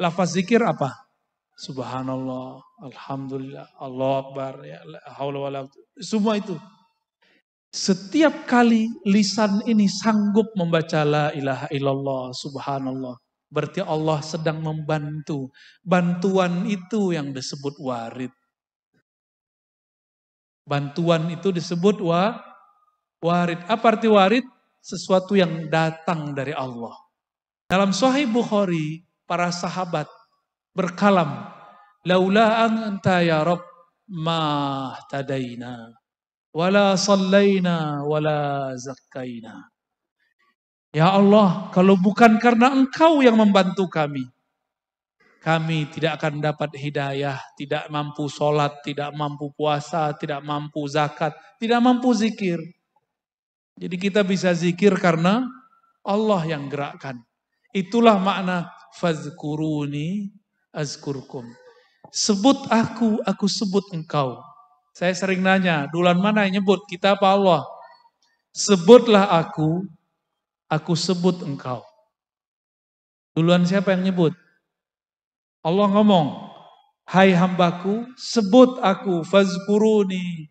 lafaz zikir apa? Subhanallah, Alhamdulillah, Allah Akbar, ya, haula semua itu. Setiap kali lisan ini sanggup membaca la ilaha illallah, subhanallah. Berarti Allah sedang membantu. Bantuan itu yang disebut warid. Bantuan itu disebut wa, warid. Apa arti warid? Sesuatu yang datang dari Allah. Dalam Sahih Bukhari, para sahabat berkalam, "Laula anta ya rab ma tadaina wala sallaina wala zakkaina." Ya Allah, kalau bukan karena Engkau yang membantu kami, kami tidak akan dapat hidayah, tidak mampu sholat, tidak mampu puasa, tidak mampu zakat, tidak mampu zikir. Jadi kita bisa zikir karena Allah yang gerakkan. Itulah makna fazkuruni azkurkum. Sebut aku, aku sebut engkau. Saya sering nanya, duluan mana yang nyebut? Kita apa Allah? Sebutlah aku, aku sebut engkau. Duluan siapa yang nyebut? Allah ngomong, Hai hambaku, sebut aku, fazkuruni,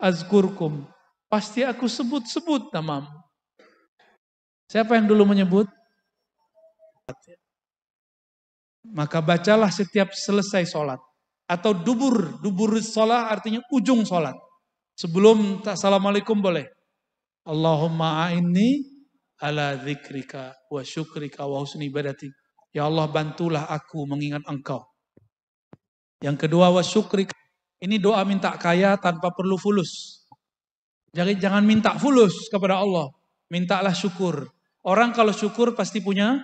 azkurkum. Pasti aku sebut-sebut namamu. Siapa yang dulu menyebut? Maka bacalah setiap selesai sholat. Atau dubur, dubur sholat artinya ujung sholat. Sebelum Assalamualaikum boleh. Allahumma a'inni ala zikrika wa syukrika wa husni ibadati. Ya Allah bantulah aku mengingat engkau. Yang kedua wa syukrika. Ini doa minta kaya tanpa perlu fulus. Jadi jangan minta fulus kepada Allah. Mintalah syukur. Orang kalau syukur pasti punya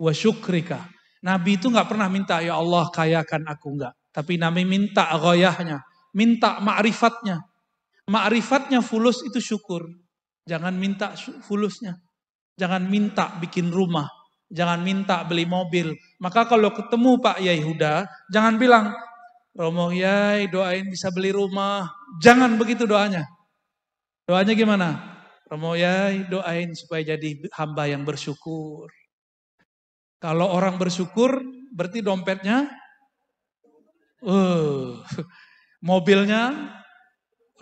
wa syukrika. Nabi itu nggak pernah minta ya Allah kayakan aku nggak. Tapi Nabi minta goyahnya, minta ma'rifatnya. Ma'rifatnya fulus itu syukur. Jangan minta fulusnya. Jangan minta bikin rumah. Jangan minta beli mobil. Maka kalau ketemu Pak Yai Huda, jangan bilang, Romo Yai doain bisa beli rumah. Jangan begitu doanya. Doanya gimana? Romo Yai doain supaya jadi hamba yang bersyukur. Kalau orang bersyukur, berarti dompetnya, uh, mobilnya,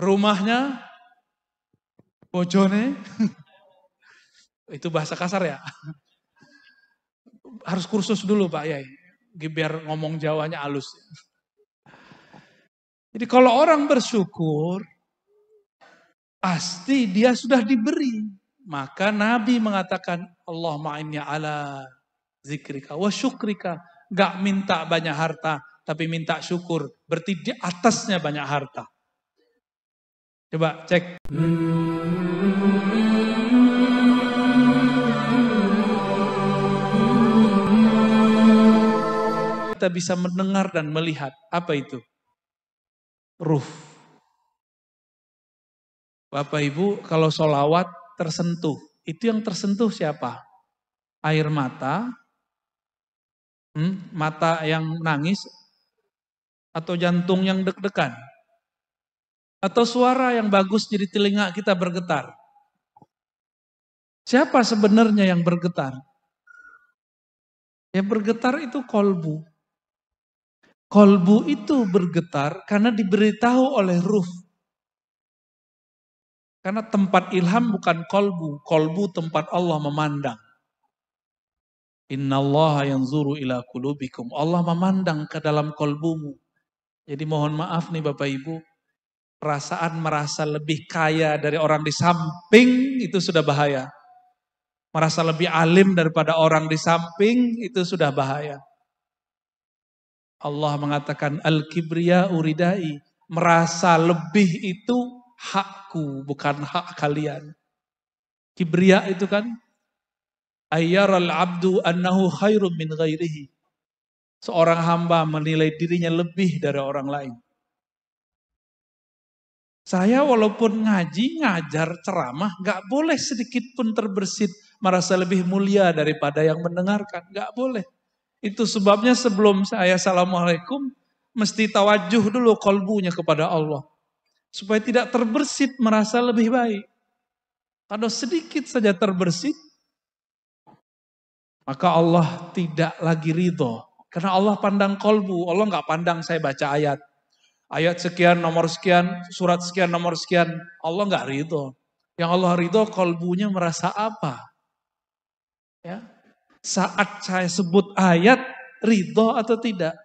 rumahnya, bojone, itu bahasa kasar ya. Harus kursus dulu Pak Yai, biar ngomong Jawanya halus. Jadi kalau orang bersyukur, pasti dia sudah diberi. Maka Nabi mengatakan, Allah ma'innya ala zikrika wa syukrika. Gak minta banyak harta, tapi minta syukur. Berarti di atasnya banyak harta. Coba cek. Kita bisa mendengar dan melihat. Apa itu? Ruh. Bapak Ibu, kalau solawat tersentuh. Itu yang tersentuh siapa? Air mata, Hmm? Mata yang nangis? Atau jantung yang deg-degan? Atau suara yang bagus jadi telinga kita bergetar? Siapa sebenarnya yang bergetar? Yang bergetar itu kolbu. Kolbu itu bergetar karena diberitahu oleh ruh. Karena tempat ilham bukan kolbu. Kolbu tempat Allah memandang. Innallaha yanzuru ila kulubikum. Allah memandang ke dalam kolbumu. Jadi mohon maaf nih Bapak Ibu, perasaan merasa lebih kaya dari orang di samping itu sudah bahaya. Merasa lebih alim daripada orang di samping itu sudah bahaya. Allah mengatakan al-kibriya uridai, merasa lebih itu hakku bukan hak kalian. kibriya itu kan ayyaral abdu annahu khairum min ghairihi. Seorang hamba menilai dirinya lebih dari orang lain. Saya walaupun ngaji, ngajar, ceramah, gak boleh sedikit pun terbersit merasa lebih mulia daripada yang mendengarkan. Gak boleh. Itu sebabnya sebelum saya assalamualaikum, mesti tawajuh dulu kolbunya kepada Allah. Supaya tidak terbersit merasa lebih baik. Kalau sedikit saja terbersit, maka Allah tidak lagi ridho. Karena Allah pandang kolbu, Allah nggak pandang saya baca ayat. Ayat sekian, nomor sekian, surat sekian, nomor sekian. Allah nggak ridho. Yang Allah ridho kolbunya merasa apa? Ya. Saat saya sebut ayat, ridho atau tidak?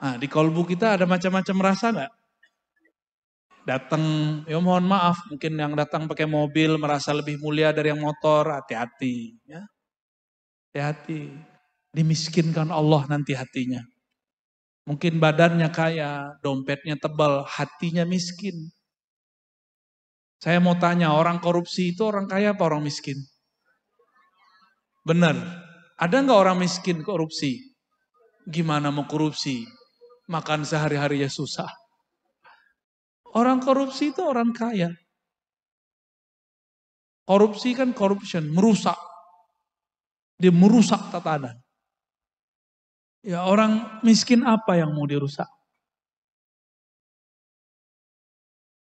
Nah, di kolbu kita ada macam-macam rasa nggak? datang, ya mohon maaf mungkin yang datang pakai mobil merasa lebih mulia dari yang motor, hati-hati. Ya. Hati-hati, dimiskinkan Allah nanti hatinya. Mungkin badannya kaya, dompetnya tebal, hatinya miskin. Saya mau tanya, orang korupsi itu orang kaya apa orang miskin? Benar. Ada nggak orang miskin korupsi? Gimana mau korupsi? Makan sehari hari ya susah. Orang korupsi itu orang kaya. Korupsi kan corruption, merusak. Dia merusak tatanan. Ya orang miskin apa yang mau dirusak?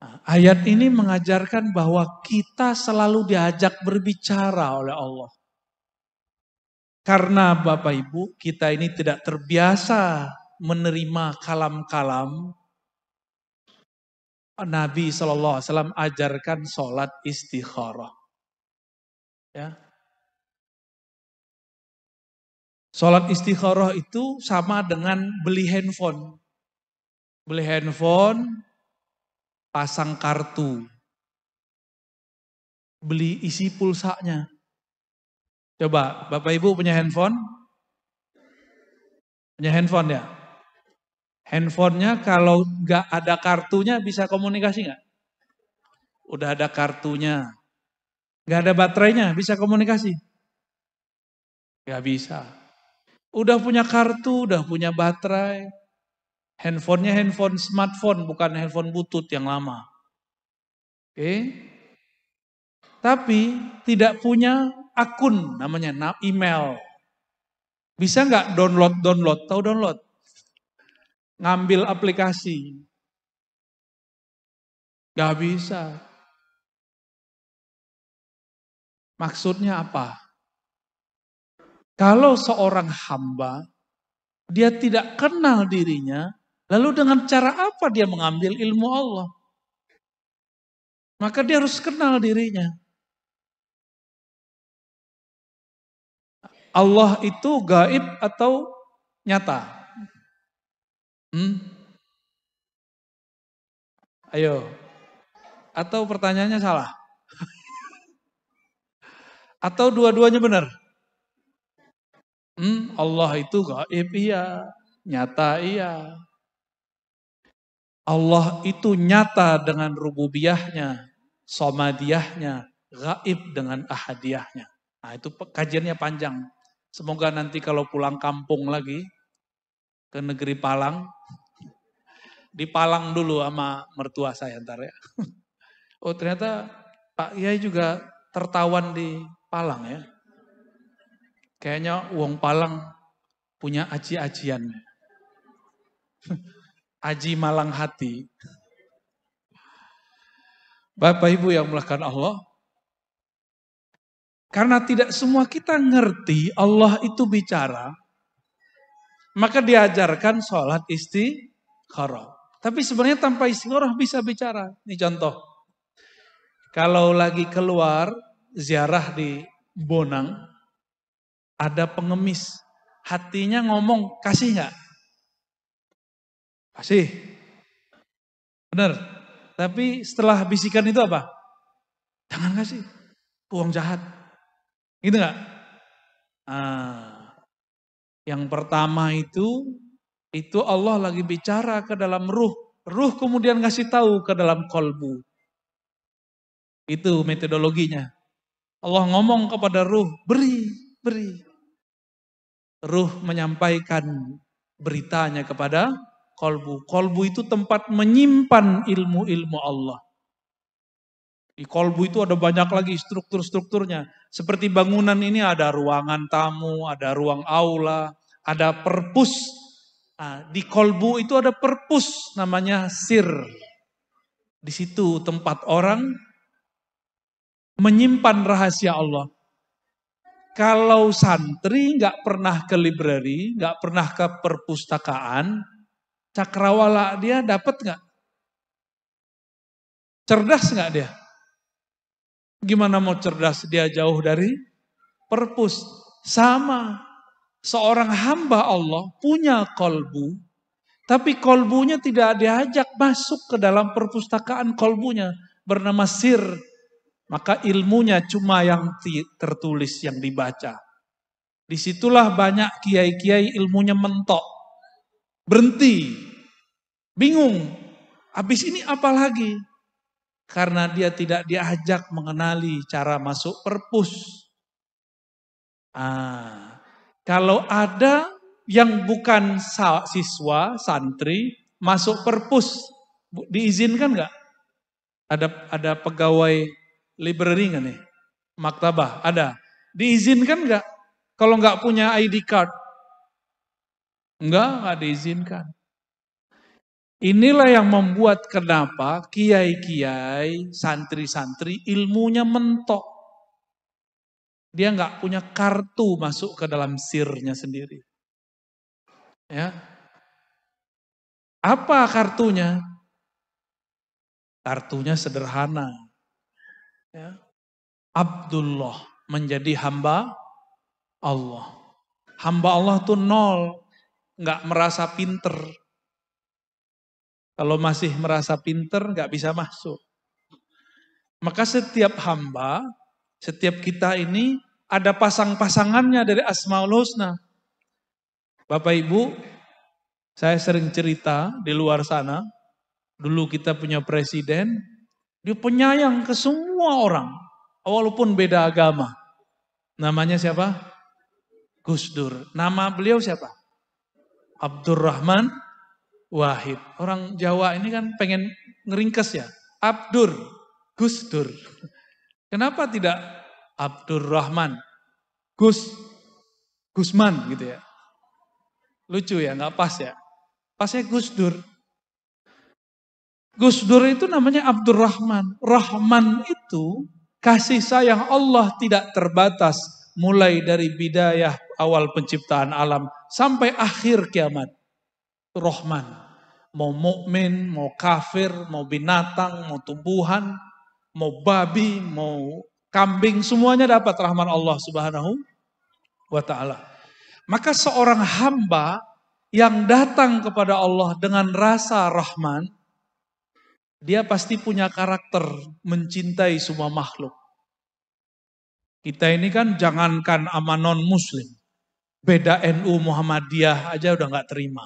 Nah, ayat ini mengajarkan bahwa kita selalu diajak berbicara oleh Allah. Karena Bapak Ibu kita ini tidak terbiasa menerima kalam-kalam Nabi Shallallahu Alaihi Wasallam ajarkan sholat istikharah. Ya. Sholat istikharah itu sama dengan beli handphone. Beli handphone, pasang kartu. Beli isi pulsanya. Coba, Bapak Ibu punya handphone? Punya handphone ya? Handphonenya kalau nggak ada kartunya bisa komunikasi nggak? Udah ada kartunya. Nggak ada baterainya bisa komunikasi? Nggak bisa. Udah punya kartu, udah punya baterai. Handphonenya handphone smartphone bukan handphone butut yang lama. Oke. Okay? Tapi tidak punya akun namanya email. Bisa nggak download download? Tahu download? ngambil aplikasi. Gak bisa. Maksudnya apa? Kalau seorang hamba, dia tidak kenal dirinya, lalu dengan cara apa dia mengambil ilmu Allah? Maka dia harus kenal dirinya. Allah itu gaib atau nyata? Hmm? Ayo. Atau pertanyaannya salah? Atau dua-duanya benar? Hmm, Allah itu gaib iya, nyata iya. Allah itu nyata dengan rububiahnya, somadiahnya, gaib dengan ahadiahnya. Nah itu kajiannya panjang. Semoga nanti kalau pulang kampung lagi, ke negeri Palang. Di Palang dulu sama mertua saya ntar ya. Oh ternyata Pak Kiai juga tertawan di Palang ya. Kayaknya uang Palang punya aji-ajian. Aji malang hati. Bapak Ibu yang melakukan Allah, karena tidak semua kita ngerti Allah itu bicara maka diajarkan sholat istiqoroh. Tapi sebenarnya tanpa istiqoroh bisa bicara. Ini contoh. Kalau lagi keluar ziarah di Bonang, ada pengemis. Hatinya ngomong, kasih nggak? Kasih. Benar. Tapi setelah bisikan itu apa? Jangan kasih. Uang jahat. Gitu nggak? Ah, yang pertama itu, itu Allah lagi bicara ke dalam ruh. Ruh kemudian ngasih tahu ke dalam kolbu. Itu metodologinya. Allah ngomong kepada ruh, beri, beri. Ruh menyampaikan beritanya kepada kolbu. Kolbu itu tempat menyimpan ilmu-ilmu Allah. Di kolbu itu ada banyak lagi struktur-strukturnya. Seperti bangunan ini ada ruangan tamu, ada ruang aula, ada perpus. Nah, di kolbu itu ada perpus namanya sir. Di situ tempat orang menyimpan rahasia Allah. Kalau santri nggak pernah ke library, nggak pernah ke perpustakaan, cakrawala dia dapat nggak? Cerdas nggak dia? Gimana mau cerdas dia jauh dari perpus? Sama seorang hamba Allah punya kolbu, tapi kolbunya tidak diajak masuk ke dalam perpustakaan kolbunya bernama sir. Maka ilmunya cuma yang tertulis, yang dibaca. Disitulah banyak kiai-kiai ilmunya mentok. Berhenti. Bingung. Habis ini apa lagi? Karena dia tidak diajak mengenali cara masuk perpus. Ah, kalau ada yang bukan siswa, santri, masuk perpus, diizinkan nggak? Ada ada pegawai library nggak nih? Maktabah ada. Diizinkan nggak? Kalau nggak punya ID card, nggak nggak diizinkan. Inilah yang membuat kenapa kiai-kiai, santri-santri ilmunya mentok. Dia nggak punya kartu masuk ke dalam sirnya sendiri. Ya. Apa kartunya? Kartunya sederhana. Ya. Abdullah menjadi hamba Allah. Hamba Allah tuh nol, nggak merasa pinter. Kalau masih merasa pinter, nggak bisa masuk. Maka setiap hamba setiap kita ini ada pasang-pasangannya dari Asmaul Husna. Bapak Ibu, saya sering cerita di luar sana, dulu kita punya presiden, dia penyayang ke semua orang, walaupun beda agama. Namanya siapa? Gus Dur. Nama beliau siapa? Abdurrahman Wahid. Orang Jawa ini kan pengen ngeringkes ya. Abdur, Gus Dur. Kenapa tidak Abdurrahman? Gus, Gusman gitu ya. Lucu ya, nggak pas ya. Pasnya Gus Dur. Gus Dur itu namanya Abdurrahman. Rahman itu kasih sayang Allah tidak terbatas. Mulai dari bidayah awal penciptaan alam sampai akhir kiamat. Rahman. Mau mukmin, mau kafir, mau binatang, mau tumbuhan, mau babi, mau kambing, semuanya dapat rahmat Allah Subhanahu wa taala. Maka seorang hamba yang datang kepada Allah dengan rasa rahman, dia pasti punya karakter mencintai semua makhluk. Kita ini kan jangankan ama non muslim. Beda NU Muhammadiyah aja udah gak terima.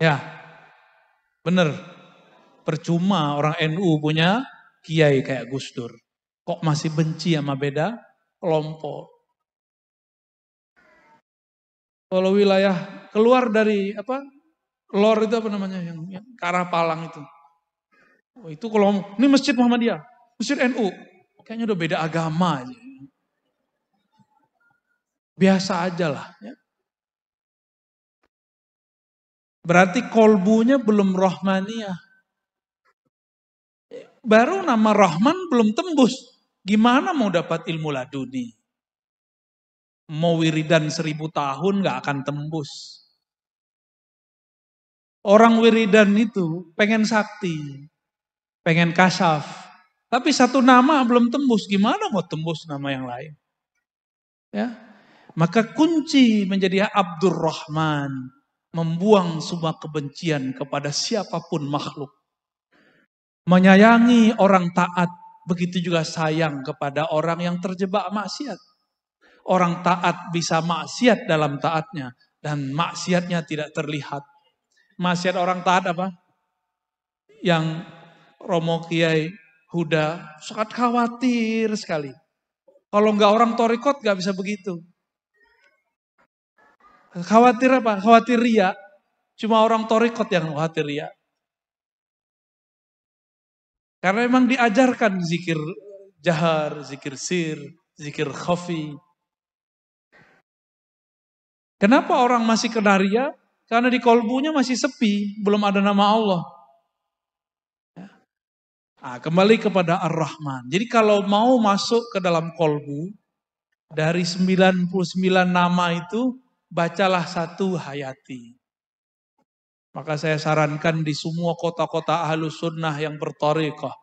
Ya, bener. Percuma orang NU punya kiai kayak Gus Dur. Kok masih benci sama beda kelompok? Kalau wilayah keluar dari apa? Lor itu apa namanya yang, yang ke Palang itu. Oh, itu kalau ini masjid Muhammadiyah, masjid NU, kayaknya udah beda agama aja. Biasa aja lah. Ya. Berarti kolbunya belum rohmaniah. Baru nama Rahman belum tembus. Gimana mau dapat ilmu laduni? Mau wiridan seribu tahun gak akan tembus. Orang wiridan itu pengen sakti, pengen kasaf. Tapi satu nama belum tembus, gimana mau tembus nama yang lain? Ya, maka kunci menjadi Abdurrahman membuang semua kebencian kepada siapapun makhluk. Menyayangi orang taat, begitu juga sayang kepada orang yang terjebak maksiat. Orang taat bisa maksiat dalam taatnya, dan maksiatnya tidak terlihat. Maksiat orang taat apa? Yang Romo Kiai Huda sangat khawatir sekali. Kalau enggak orang torikot enggak bisa begitu. Khawatir apa? Khawatir ria. Cuma orang torikot yang khawatir ria. Karena memang diajarkan zikir jahar, zikir sir, zikir khafi. Kenapa orang masih kenaria? Karena di kolbunya masih sepi, belum ada nama Allah. Nah, kembali kepada Ar-Rahman. Jadi kalau mau masuk ke dalam kolbu, dari 99 nama itu, bacalah satu hayati. Maka saya sarankan di semua kota-kota ahlu sunnah yang bertariqah.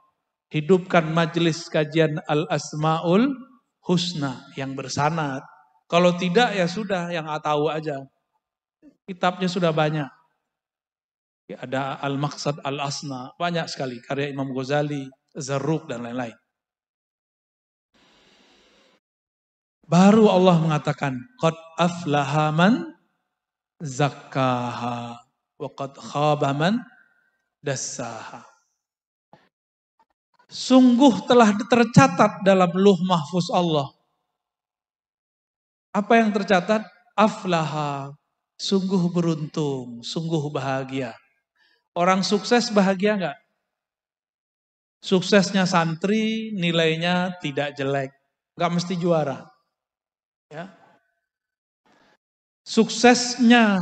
Hidupkan majelis kajian al-asma'ul husna yang bersanat. Kalau tidak ya sudah yang tahu aja. Kitabnya sudah banyak. Ya, ada Al-Maqsad Al-Asna. Banyak sekali karya Imam Ghazali, Zarruq dan lain-lain. Baru Allah mengatakan, Qad aflahaman zakkaha. Waqad khaba man Sungguh telah tercatat dalam luh mahfuz Allah. Apa yang tercatat? Aflaha. Sungguh beruntung, sungguh bahagia. Orang sukses bahagia enggak? Suksesnya santri, nilainya tidak jelek. Nggak mesti juara. Ya. Suksesnya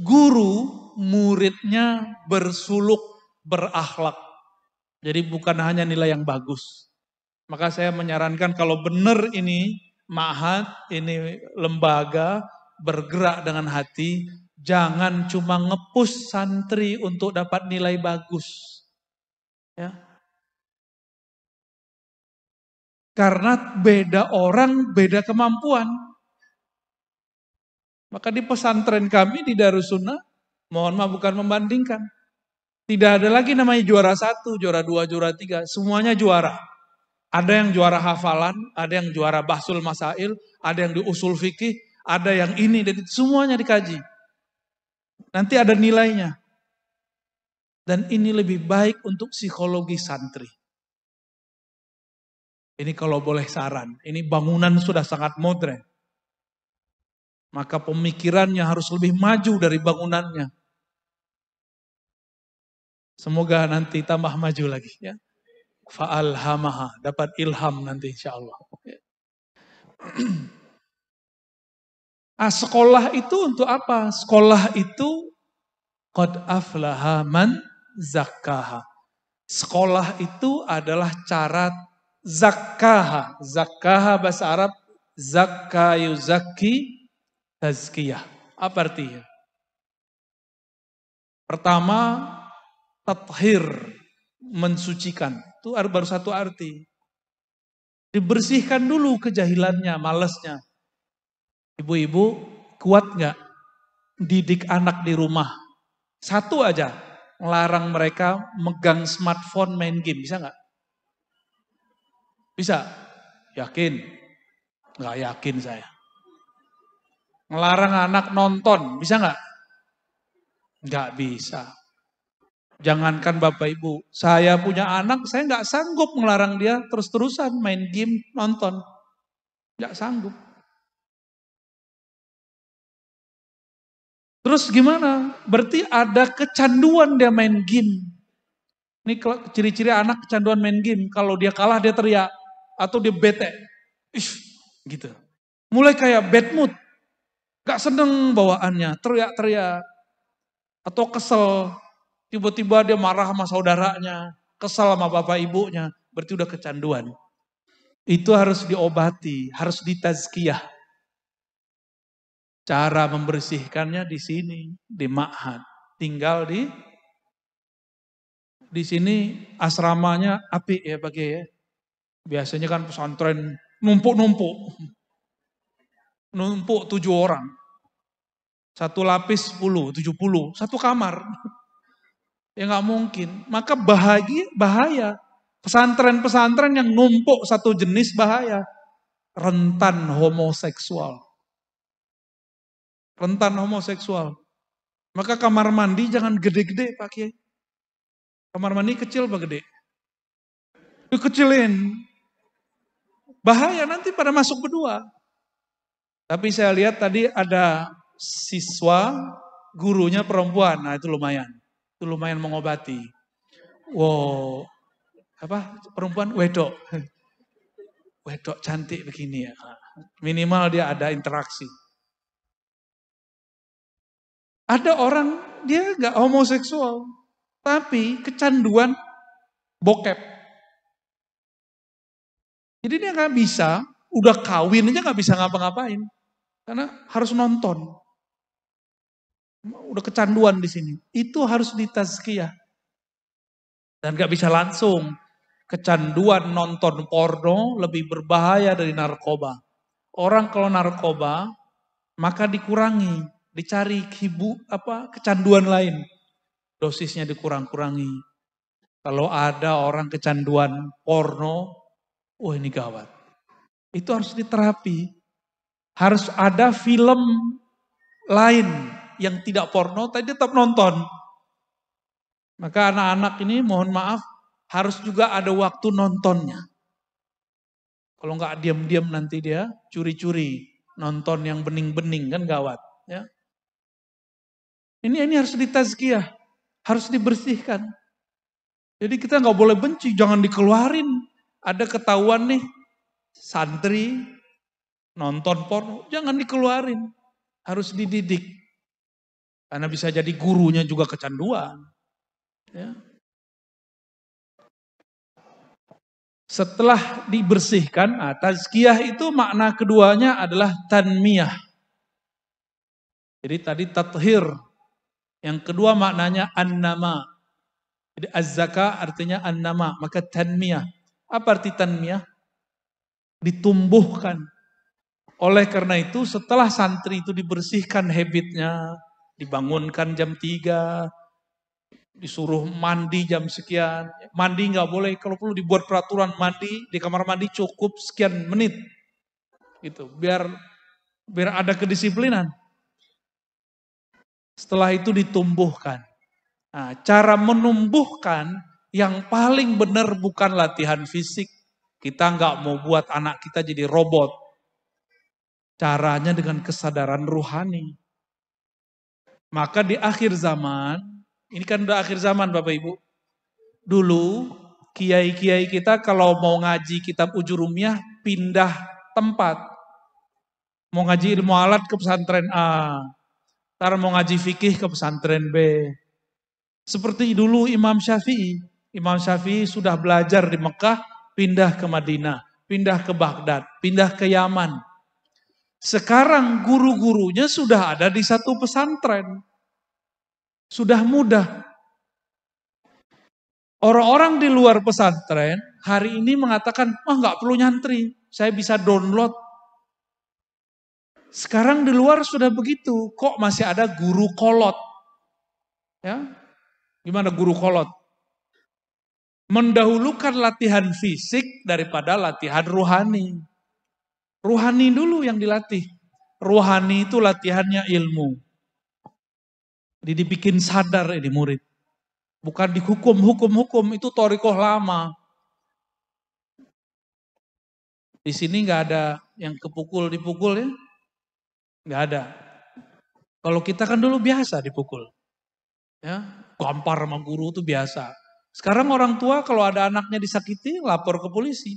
guru muridnya bersuluk berakhlak. Jadi bukan hanya nilai yang bagus. Maka saya menyarankan kalau benar ini ma'had, ini lembaga bergerak dengan hati, jangan cuma ngepus santri untuk dapat nilai bagus. Ya. Karena beda orang, beda kemampuan. Maka di pesantren kami di Darussunnah, mohon maaf bukan membandingkan. Tidak ada lagi namanya juara satu, juara dua, juara tiga. Semuanya juara. Ada yang juara hafalan, ada yang juara bahsul masail, ada yang diusul fikih, ada yang ini, dan itu semuanya dikaji. Nanti ada nilainya. Dan ini lebih baik untuk psikologi santri. Ini kalau boleh saran, ini bangunan sudah sangat modern. Maka pemikirannya harus lebih maju dari bangunannya. Semoga nanti tambah maju lagi ya. Fa'alhamaha, dapat ilham nanti insya Allah. Ah, sekolah itu untuk apa? Sekolah itu qad aflaha man zakkaha. Sekolah itu adalah cara zakkaha. Zakkaha bahasa Arab zakka tazkiyah. Apa artinya? Pertama, tathir, mensucikan. Itu baru satu arti. Dibersihkan dulu kejahilannya, malasnya. Ibu-ibu, kuat nggak didik anak di rumah? Satu aja, ngelarang mereka megang smartphone main game, bisa nggak? Bisa? Yakin? Nggak yakin saya. Ngelarang anak nonton, bisa nggak? Nggak bisa. Jangankan Bapak Ibu, saya punya anak, saya nggak sanggup ngelarang dia terus-terusan main game, nonton. Nggak sanggup. Terus gimana? Berarti ada kecanduan dia main game. Ini ciri-ciri anak kecanduan main game. Kalau dia kalah dia teriak. Atau dia bete. Ish, gitu. Mulai kayak bad mood. Gak seneng bawaannya, teriak-teriak. Atau kesel, tiba-tiba dia marah sama saudaranya, kesel sama bapak ibunya, berarti udah kecanduan. Itu harus diobati, harus ditazkiyah. Cara membersihkannya di sini, di ma'had. Tinggal di di sini asramanya api ya bagi ya. Biasanya kan pesantren numpuk-numpuk numpuk tujuh orang. Satu lapis sepuluh, tujuh puluh, satu kamar. Ya nggak mungkin. Maka bahagia, bahaya. Pesantren-pesantren yang numpuk satu jenis bahaya. Rentan homoseksual. Rentan homoseksual. Maka kamar mandi jangan gede-gede Pak Kiai. Kamar mandi kecil Pak Gede. kecilin Bahaya nanti pada masuk berdua. Tapi saya lihat tadi ada siswa gurunya perempuan. Nah, itu lumayan. Itu lumayan mengobati. Wow. Apa? Perempuan wedok. Wedok cantik begini ya. Minimal dia ada interaksi. Ada orang dia nggak homoseksual, tapi kecanduan bokep. Jadi dia nggak bisa, udah kawin aja nggak bisa ngapa-ngapain. Karena harus nonton. Udah kecanduan di sini. Itu harus ditazkiyah. Dan gak bisa langsung. Kecanduan nonton porno lebih berbahaya dari narkoba. Orang kalau narkoba, maka dikurangi. Dicari kibu, apa kecanduan lain. Dosisnya dikurang-kurangi. Kalau ada orang kecanduan porno, wah oh ini gawat. Itu harus diterapi. Harus ada film lain yang tidak porno tapi tetap nonton. Maka anak-anak ini mohon maaf harus juga ada waktu nontonnya. Kalau nggak diam-diam nanti dia curi-curi nonton yang bening-bening kan gawat. Ya. Ini ini harus ditazkiyah, harus dibersihkan. Jadi kita nggak boleh benci, jangan dikeluarin. Ada ketahuan nih santri nonton porno, jangan dikeluarin. Harus dididik. Karena bisa jadi gurunya juga kecanduan. Ya. Setelah dibersihkan, nah, tazkiyah itu makna keduanya adalah tanmiyah. Jadi tadi tathir. Yang kedua maknanya annama. Jadi az artinya annama, maka tanmiyah. Apa arti tanmiyah? Ditumbuhkan, oleh karena itu setelah santri itu dibersihkan habitnya, dibangunkan jam tiga disuruh mandi jam sekian. Mandi nggak boleh, kalau perlu dibuat peraturan mandi di kamar mandi cukup sekian menit. Gitu, biar biar ada kedisiplinan. Setelah itu ditumbuhkan. Nah, cara menumbuhkan yang paling benar bukan latihan fisik. Kita nggak mau buat anak kita jadi robot. Caranya dengan kesadaran ruhani. Maka di akhir zaman, ini kan udah akhir zaman Bapak Ibu. Dulu kiai-kiai kita kalau mau ngaji kitab ujurumiyah pindah tempat. Mau ngaji ilmu alat ke pesantren A. Ntar mau ngaji fikih ke pesantren B. Seperti dulu Imam Syafi'i. Imam Syafi'i sudah belajar di Mekah, pindah ke Madinah, pindah ke Baghdad, pindah ke Yaman. Sekarang guru-gurunya sudah ada di satu pesantren. Sudah mudah. Orang-orang di luar pesantren hari ini mengatakan, wah oh, nggak perlu nyantri, saya bisa download. Sekarang di luar sudah begitu, kok masih ada guru kolot? Ya, gimana guru kolot? Mendahulukan latihan fisik daripada latihan rohani. Ruhani dulu yang dilatih. Ruhani itu latihannya ilmu. Jadi dibikin sadar ini murid. Bukan dihukum, hukum-hukum itu torikoh lama. Di sini nggak ada yang kepukul dipukul ya, nggak ada. Kalau kita kan dulu biasa dipukul, ya gampar sama guru itu biasa. Sekarang orang tua kalau ada anaknya disakiti lapor ke polisi,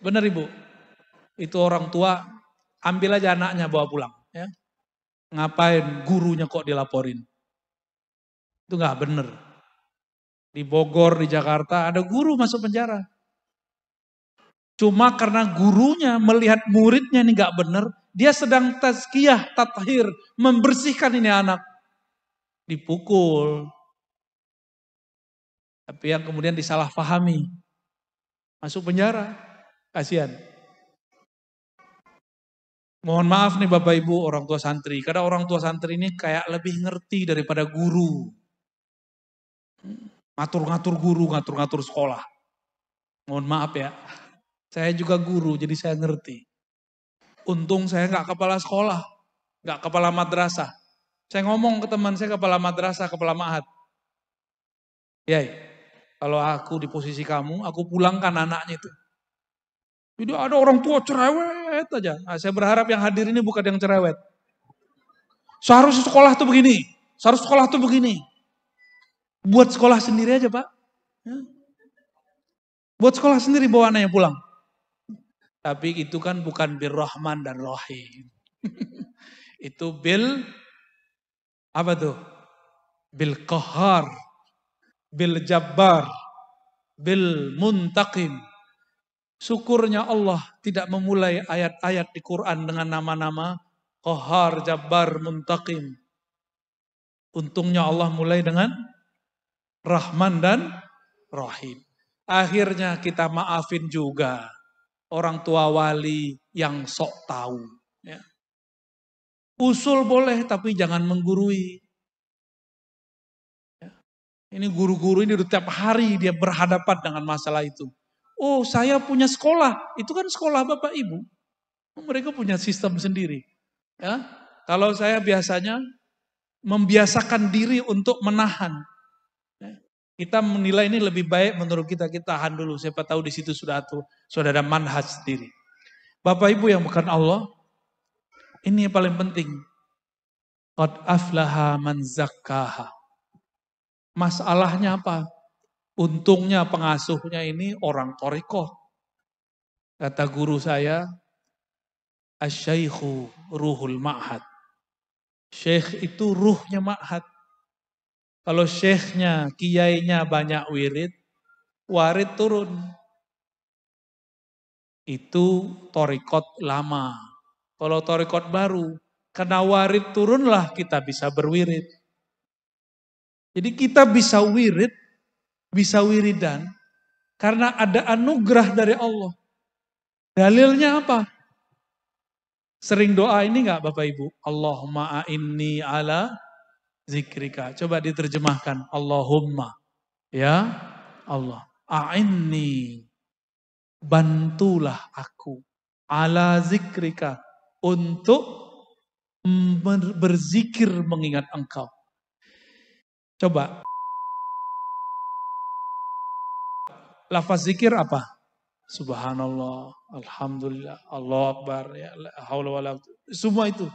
benar ibu? itu orang tua ambil aja anaknya bawa pulang. Ya. Ngapain gurunya kok dilaporin? Itu nggak bener. Di Bogor, di Jakarta ada guru masuk penjara. Cuma karena gurunya melihat muridnya ini nggak bener, dia sedang tazkiyah, tathir, membersihkan ini anak. Dipukul. Tapi yang kemudian disalahpahami. Masuk penjara. Kasihan. Mohon maaf nih Bapak Ibu orang tua santri. Karena orang tua santri ini kayak lebih ngerti daripada guru. Ngatur-ngatur guru, ngatur-ngatur sekolah. Mohon maaf ya. Saya juga guru, jadi saya ngerti. Untung saya nggak kepala sekolah, nggak kepala madrasah. Saya ngomong ke teman saya kepala madrasah, kepala ma'at. Yai, kalau aku di posisi kamu, aku pulangkan anaknya itu. Jadi ada orang tua cerewet, cerewet aja. Nah, saya berharap yang hadir ini bukan yang cerewet. Seharusnya sekolah tuh begini, seharusnya sekolah tuh begini. Buat sekolah sendiri aja pak. Ya. Buat sekolah sendiri bawa anaknya pulang. Tapi itu kan bukan bil rahman dan rahim. itu bil apa tuh? Bil kahar, bil jabbar, bil Muntakim. Syukurnya Allah tidak memulai ayat-ayat di Quran dengan nama-nama Qahar, Jabbar, Muntaqim. Untungnya Allah mulai dengan Rahman dan Rahim. Akhirnya kita maafin juga orang tua wali yang sok tahu. Ya. Usul boleh tapi jangan menggurui. Ya. Ini guru-guru ini setiap hari dia berhadapan dengan masalah itu. Oh saya punya sekolah, itu kan sekolah Bapak Ibu. Mereka punya sistem sendiri. Ya, kalau saya biasanya membiasakan diri untuk menahan. Ya. Kita menilai ini lebih baik menurut kita, kita tahan dulu. Siapa tahu di situ sudah atur, sudah ada manhaj sendiri. Bapak Ibu yang bukan Allah, ini yang paling penting. Qad aflaha man Masalahnya apa? Untungnya pengasuhnya ini orang torikoh. Kata guru saya, Asyaihu ruhul ma'had. Syekh itu ruhnya ma'had. Kalau syekhnya, kiainya banyak wirid, warid turun. Itu torikot lama. Kalau torikot baru, karena warid turunlah kita bisa berwirid. Jadi kita bisa wirid bisa wiridan karena ada anugerah dari Allah. Dalilnya apa? Sering doa ini nggak Bapak Ibu? Allahumma a'inni ala zikrika. Coba diterjemahkan. Allahumma. Ya Allah. A'inni. Bantulah aku. Ala zikrika. Untuk berzikir mengingat engkau. Coba lafaz zikir apa? Subhanallah, Alhamdulillah, Allah Akbar, ya, haula Semua itu.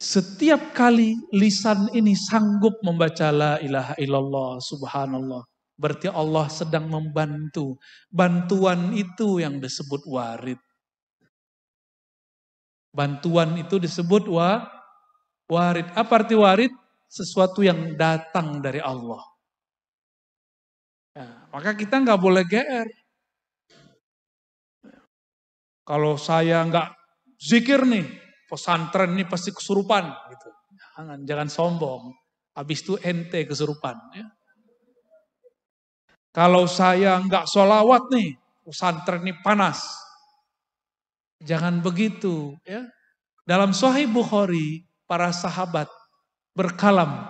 Setiap kali lisan ini sanggup membaca la ilaha illallah, subhanallah. Berarti Allah sedang membantu. Bantuan itu yang disebut warid. Bantuan itu disebut wa, warid. Apa arti warid? Sesuatu yang datang dari Allah. Maka kita nggak boleh GR. Kalau saya nggak zikir nih, pesantren ini pasti kesurupan. Gitu. Jangan, jangan sombong. Habis itu ente kesurupan. Ya. Kalau saya nggak solawat nih, pesantren ini panas. Jangan begitu. Ya. Dalam Sahih Bukhari, para sahabat berkalam,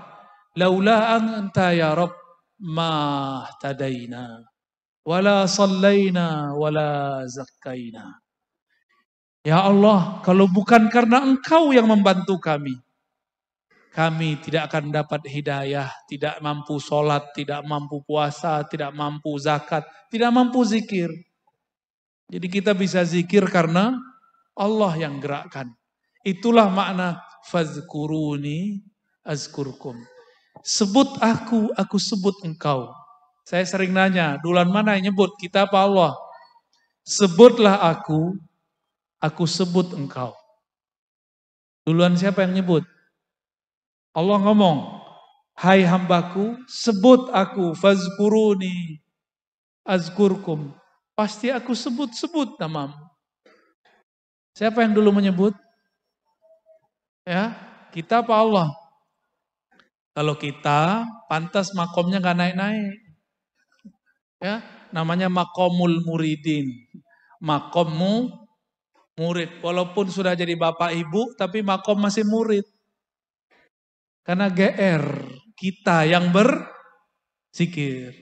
Laula anta ya rob ma tadaina wala sallaina wala zakkaina. Ya Allah, kalau bukan karena Engkau yang membantu kami, kami tidak akan dapat hidayah, tidak mampu sholat, tidak mampu puasa, tidak mampu zakat, tidak mampu zikir. Jadi kita bisa zikir karena Allah yang gerakkan. Itulah makna fazkuruni azkurkum. Sebut aku, aku sebut engkau. Saya sering nanya, duluan mana yang nyebut? Kita apa Allah? Sebutlah aku, aku sebut engkau. Duluan siapa yang nyebut? Allah ngomong, Hai hambaku, sebut aku, fazkuruni, azkurkum. Pasti aku sebut-sebut namamu. Siapa yang dulu menyebut? Ya, kita apa Allah? Kalau kita pantas makomnya nggak naik-naik. Ya, namanya makomul muridin. Makommu murid. Walaupun sudah jadi bapak ibu, tapi makom masih murid. Karena GR kita yang berzikir.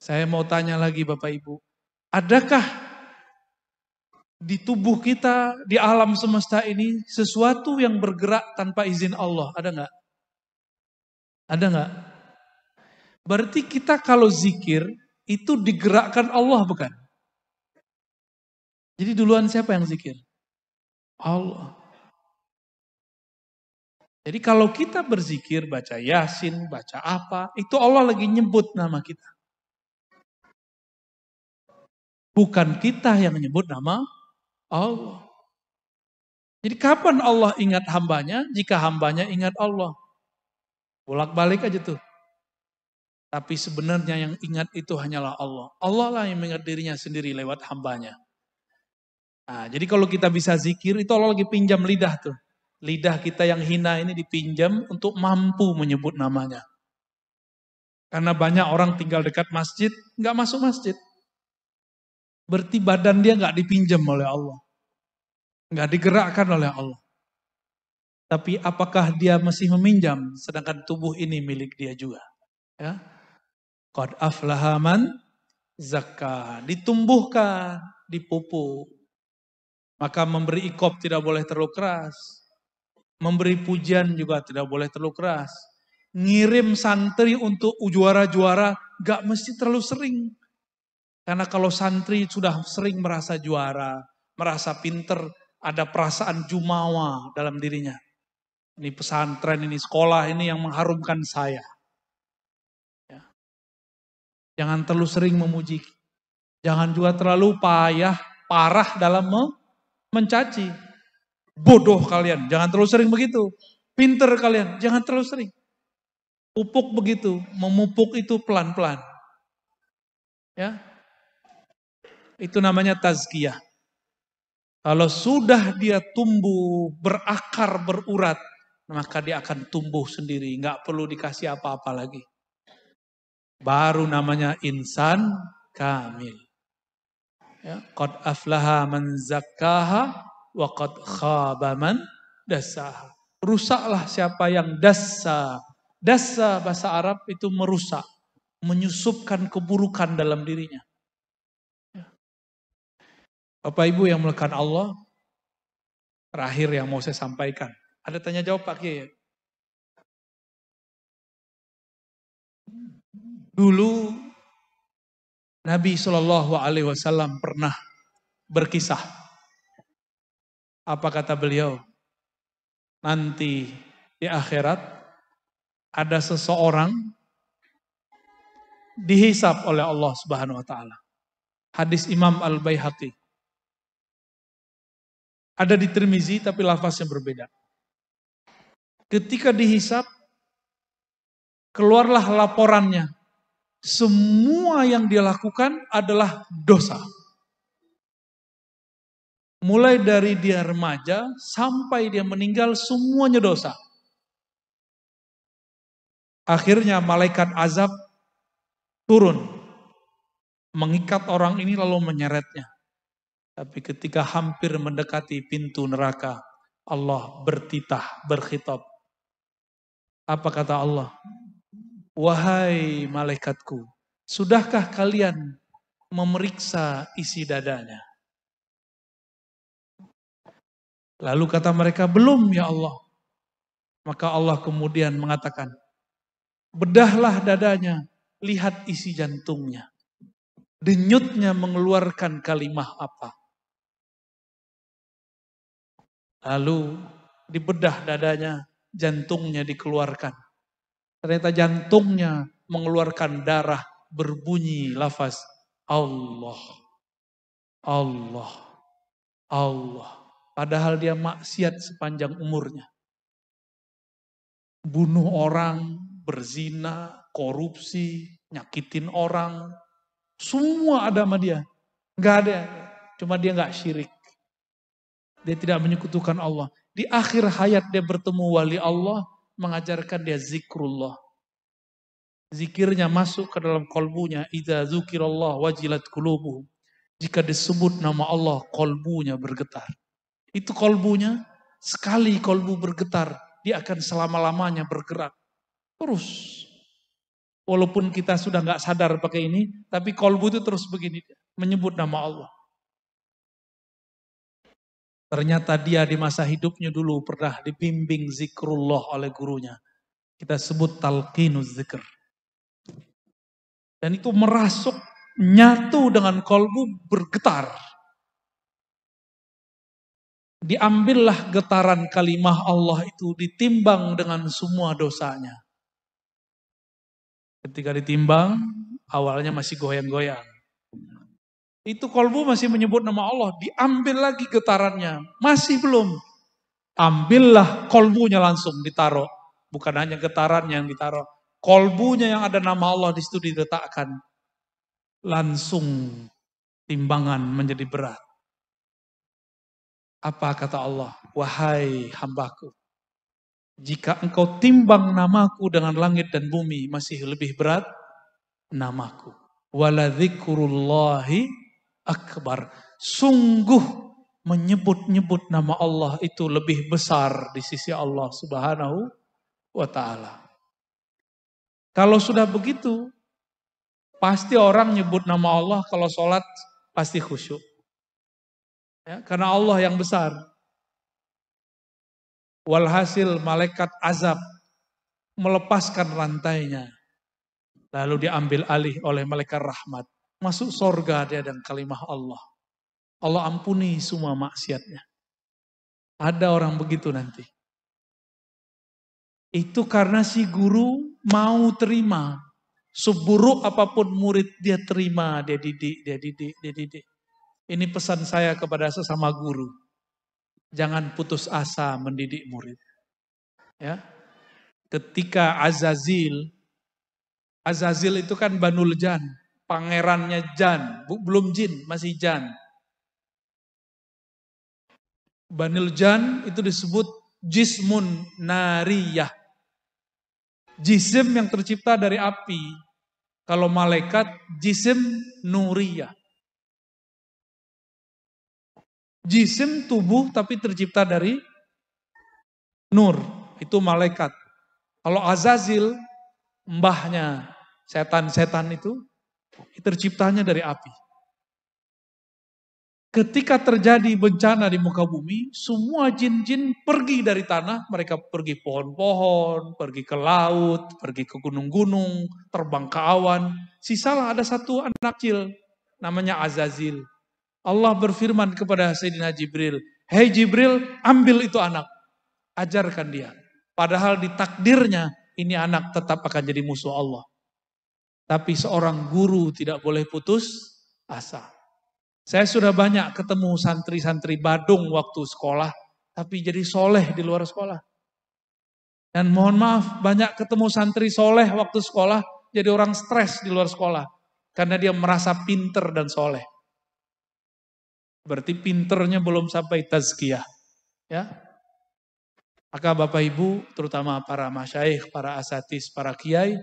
Saya mau tanya lagi Bapak Ibu, adakah di tubuh kita, di alam semesta ini sesuatu yang bergerak tanpa izin Allah? Ada nggak? Ada nggak? Berarti kita kalau zikir itu digerakkan Allah bukan? Jadi duluan siapa yang zikir? Allah. Jadi kalau kita berzikir, baca yasin, baca apa, itu Allah lagi nyebut nama kita. Bukan kita yang menyebut nama Allah. Jadi kapan Allah ingat hambanya? Jika hambanya ingat Allah. Bolak-balik aja tuh. Tapi sebenarnya yang ingat itu hanyalah Allah. Allah lah yang mengingat dirinya sendiri lewat hambanya. Nah, jadi kalau kita bisa zikir, itu Allah lagi pinjam lidah tuh. Lidah kita yang hina ini dipinjam untuk mampu menyebut namanya. Karena banyak orang tinggal dekat masjid, nggak masuk masjid. Berarti badan dia nggak dipinjam oleh Allah. Nggak digerakkan oleh Allah. Tapi apakah dia masih meminjam sedangkan tubuh ini milik dia juga? Ya. Qad aflahaman zakka. Ditumbuhkan, dipupuk. Maka memberi ikop tidak boleh terlalu keras. Memberi pujian juga tidak boleh terlalu keras. Ngirim santri untuk juara-juara gak mesti terlalu sering. Karena kalau santri sudah sering merasa juara, merasa pinter, ada perasaan jumawa dalam dirinya ini pesantren, ini sekolah, ini yang mengharumkan saya. Ya. Jangan terlalu sering memuji. Jangan juga terlalu payah, parah dalam mencaci. Bodoh kalian, jangan terlalu sering begitu. Pinter kalian, jangan terlalu sering. Pupuk begitu, memupuk itu pelan-pelan. Ya. Itu namanya tazkiyah. Kalau sudah dia tumbuh berakar berurat, maka dia akan tumbuh sendiri, nggak perlu dikasih apa-apa lagi. Baru namanya insan kamil. Ya, qad aflaha man zakkaha wa qad khaba man dasaha. Rusaklah siapa yang dasa. Dasa bahasa Arab itu merusak, menyusupkan keburukan dalam dirinya. Ya. Bapak Ibu yang melekat Allah, terakhir yang mau saya sampaikan. Ada tanya jawab Pak Kiai? Dulu Nabi Shallallahu Alaihi Wasallam pernah berkisah. Apa kata beliau? Nanti di akhirat ada seseorang dihisap oleh Allah Subhanahu Wa Taala. Hadis Imam Al Baihaqi. Ada di Tirmizi tapi lafaznya berbeda ketika dihisap, keluarlah laporannya. Semua yang dia lakukan adalah dosa. Mulai dari dia remaja sampai dia meninggal semuanya dosa. Akhirnya malaikat azab turun. Mengikat orang ini lalu menyeretnya. Tapi ketika hampir mendekati pintu neraka, Allah bertitah, berkhitab apa kata Allah? Wahai malaikatku, sudahkah kalian memeriksa isi dadanya? Lalu kata mereka, belum ya Allah. Maka Allah kemudian mengatakan, bedahlah dadanya, lihat isi jantungnya. Denyutnya mengeluarkan kalimah apa. Lalu dibedah dadanya, jantungnya dikeluarkan. Ternyata jantungnya mengeluarkan darah berbunyi lafaz Allah. Allah. Allah. Padahal dia maksiat sepanjang umurnya. Bunuh orang, berzina, korupsi, nyakitin orang. Semua ada sama dia. Gak ada. Cuma dia gak syirik. Dia tidak menyekutukan Allah. Di akhir hayat dia bertemu wali Allah, mengajarkan dia zikrullah. Zikirnya masuk ke dalam kolbunya. Iza zukirallah wajilat kulubu. Jika disebut nama Allah, kolbunya bergetar. Itu kolbunya, sekali kolbu bergetar, dia akan selama-lamanya bergerak. Terus. Walaupun kita sudah nggak sadar pakai ini, tapi kolbu itu terus begini, menyebut nama Allah. Ternyata dia di masa hidupnya dulu pernah dibimbing zikrullah oleh gurunya. Kita sebut talqinuz zikr. Dan itu merasuk nyatu dengan kolbu bergetar. Diambillah getaran kalimah Allah itu ditimbang dengan semua dosanya. Ketika ditimbang, awalnya masih goyang-goyang. Itu kolbu masih menyebut nama Allah. Diambil lagi getarannya. Masih belum. Ambillah kolbunya langsung ditaruh. Bukan hanya getarannya yang ditaruh. Kolbunya yang ada nama Allah di situ diletakkan. Langsung timbangan menjadi berat. Apa kata Allah? Wahai hambaku, jika engkau timbang namaku dengan langit dan bumi masih lebih berat namaku. Waladzikurullahi akbar. Sungguh menyebut-nyebut nama Allah itu lebih besar di sisi Allah Subhanahu wa taala. Kalau sudah begitu, pasti orang nyebut nama Allah kalau sholat pasti khusyuk. Ya, karena Allah yang besar. Walhasil malaikat azab melepaskan rantainya. Lalu diambil alih oleh malaikat rahmat. Masuk sorga dia dan kalimah Allah. Allah ampuni semua maksiatnya. Ada orang begitu nanti. Itu karena si guru mau terima. Seburuk apapun murid dia terima, dia didik, dia didik, dia didik. Ini pesan saya kepada sesama guru. Jangan putus asa mendidik murid. Ya. Ketika Azazil, Azazil itu kan Banul Jan, pangerannya Jan, belum Jin, masih Jan. Banil Jan itu disebut jismun nariyah. Jisim yang tercipta dari api. Kalau malaikat, jisim nuriyah. Jisim tubuh tapi tercipta dari nur. Itu malaikat. Kalau Azazil, mbahnya setan-setan itu terciptanya dari api. Ketika terjadi bencana di muka bumi, semua jin-jin pergi dari tanah, mereka pergi pohon-pohon, pergi ke laut, pergi ke gunung-gunung, terbang ke awan. Sisalah ada satu anak kecil, namanya Azazil. Allah berfirman kepada Sayyidina Jibril, Hei Jibril, ambil itu anak. Ajarkan dia. Padahal di takdirnya, ini anak tetap akan jadi musuh Allah. Tapi seorang guru tidak boleh putus asa. Saya sudah banyak ketemu santri-santri Badung waktu sekolah, tapi jadi soleh di luar sekolah. Dan mohon maaf, banyak ketemu santri soleh waktu sekolah, jadi orang stres di luar sekolah. Karena dia merasa pinter dan soleh. Berarti pinternya belum sampai tazkiyah. Ya. Maka Bapak Ibu, terutama para masyaih, para asatis, para kiai,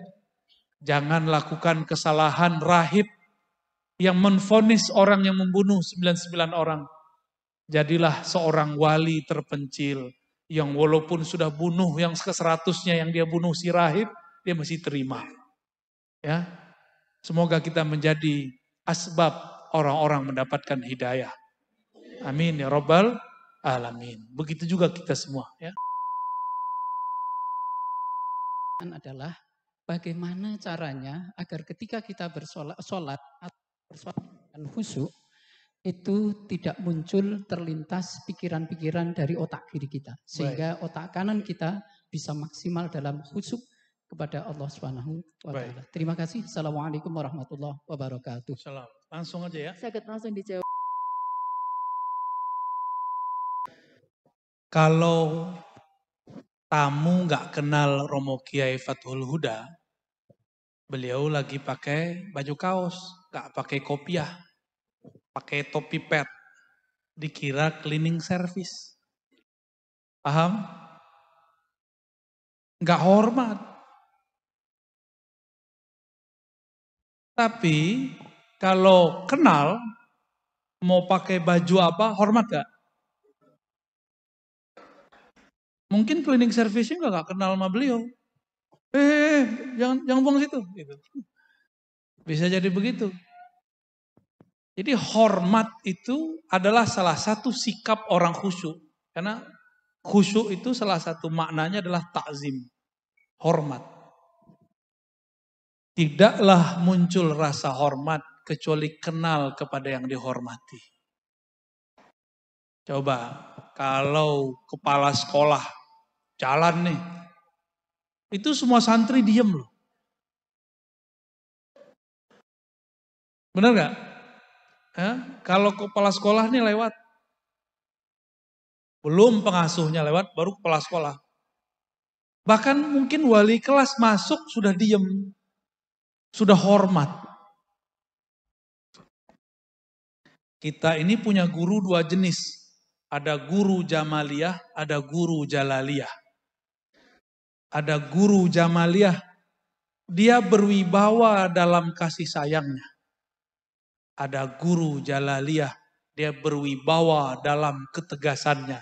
Jangan lakukan kesalahan rahib yang menfonis orang yang membunuh 99 orang. Jadilah seorang wali terpencil yang walaupun sudah bunuh yang ke seratusnya yang dia bunuh si rahib, dia masih terima. Ya, Semoga kita menjadi asbab orang-orang mendapatkan hidayah. Amin ya robbal alamin. Begitu juga kita semua ya. adalah bagaimana caranya agar ketika kita bersolat atau bersolat dan khusyuk itu tidak muncul terlintas pikiran-pikiran dari otak kiri kita sehingga Baik. otak kanan kita bisa maksimal dalam khusyuk kepada Allah Subhanahu wa taala. Terima kasih. Assalamualaikum warahmatullahi wabarakatuh. Salam. Langsung aja ya. Saya langsung dijawab. Kalau tamu nggak kenal Romo Kiai Fathul Huda, beliau lagi pakai baju kaos, nggak pakai kopiah, pakai topi pet, dikira cleaning service. Paham? Nggak hormat. Tapi kalau kenal, mau pakai baju apa, hormat gak? Mungkin cleaning service juga nggak kenal sama beliau. Eh, eh, eh, jangan jangan buang situ. Gitu. Bisa jadi begitu. Jadi hormat itu adalah salah satu sikap orang khusyuk. Karena khusyuk itu salah satu maknanya adalah takzim. Hormat. Tidaklah muncul rasa hormat kecuali kenal kepada yang dihormati. Coba kalau kepala sekolah Jalan nih. Itu semua santri diem loh. Benar nggak? Kalau kepala sekolah nih lewat. Belum pengasuhnya lewat, baru kepala sekolah. Bahkan mungkin wali kelas masuk sudah diem. Sudah hormat. Kita ini punya guru dua jenis. Ada guru jamaliah, ada guru jalaliah ada guru Jamaliah, dia berwibawa dalam kasih sayangnya. Ada guru Jalaliah, dia berwibawa dalam ketegasannya.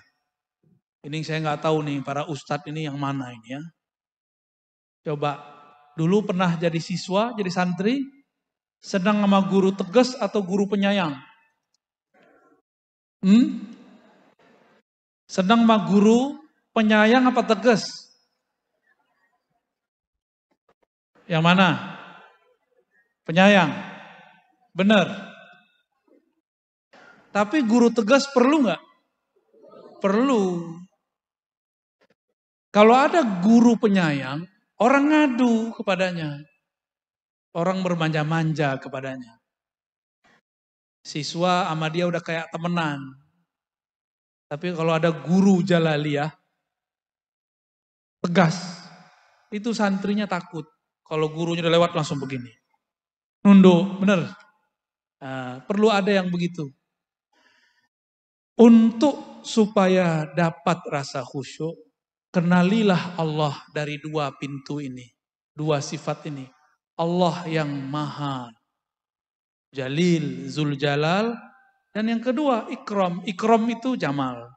Ini saya nggak tahu nih para ustadz ini yang mana ini ya. Coba dulu pernah jadi siswa, jadi santri, sedang sama guru tegas atau guru penyayang? Hmm? Sedang sama guru penyayang apa tegas? Yang mana? Penyayang. Benar. Tapi guru tegas perlu nggak? Perlu. Kalau ada guru penyayang, orang ngadu kepadanya. Orang bermanja-manja kepadanya. Siswa sama dia udah kayak temenan. Tapi kalau ada guru jalaliah, tegas, itu santrinya takut. Kalau gurunya udah lewat langsung begini. Nunduk, bener. Nah, perlu ada yang begitu. Untuk supaya dapat rasa khusyuk, kenalilah Allah dari dua pintu ini. Dua sifat ini. Allah yang maha jalil, zul jalal. Dan yang kedua, ikram. Ikram itu jamal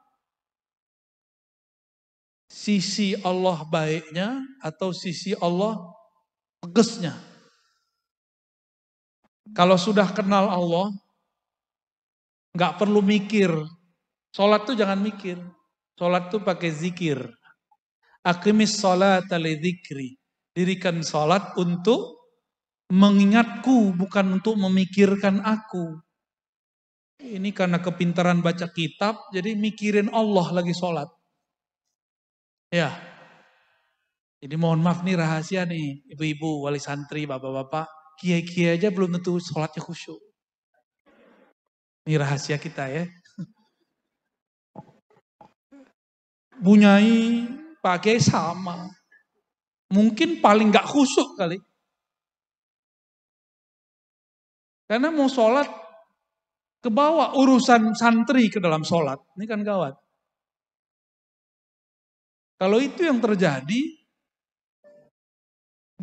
sisi Allah baiknya atau sisi Allah Tegasnya. Kalau sudah kenal Allah, nggak perlu mikir. Sholat tuh jangan mikir. Sholat tuh pakai zikir. Akimis sholat zikri. Dirikan sholat untuk mengingatku, bukan untuk memikirkan aku. Ini karena kepintaran baca kitab, jadi mikirin Allah lagi sholat. Ya, ini mohon maaf nih rahasia nih, ibu-ibu, wali santri, bapak-bapak, kiai-kiai aja belum tentu sholatnya khusyuk. Ini rahasia kita ya. Bunyai pakai sama. Mungkin paling gak khusyuk kali. Karena mau sholat, kebawa urusan santri ke dalam sholat. Ini kan gawat. Kalau itu yang terjadi,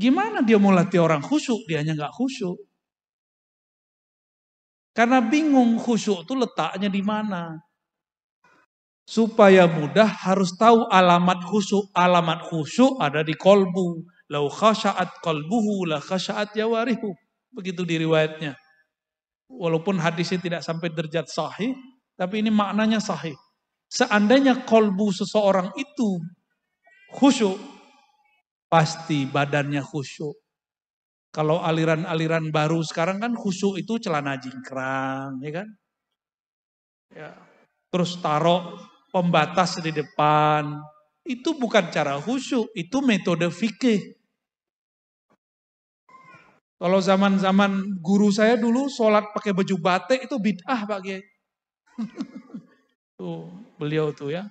Gimana dia mau latih orang khusyuk? dia hanya nggak khusyuk. Karena bingung khusyuk itu letaknya di mana. Supaya mudah harus tahu alamat khusyuk. Alamat khusyuk ada di kolbu. Lau khasyaat kolbuhu la khasyaat yawarihu. Begitu diriwayatnya. Walaupun hadisnya tidak sampai derajat sahih. Tapi ini maknanya sahih. Seandainya kolbu seseorang itu khusyuk pasti badannya khusyuk. Kalau aliran-aliran baru sekarang kan khusyuk itu celana jingkrang, ya kan? Ya. Terus taruh pembatas di depan. Itu bukan cara khusyuk, itu metode fikih. Kalau zaman-zaman guru saya dulu sholat pakai baju batik itu bid'ah Pak Kiai. tuh, beliau tuh ya.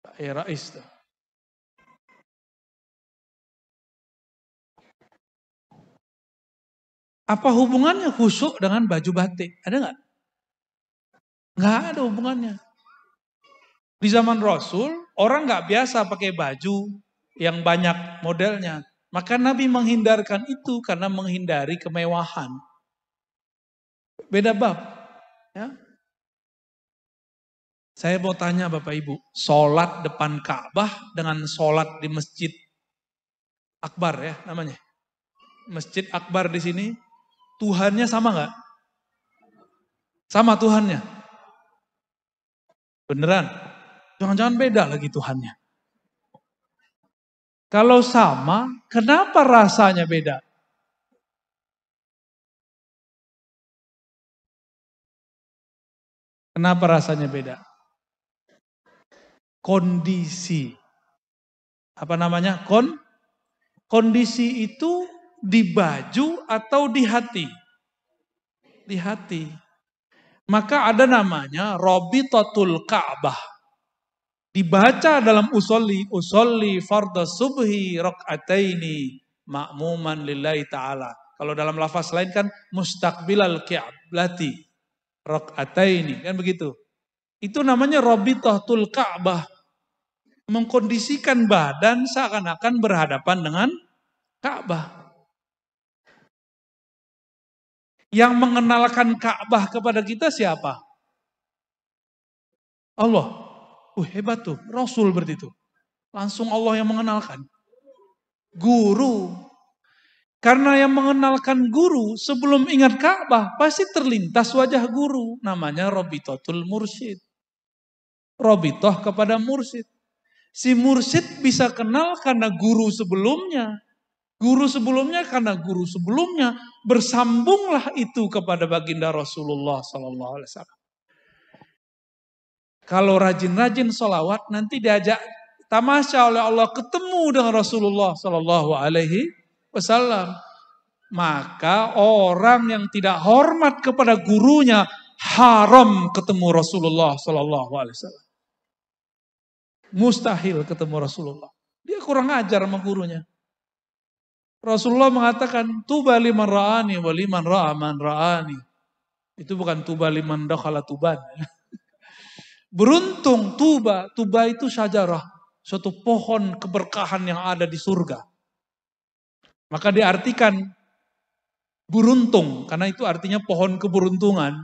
Pak Rais tuh. Apa hubungannya khusyuk dengan baju batik? Ada nggak? Nggak ada hubungannya. Di zaman Rasul, orang nggak biasa pakai baju yang banyak modelnya. Maka Nabi menghindarkan itu karena menghindari kemewahan. Beda bab. Ya. Saya mau tanya Bapak Ibu, sholat depan Ka'bah dengan sholat di masjid Akbar ya namanya. Masjid Akbar di sini Tuhannya sama nggak? Sama Tuhannya. Beneran. Jangan-jangan beda lagi Tuhannya. Kalau sama, kenapa rasanya beda? Kenapa rasanya beda? Kondisi. Apa namanya? Kon kondisi itu di baju atau di hati? Di hati. Maka ada namanya robi' Totul Ka'bah. Dibaca dalam usolli, usolli farda subhi rok'ataini makmuman lillahi ta'ala. Kalau dalam lafaz lain kan mustaqbilal ki'ablati rok'ataini. Kan begitu. Itu namanya robi' Totul Ka'bah. Mengkondisikan badan seakan-akan berhadapan dengan Ka'bah. Yang mengenalkan Ka'bah kepada kita siapa? Allah. Uh, hebat tuh, Rasul berarti itu. Langsung Allah yang mengenalkan. Guru. Karena yang mengenalkan guru sebelum ingat Ka'bah pasti terlintas wajah guru. Namanya Robitotul Mursyid. Robitoh kepada Mursyid. Si Mursyid bisa kenal karena guru sebelumnya. Guru sebelumnya karena guru sebelumnya bersambunglah itu kepada baginda Rasulullah Sallallahu Alaihi Wasallam. Kalau rajin-rajin solawat nanti diajak tamasya oleh Allah ketemu dengan Rasulullah Sallallahu Alaihi Wasallam. Maka orang yang tidak hormat kepada gurunya haram ketemu Rasulullah Sallallahu Alaihi Wasallam. Mustahil ketemu Rasulullah. Dia kurang ajar sama gurunya. Rasulullah mengatakan tuba liman ra'ani wa liman ra'a ra'ani. Itu bukan tuba liman dakhala tuban. Beruntung tuba, tuba itu syajarah, suatu pohon keberkahan yang ada di surga. Maka diartikan beruntung karena itu artinya pohon keberuntungan.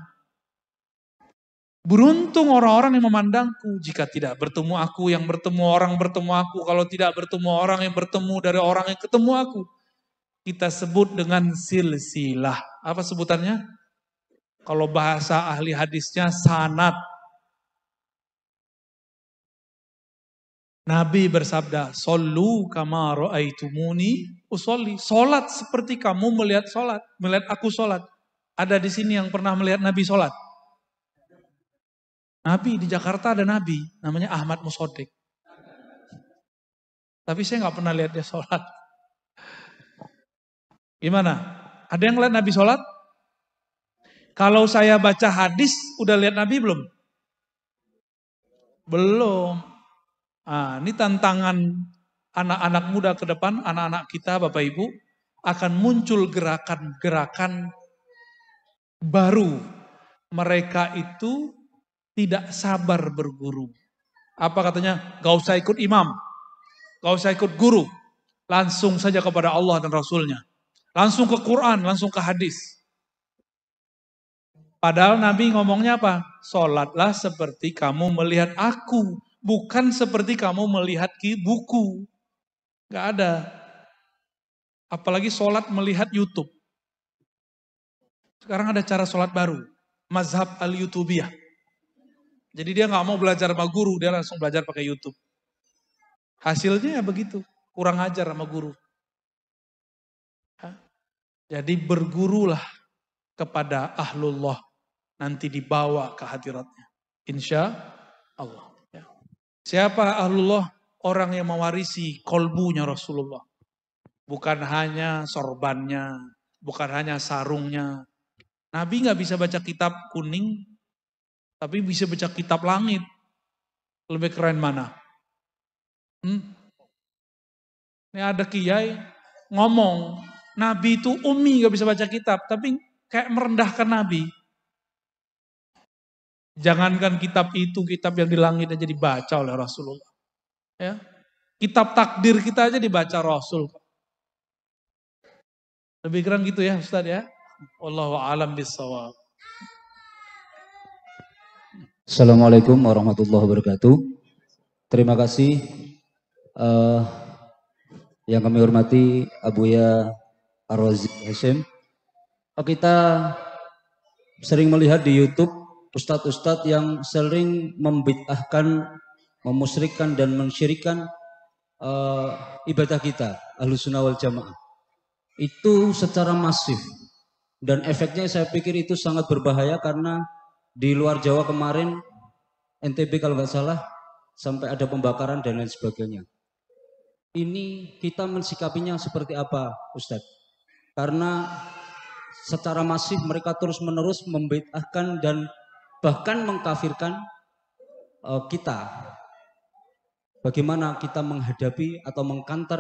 Beruntung orang-orang yang memandangku jika tidak bertemu aku yang bertemu orang bertemu aku kalau tidak bertemu orang yang bertemu dari orang yang ketemu aku kita sebut dengan silsilah. Apa sebutannya? Kalau bahasa ahli hadisnya sanat. Nabi bersabda, "Solu kamaro aitumuni usoli solat seperti kamu melihat solat melihat aku solat Ada di sini yang pernah melihat Nabi solat Nabi di Jakarta ada Nabi namanya Ahmad Musodik. Tapi saya nggak pernah lihat dia solat Gimana? Ada yang lihat Nabi sholat? Kalau saya baca hadis, udah lihat Nabi belum? Belum. Nah, ini tantangan anak-anak muda ke depan, anak-anak kita, Bapak Ibu, akan muncul gerakan-gerakan baru. Mereka itu tidak sabar berguru. Apa katanya? Gak usah ikut imam. Gak usah ikut guru. Langsung saja kepada Allah dan Rasulnya. nya Langsung ke Quran, langsung ke hadis. Padahal Nabi ngomongnya apa? Sholatlah seperti kamu melihat aku. Bukan seperti kamu melihat buku. Gak ada. Apalagi sholat melihat Youtube. Sekarang ada cara sholat baru. Mazhab al-Youtubiyah. Jadi dia nggak mau belajar sama guru, dia langsung belajar pakai Youtube. Hasilnya ya begitu. Kurang ajar sama guru. Jadi bergurulah kepada ahlullah. Nanti dibawa ke hadiratnya. Insya Allah. Ya. Siapa ahlullah? Orang yang mewarisi kolbunya Rasulullah. Bukan hanya sorbannya, bukan hanya sarungnya. Nabi nggak bisa baca kitab kuning, tapi bisa baca kitab langit. Lebih keren mana? Hmm? Ini ada kiai ngomong, Nabi itu umi gak bisa baca kitab, tapi kayak merendahkan Nabi. Jangankan kitab itu, kitab yang di langit aja dibaca oleh Rasulullah. Ya. Kitab takdir kita aja dibaca Rasul. Lebih keren gitu ya Ustaz ya. Allahu alam bisawab. Assalamualaikum warahmatullahi wabarakatuh. Terima kasih uh, yang kami hormati Abuya ar Hashim. Oh, kita sering melihat di YouTube ustadz-ustadz yang sering membid'ahkan, memusrikan dan mensyirikan uh, eh, ibadah kita, ahlu wal jamaah. Itu secara masif. Dan efeknya saya pikir itu sangat berbahaya karena di luar Jawa kemarin, NTB kalau nggak salah, sampai ada pembakaran dan lain sebagainya. Ini kita mensikapinya seperti apa Ustadz? karena secara masif mereka terus-menerus membedahkan dan bahkan mengkafirkan uh, kita. Bagaimana kita menghadapi atau mengkanter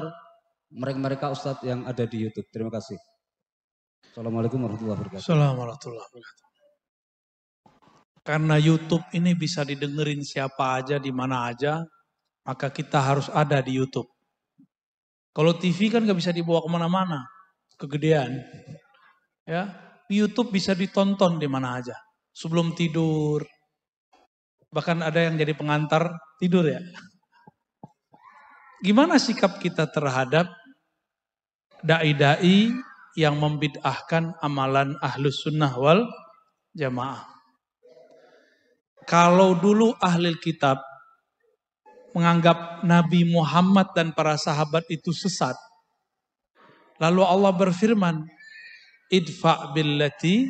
mereka-mereka ustadz yang ada di YouTube. Terima kasih. Assalamualaikum warahmatullahi wabarakatuh. Assalamualaikum warahmatullahi wabarakatuh. Karena YouTube ini bisa didengerin siapa aja, di mana aja, maka kita harus ada di YouTube. Kalau TV kan nggak bisa dibawa kemana-mana kegedean. Ya, YouTube bisa ditonton di mana aja. Sebelum tidur. Bahkan ada yang jadi pengantar tidur ya. Gimana sikap kita terhadap dai-dai yang membid'ahkan amalan ahlus sunnah wal jamaah. Kalau dulu ahli kitab menganggap Nabi Muhammad dan para sahabat itu sesat, Lalu Allah berfirman, idfa billati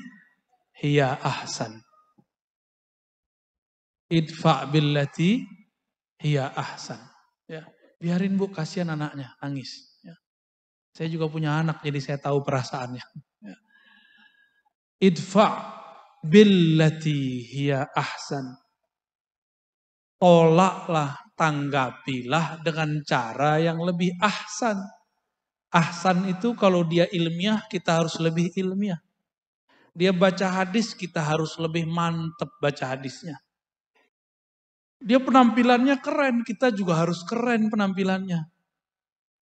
hiya ahsan. Idfa billati hiya ahsan. Ya. Biarin bu, kasihan anaknya, nangis. Ya. Saya juga punya anak, jadi saya tahu perasaannya. Ya. Idfa billati hiya ahsan. Tolaklah, tanggapilah dengan cara yang lebih ahsan Ahsan itu kalau dia ilmiah kita harus lebih ilmiah. Dia baca hadis kita harus lebih mantep baca hadisnya. Dia penampilannya keren, kita juga harus keren penampilannya.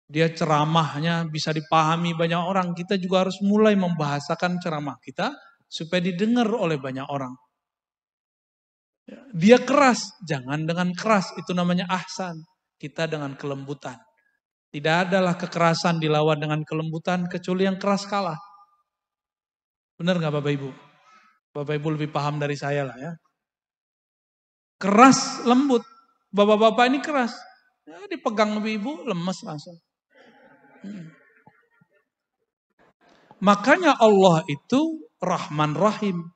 Dia ceramahnya bisa dipahami banyak orang, kita juga harus mulai membahasakan ceramah kita supaya didengar oleh banyak orang. Dia keras, jangan dengan keras, itu namanya ahsan. Kita dengan kelembutan. Tidak adalah kekerasan dilawan dengan kelembutan kecuali yang keras kalah. Benar nggak Bapak Ibu? Bapak Ibu lebih paham dari saya lah ya. Keras lembut. Bapak-bapak ini keras. Ya, dipegang ibu-ibu lemes langsung. Hmm. Makanya Allah itu Rahman Rahim.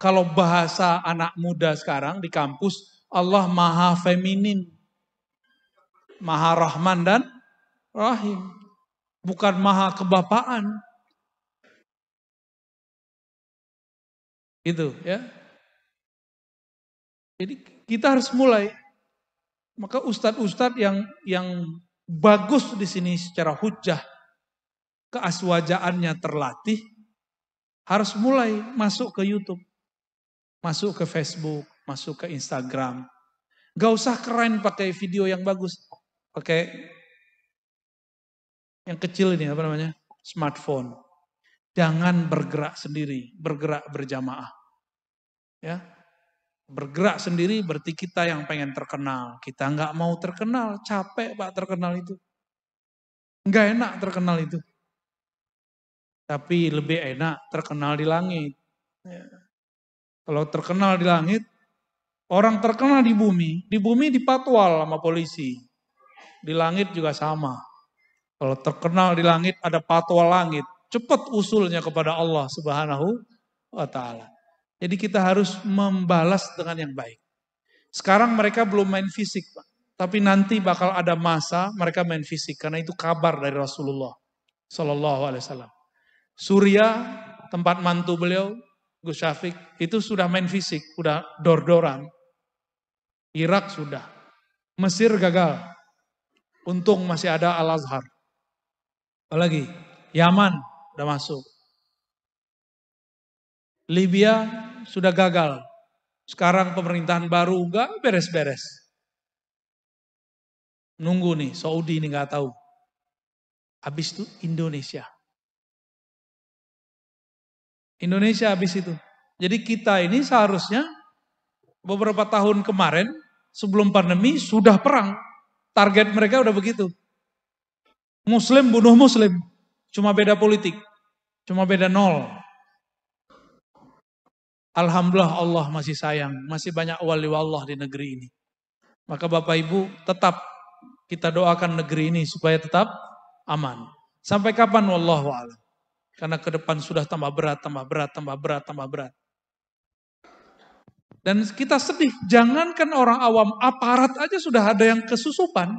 Kalau bahasa anak muda sekarang di kampus, Allah Maha Feminin. Maha Rahman dan Rahim. Bukan maha kebapaan. Itu ya. Jadi kita harus mulai. Maka ustadz-ustadz yang yang bagus di sini secara hujah keaswajaannya terlatih harus mulai masuk ke YouTube, masuk ke Facebook, masuk ke Instagram. Gak usah keren pakai video yang bagus, pakai yang kecil ini apa namanya? Smartphone. Jangan bergerak sendiri, bergerak berjamaah. Ya. Bergerak sendiri berarti kita yang pengen terkenal. Kita nggak mau terkenal, capek Pak terkenal itu. Nggak enak terkenal itu. Tapi lebih enak terkenal di langit. Ya. Kalau terkenal di langit, orang terkenal di bumi, di bumi dipatwal sama polisi. Di langit juga sama. Kalau terkenal di langit ada patwa langit, cepat usulnya kepada Allah Subhanahu wa taala. Jadi kita harus membalas dengan yang baik. Sekarang mereka belum main fisik, Pak. Tapi nanti bakal ada masa mereka main fisik karena itu kabar dari Rasulullah Shallallahu alaihi wasallam. Surya tempat mantu beliau Gus Syafiq itu sudah main fisik, sudah dor-doran. Irak sudah. Mesir gagal. Untung masih ada Al-Azhar. Apalagi Yaman udah masuk. Libya sudah gagal. Sekarang pemerintahan baru gak beres-beres. Nunggu nih, Saudi ini gak tahu. Habis itu Indonesia. Indonesia habis itu. Jadi kita ini seharusnya beberapa tahun kemarin sebelum pandemi sudah perang. Target mereka udah begitu. Muslim bunuh Muslim. Cuma beda politik. Cuma beda nol. Alhamdulillah Allah masih sayang. Masih banyak wali Allah di negeri ini. Maka Bapak Ibu tetap kita doakan negeri ini supaya tetap aman. Sampai kapan wallahu alam. Karena ke depan sudah tambah berat, tambah berat, tambah berat, tambah berat. Dan kita sedih, jangankan orang awam, aparat aja sudah ada yang kesusupan.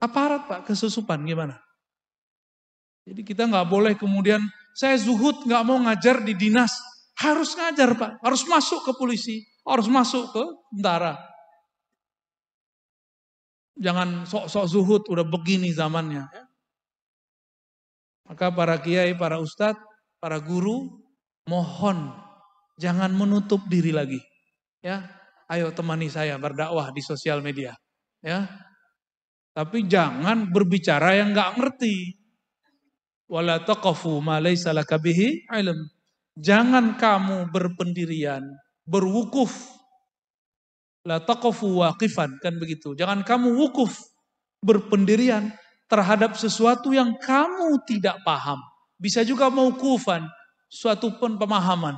Aparat Pak kesusupan gimana? Jadi kita nggak boleh kemudian saya zuhud nggak mau ngajar di dinas. Harus ngajar Pak, harus masuk ke polisi, harus masuk ke tentara. Jangan sok-sok zuhud udah begini zamannya. Maka para kiai, para ustadz, para guru mohon jangan menutup diri lagi. Ya, ayo temani saya berdakwah di sosial media. Ya, tapi jangan berbicara yang nggak ngerti. Wala taqafu ma laysa Jangan kamu berpendirian, berwukuf. La taqafu waqifan, kan begitu. Jangan kamu wukuf, berpendirian terhadap sesuatu yang kamu tidak paham. Bisa juga mau kufan, suatu pun pemahaman.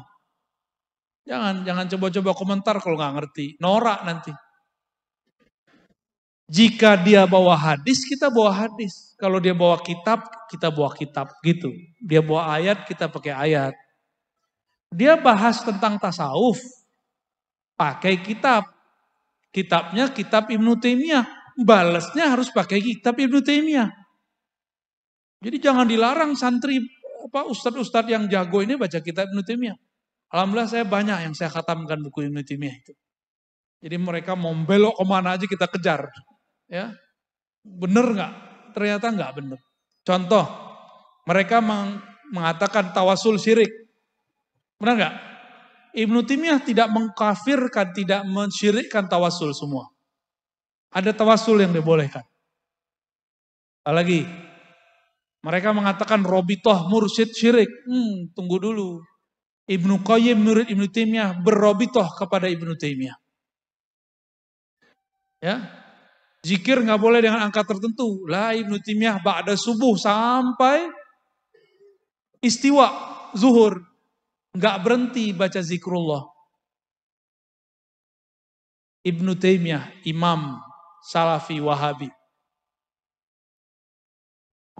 Jangan jangan coba-coba komentar kalau nggak ngerti. Norak nanti. Jika dia bawa hadis, kita bawa hadis. Kalau dia bawa kitab, kita bawa kitab gitu. Dia bawa ayat, kita pakai ayat. Dia bahas tentang tasawuf, pakai kitab. Kitabnya kitab Ibnu Taimiyah, Balasnya harus pakai kitab Ibnu Taimiyah. Jadi jangan dilarang santri apa ustadz-ustadz yang jago ini baca kitab Ibnu Taimiyah. Alhamdulillah saya banyak yang saya khatamkan buku Ibnu Taimiyah itu. Jadi mereka mau belok kemana aja kita kejar. Ya, benar nggak? Ternyata nggak benar. Contoh, mereka mengatakan tawasul syirik. Benar nggak? Ibnu Timiyah tidak mengkafirkan, tidak mensyirikkan tawasul semua. Ada tawasul yang dibolehkan. Apalagi, mereka mengatakan robitoh mursyid syirik. Hmm, tunggu dulu. Ibnu Qayyim murid Ibnu Timiyah berrobitoh kepada Ibnu Timiyah Ya, Zikir nggak boleh dengan angka tertentu. La Ibnu Timyah ba'da subuh sampai istiwa zuhur. Nggak berhenti baca zikrullah. Ibnu Taimiyah, imam salafi wahabi.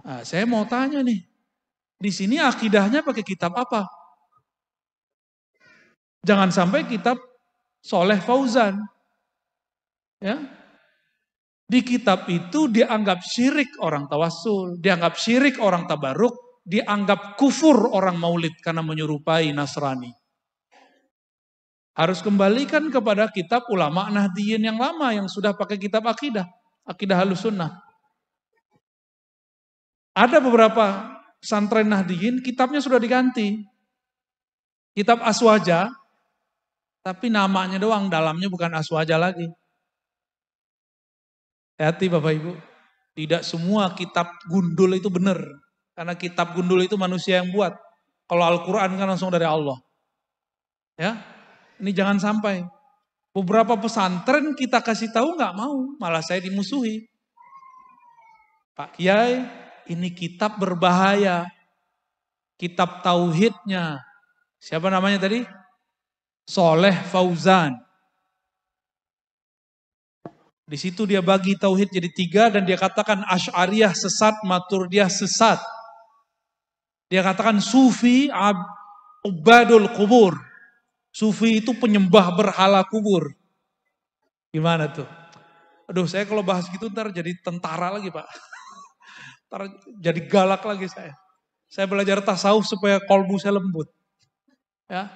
Nah, saya mau tanya nih, di sini akidahnya pakai kitab apa? Jangan sampai kitab Soleh Fauzan. Ya, di kitab itu dianggap syirik orang tawasul, dianggap syirik orang tabaruk, dianggap kufur orang maulid karena menyerupai Nasrani. Harus kembalikan kepada kitab ulama Nahdiyin yang lama yang sudah pakai kitab akidah, akidah halus sunnah. Ada beberapa santri Nahdiyin, kitabnya sudah diganti. Kitab Aswaja, tapi namanya doang, dalamnya bukan Aswaja lagi. Eh, hati Bapak Ibu, tidak semua kitab gundul itu benar. Karena kitab gundul itu manusia yang buat. Kalau Al-Quran kan langsung dari Allah. Ya, ini jangan sampai. Beberapa pesantren kita kasih tahu nggak mau, malah saya dimusuhi. Pak Kiai, ini kitab berbahaya. Kitab tauhidnya. Siapa namanya tadi? Soleh Fauzan. Di situ dia bagi tauhid jadi tiga dan dia katakan asyariah sesat, maturdiah sesat. Dia katakan Sufi ab, ubadul kubur. Sufi itu penyembah berhala kubur. Gimana tuh? Aduh saya kalau bahas gitu ntar jadi tentara lagi pak. Ntar jadi galak lagi saya. Saya belajar tasawuf supaya kolbu saya lembut. Ya,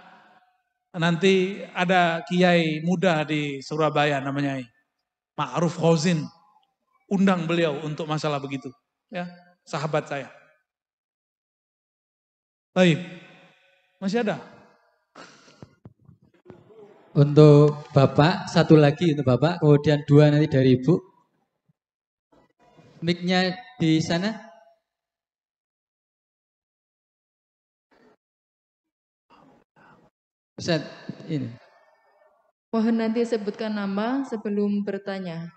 Nanti ada kiai muda di Surabaya namanya ini. Ma'ruf Khozin undang beliau untuk masalah begitu. Ya, sahabat saya. Baik. Masih ada? Untuk Bapak, satu lagi untuk Bapak, kemudian dua nanti dari Ibu. miknya di sana. Set ini. Mohon nanti sebutkan nama sebelum bertanya.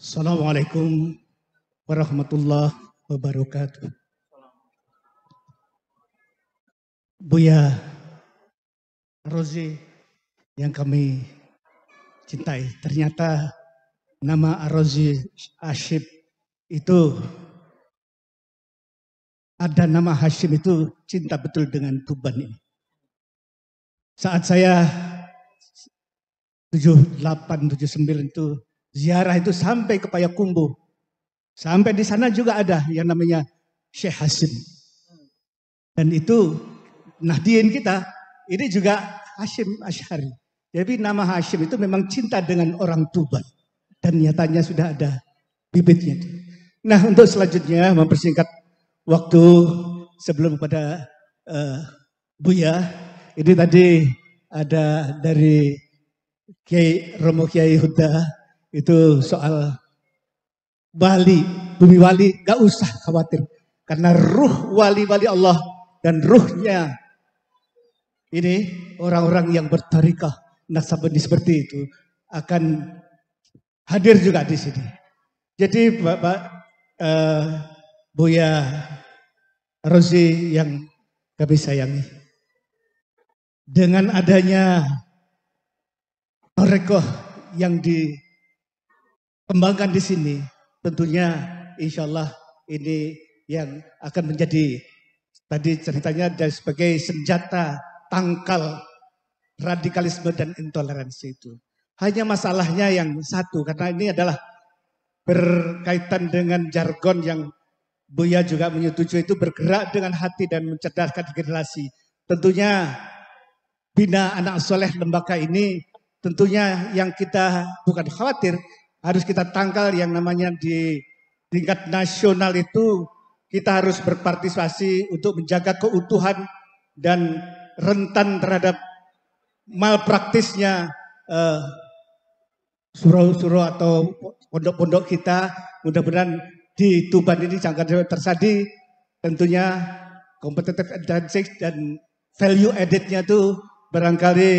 Assalamualaikum warahmatullahi wabarakatuh. Buya Rozi yang kami cintai. Ternyata nama Rozi Ashib itu ada nama Hashim itu cinta betul dengan Tuban ini. Saat saya 78, 79 itu ziarah itu sampai ke Payakumbu. Sampai di sana juga ada yang namanya Syekh Hashim. Dan itu nahdien kita ini juga Hashim Ashari. Jadi nama Hashim itu memang cinta dengan orang Tuban. Dan nyatanya sudah ada bibitnya. Nah untuk selanjutnya mempersingkat waktu sebelum kepada uh, eh, Buya, ini tadi ada dari Kiai Romo Kiai Huda itu soal Bali, bumi wali, gak usah khawatir. Karena ruh wali-wali Allah dan ruhnya ini orang-orang yang bertarikah nasabani seperti itu akan hadir juga di sini. Jadi Bapak uh, Buya Rozi yang kami sayangi. Dengan adanya rekoh yang dikembangkan di sini, tentunya insya Allah ini yang akan menjadi tadi ceritanya dan sebagai senjata tangkal radikalisme dan intoleransi itu. Hanya masalahnya yang satu, karena ini adalah berkaitan dengan jargon yang Buya juga menyetujui itu bergerak dengan hati dan mencerdaskan generasi. Tentunya bina anak soleh lembaga ini tentunya yang kita bukan khawatir harus kita tangkal yang namanya di tingkat nasional itu kita harus berpartisipasi untuk menjaga keutuhan dan rentan terhadap malpraktisnya uh, eh, surau-surau atau pondok-pondok kita mudah-mudahan di Tuban ini jangan terjadi tentunya kompetitif advantage dan value added-nya itu barangkali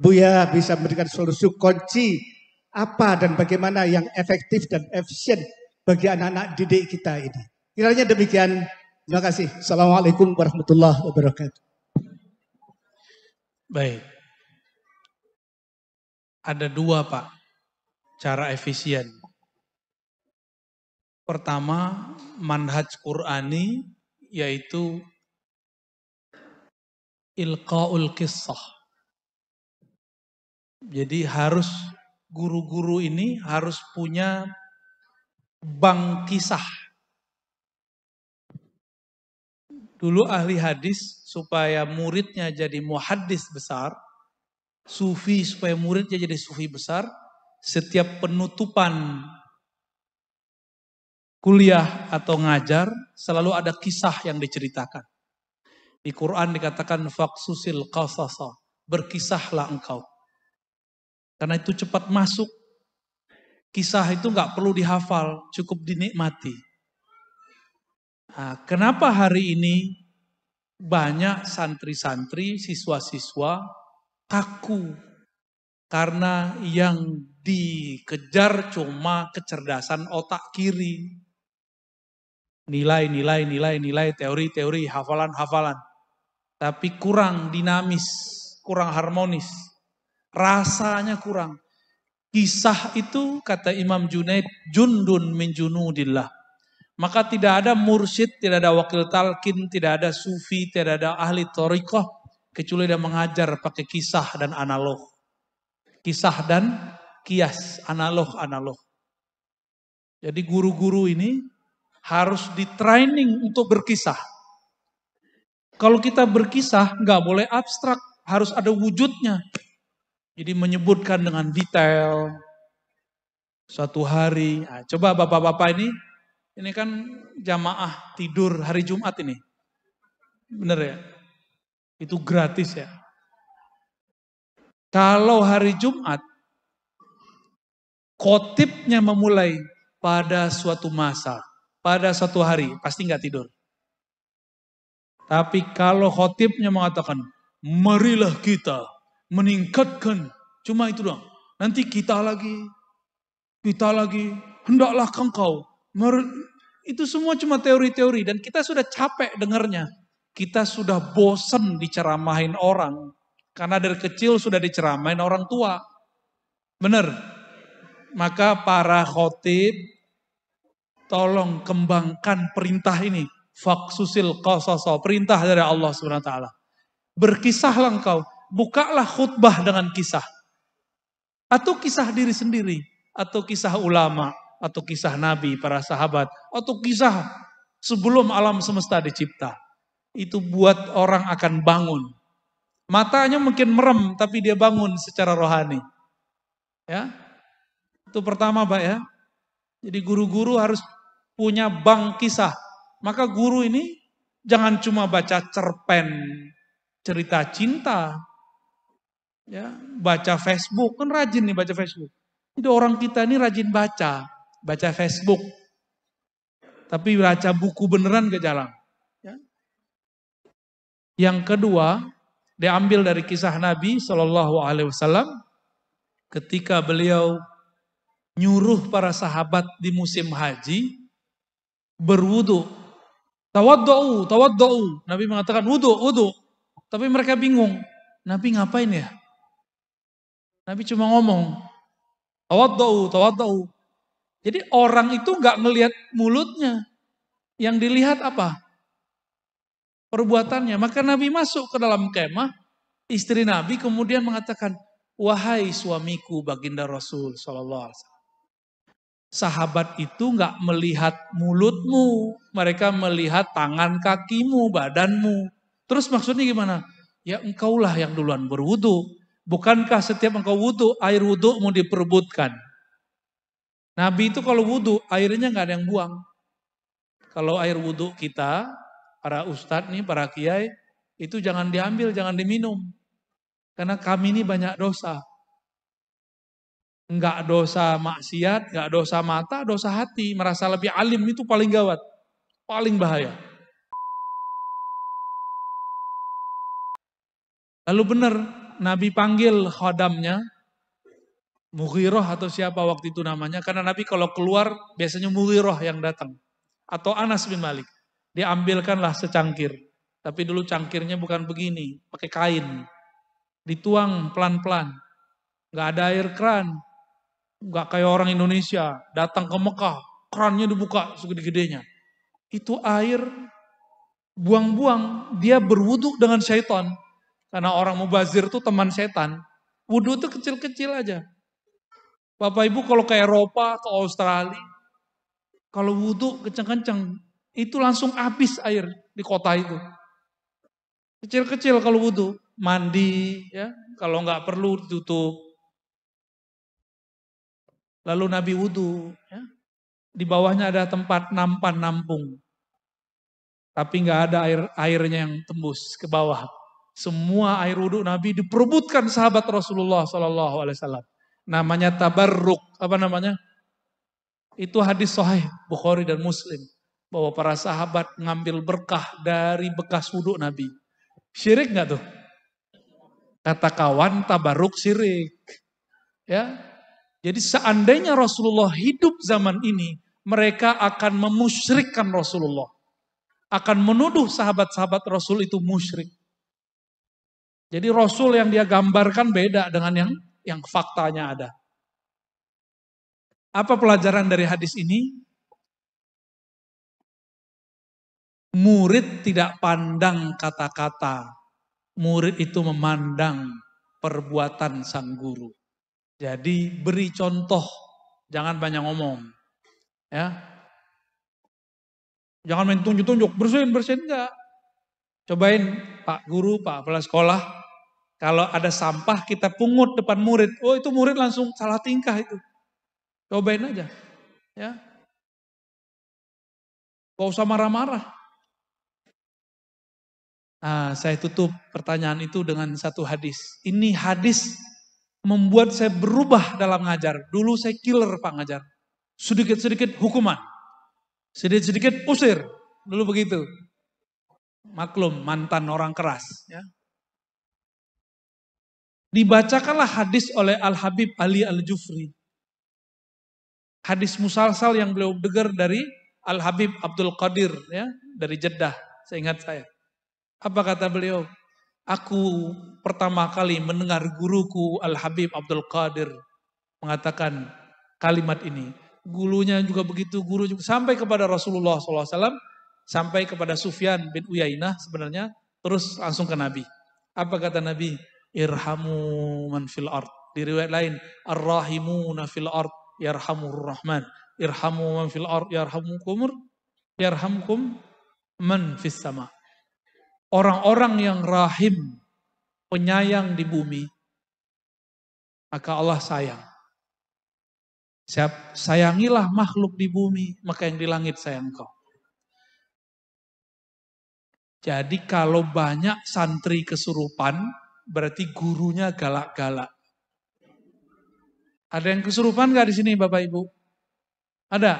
Buya bisa memberikan solusi kunci apa dan bagaimana yang efektif dan efisien bagi anak-anak didik kita ini. Kiranya demikian. Terima kasih. Assalamualaikum warahmatullahi wabarakatuh. Baik. Ada dua Pak, cara efisien Pertama, manhaj Qur'ani yaitu ilqaul kisah. Jadi harus guru-guru ini harus punya bank kisah. Dulu ahli hadis supaya muridnya jadi muhaddis besar, sufi supaya muridnya jadi sufi besar, setiap penutupan kuliah atau ngajar, selalu ada kisah yang diceritakan. Di Quran dikatakan faksusil qasasa, berkisahlah engkau. Karena itu cepat masuk. Kisah itu nggak perlu dihafal, cukup dinikmati. Nah, kenapa hari ini banyak santri-santri, siswa-siswa kaku karena yang dikejar cuma kecerdasan otak kiri, nilai-nilai, nilai-nilai, teori-teori, hafalan-hafalan. Tapi kurang dinamis, kurang harmonis. Rasanya kurang. Kisah itu kata Imam Junaid, jundun min junudillah. Maka tidak ada mursyid, tidak ada wakil talkin, tidak ada sufi, tidak ada ahli torikoh. Kecuali dia mengajar pakai kisah dan analog. Kisah dan kias, analog-analog. Jadi guru-guru ini harus di training untuk berkisah. Kalau kita berkisah nggak boleh abstrak, harus ada wujudnya. Jadi menyebutkan dengan detail suatu hari. Nah, coba bapak-bapak ini, ini kan jamaah tidur hari Jumat ini. Bener ya? Itu gratis ya. Kalau hari Jumat, kotipnya memulai pada suatu masa pada satu hari, pasti nggak tidur. Tapi kalau khotibnya mengatakan, marilah kita meningkatkan, cuma itu doang. Nanti kita lagi, kita lagi, hendaklah engkau. Itu semua cuma teori-teori dan kita sudah capek dengarnya. Kita sudah bosan diceramahin orang. Karena dari kecil sudah diceramahin orang tua. Benar. Maka para khotib tolong kembangkan perintah ini. Faksusil qasaso, perintah dari Allah Subhanahu wa taala. Berkisahlah engkau, bukalah khutbah dengan kisah. Atau kisah diri sendiri, atau kisah ulama, atau kisah nabi, para sahabat, atau kisah sebelum alam semesta dicipta. Itu buat orang akan bangun. Matanya mungkin merem, tapi dia bangun secara rohani. Ya, itu pertama, Pak ya. Jadi guru-guru harus punya bank kisah. Maka guru ini jangan cuma baca cerpen cerita cinta. Ya, baca Facebook kan rajin nih baca Facebook. itu orang kita ini rajin baca, baca Facebook. Tapi baca buku beneran ke jalan. Ya. Yang kedua, diambil dari kisah Nabi Shallallahu Alaihi Wasallam ketika beliau nyuruh para sahabat di musim haji berwudu. Tawaddu, tawaddu. Nabi mengatakan wudu, wudu. Tapi mereka bingung. Nabi ngapain ya? Nabi cuma ngomong. Tawaddu, tawaddu. Jadi orang itu nggak ngelihat mulutnya. Yang dilihat apa? Perbuatannya. Maka Nabi masuk ke dalam kemah. Istri Nabi kemudian mengatakan, Wahai suamiku baginda Rasul Sallallahu Alaihi Wasallam. Sahabat itu nggak melihat mulutmu, mereka melihat tangan kakimu, badanmu. Terus maksudnya gimana? Ya engkaulah yang duluan berwudu. Bukankah setiap engkau wudu, air mau diperbutkan. Nabi itu kalau wudu, airnya nggak ada yang buang. Kalau air wudhu kita, para ustadz nih, para kiai, itu jangan diambil, jangan diminum. Karena kami ini banyak dosa. Enggak dosa maksiat, enggak dosa mata, dosa hati. Merasa lebih alim itu paling gawat. Paling bahaya. Lalu benar, Nabi panggil khodamnya, Mughiroh atau siapa waktu itu namanya. Karena Nabi kalau keluar, biasanya Mughiroh yang datang. Atau Anas bin Malik. Diambilkanlah secangkir. Tapi dulu cangkirnya bukan begini, pakai kain. Dituang pelan-pelan. Gak ada air keran, Gak kayak orang Indonesia, datang ke Mekah, kerannya dibuka segede-gedenya. Itu air buang-buang, dia berwuduk dengan syaitan. Karena orang mubazir itu teman setan. Wudhu itu kecil-kecil aja. Bapak Ibu kalau ke Eropa, ke Australia, kalau wudhu kencang-kencang, itu langsung habis air di kota itu. Kecil-kecil kalau wudhu, mandi, ya kalau nggak perlu tutup. Lalu Nabi wudhu. Ya. Di bawahnya ada tempat nampan nampung. Tapi nggak ada air airnya yang tembus ke bawah. Semua air wudhu Nabi diperbutkan sahabat Rasulullah Sallallahu Alaihi Wasallam. Namanya tabarruk. Apa namanya? Itu hadis sahih Bukhari dan Muslim. Bahwa para sahabat ngambil berkah dari bekas wudhu Nabi. Syirik nggak tuh? Kata kawan tabarruk syirik. Ya, jadi seandainya Rasulullah hidup zaman ini, mereka akan memusyrikkan Rasulullah. Akan menuduh sahabat-sahabat Rasul itu musyrik. Jadi Rasul yang dia gambarkan beda dengan yang yang faktanya ada. Apa pelajaran dari hadis ini? Murid tidak pandang kata-kata. Murid itu memandang perbuatan sang guru. Jadi beri contoh, jangan banyak ngomong. Ya. Jangan main tunjuk-tunjuk, bersihin, bersihin enggak. Cobain Pak Guru, Pak Kepala Sekolah, kalau ada sampah kita pungut depan murid. Oh itu murid langsung salah tingkah itu. Cobain aja. Ya. Gak usah marah-marah. Nah, saya tutup pertanyaan itu dengan satu hadis. Ini hadis membuat saya berubah dalam ngajar. Dulu saya killer Pak ngajar. Sedikit-sedikit hukuman. Sedikit-sedikit usir. Dulu begitu. Maklum, mantan orang keras. Ya. Dibacakanlah hadis oleh Al-Habib Ali Al-Jufri. Hadis musalsal yang beliau dengar dari Al-Habib Abdul Qadir ya, dari Jeddah, saya ingat saya. Apa kata beliau? Aku pertama kali mendengar guruku Al-Habib Abdul Qadir mengatakan kalimat ini. Gurunya juga begitu, guru juga, sampai kepada Rasulullah SAW, sampai kepada Sufyan bin Uyainah sebenarnya, terus langsung ke Nabi. Apa kata Nabi? Irhamu man fil ard. Di riwayat lain, arrahimuna fil ard yarhamur rahman. Irhamu man fil ard yarhamukum yarhamkum man fis sama orang-orang yang rahim, penyayang di bumi, maka Allah sayang. Siap, sayangilah makhluk di bumi, maka yang di langit sayang kau. Jadi kalau banyak santri kesurupan, berarti gurunya galak-galak. Ada yang kesurupan gak di sini Bapak Ibu? Ada.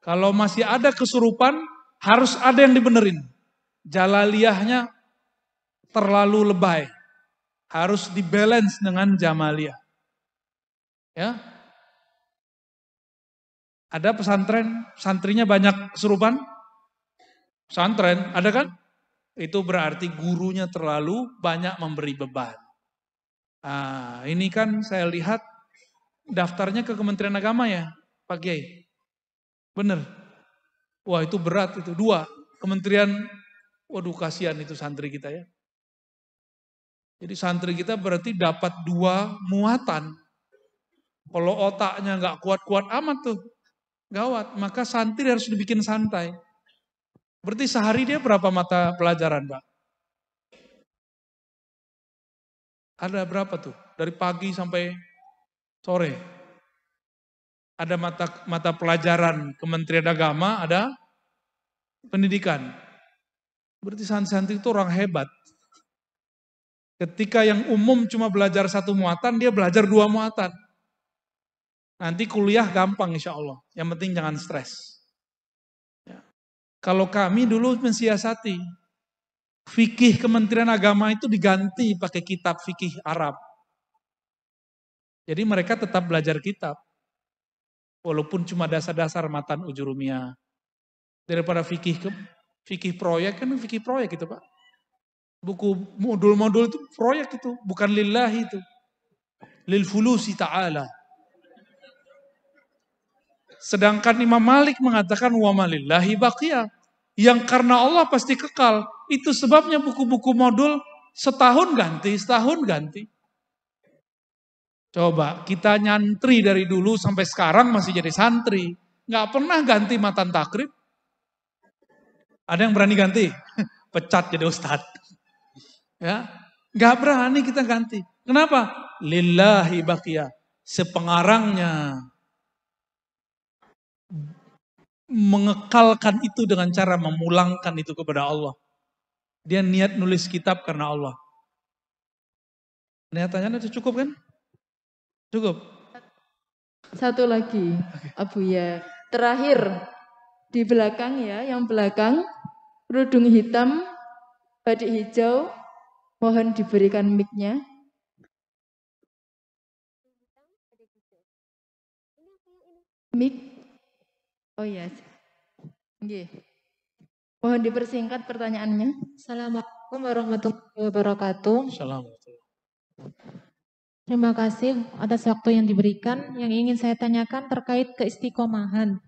Kalau masih ada kesurupan, harus ada yang dibenerin jalaliahnya terlalu lebay. Harus dibalance dengan Jamaliyah. Ya. Ada pesantren, santrinya banyak kesurupan? Pesantren, ada kan? Itu berarti gurunya terlalu banyak memberi beban. Nah, ini kan saya lihat daftarnya ke Kementerian Agama ya, Pak Kiai. bener Wah itu berat itu. Dua, Kementerian Waduh kasihan itu santri kita ya. Jadi santri kita berarti dapat dua muatan. Kalau otaknya nggak kuat-kuat amat tuh, gawat. Maka santri harus dibikin santai. Berarti sehari dia berapa mata pelajaran, Pak? Ada berapa tuh? Dari pagi sampai sore. Ada mata mata pelajaran Kementerian Agama, ada pendidikan. Berarti santri Santi itu orang hebat. Ketika yang umum cuma belajar satu muatan, dia belajar dua muatan. Nanti kuliah gampang insya Allah. Yang penting jangan stres. Ya. Kalau kami dulu mensiasati, fikih Kementerian Agama itu diganti pakai kitab fikih Arab. Jadi mereka tetap belajar kitab. Walaupun cuma dasar-dasar matan ujurumia. Daripada fikih ke Fikih proyek kan fikih proyek itu Pak. Buku modul-modul itu proyek itu, bukan lillahi itu. Lil fulusi ta'ala. Sedangkan Imam Malik mengatakan wa malillahi baqiya Yang karena Allah pasti kekal. Itu sebabnya buku-buku modul setahun ganti, setahun ganti. Coba kita nyantri dari dulu sampai sekarang masih jadi santri. Nggak pernah ganti matan takrib. Ada yang berani ganti? Pecat jadi ustadz. Ya, nggak berani kita ganti. Kenapa? Lillahi bakia. Sepengarangnya mengekalkan itu dengan cara memulangkan itu kepada Allah. Dia niat nulis kitab karena Allah. Niatannya itu cukup kan? Cukup. Satu lagi, okay. Abu ya. Terakhir di belakang ya, yang belakang kerudung hitam, batik hijau, mohon diberikan mic-nya. Mic. Oh iya. Yes. Mohon dipersingkat pertanyaannya. Assalamualaikum warahmatullahi wabarakatuh. Assalamualaikum. Terima kasih atas waktu yang diberikan. Yang ingin saya tanyakan terkait keistiqomahan.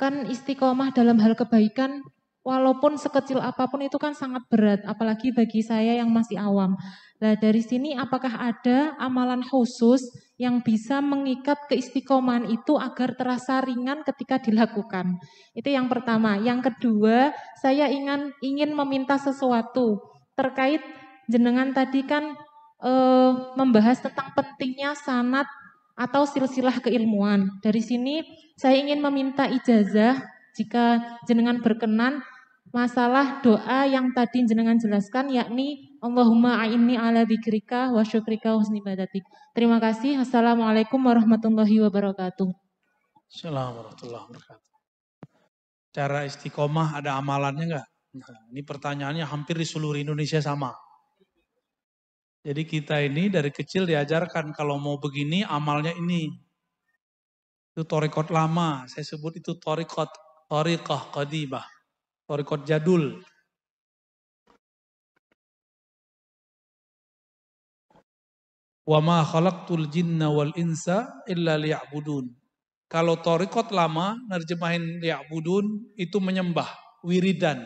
Kan istiqomah dalam hal kebaikan walaupun sekecil apapun itu kan sangat berat, apalagi bagi saya yang masih awam. Nah dari sini apakah ada amalan khusus yang bisa mengikat keistikoman itu agar terasa ringan ketika dilakukan? Itu yang pertama. Yang kedua, saya ingin ingin meminta sesuatu terkait jenengan tadi kan e, membahas tentang pentingnya sanat atau silsilah keilmuan. Dari sini saya ingin meminta ijazah jika jenengan berkenan, masalah doa yang tadi jenengan jelaskan yakni Allahumma a'inni ala dzikrika wa syukrika husni badatik. Terima kasih. Assalamualaikum warahmatullahi wabarakatuh. Assalamualaikum warahmatullahi wabarakatuh. Cara istiqomah ada amalannya enggak? ini pertanyaannya hampir di seluruh Indonesia sama. Jadi kita ini dari kecil diajarkan kalau mau begini amalnya ini. Itu torikot lama, saya sebut itu torikot tariqah qadimah, tariqah jadul. Wa ma khalaqtul jinna wal insa illa liya'budun. Kalau tariqah lama, nerjemahin liya'budun, itu menyembah, wiridan.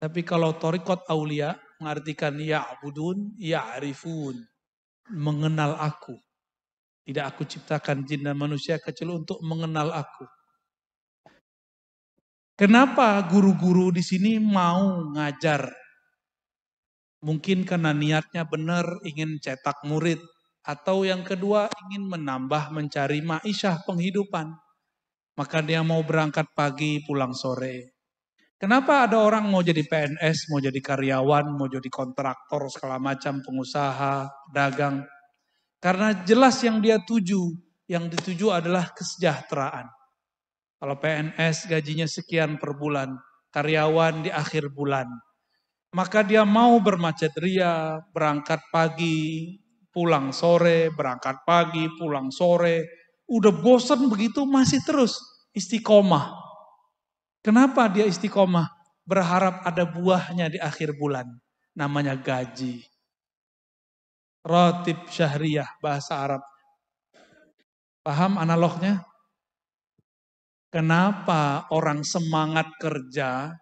Tapi kalau tariqah aulia, mengartikan ya'budun, ya'rifun. Mengenal aku. Tidak aku ciptakan jin dan manusia kecil untuk mengenal aku. Kenapa guru-guru di sini mau ngajar? Mungkin karena niatnya benar ingin cetak murid. Atau yang kedua ingin menambah mencari ma'isyah penghidupan. Maka dia mau berangkat pagi pulang sore. Kenapa ada orang mau jadi PNS, mau jadi karyawan, mau jadi kontraktor, segala macam pengusaha, dagang. Karena jelas yang dia tuju, yang dituju adalah kesejahteraan. Kalau PNS gajinya sekian per bulan, karyawan di akhir bulan. Maka dia mau bermacet ria, berangkat pagi, pulang sore, berangkat pagi, pulang sore. Udah bosan begitu masih terus istiqomah. Kenapa dia istiqomah? Berharap ada buahnya di akhir bulan. Namanya gaji. Rotib syahriyah bahasa Arab. Paham analognya? Kenapa orang semangat kerja?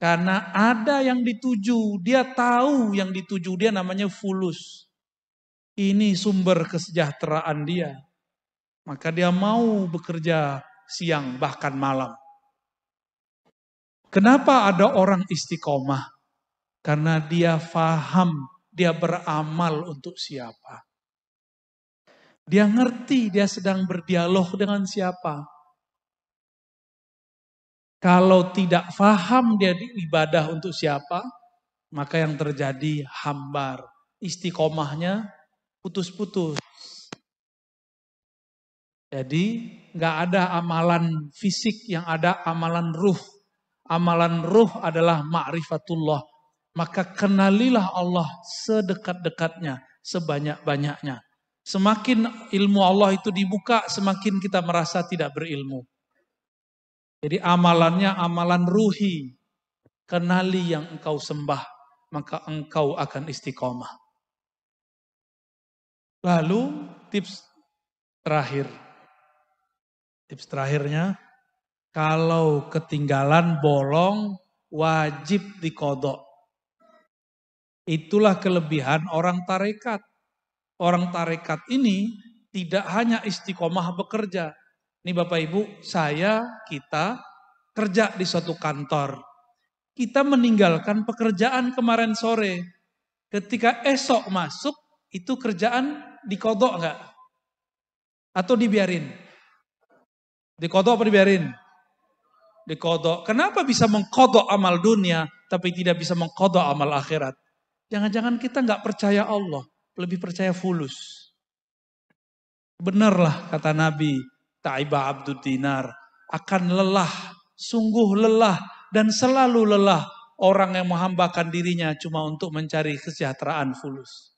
Karena ada yang dituju, dia tahu yang dituju, dia namanya fulus. Ini sumber kesejahteraan dia. Maka dia mau bekerja siang bahkan malam. Kenapa ada orang istiqomah? Karena dia faham, dia beramal untuk siapa. Dia ngerti dia sedang berdialog dengan siapa. Kalau tidak faham dia ibadah untuk siapa, maka yang terjadi hambar. Istiqomahnya putus-putus. Jadi nggak ada amalan fisik yang ada amalan ruh. Amalan ruh adalah ma'rifatullah. Maka kenalilah Allah sedekat-dekatnya, sebanyak-banyaknya. Semakin ilmu Allah itu dibuka, semakin kita merasa tidak berilmu. Jadi amalannya amalan ruhi. Kenali yang engkau sembah, maka engkau akan istiqomah. Lalu tips terakhir. Tips terakhirnya, kalau ketinggalan bolong wajib dikodok. Itulah kelebihan orang tarekat. Orang tarekat ini tidak hanya istiqomah bekerja, ini Bapak Ibu, saya, kita kerja di suatu kantor. Kita meninggalkan pekerjaan kemarin sore. Ketika esok masuk, itu kerjaan dikodok nggak? Atau dibiarin? Dikodok apa dibiarin? Dikodok. Kenapa bisa mengkodok amal dunia, tapi tidak bisa mengkodok amal akhirat? Jangan-jangan kita nggak percaya Allah, lebih percaya fulus. Benarlah kata Nabi, Ta'iba Abdul dinar. Akan lelah, sungguh lelah dan selalu lelah orang yang menghambakan dirinya cuma untuk mencari kesejahteraan fulus.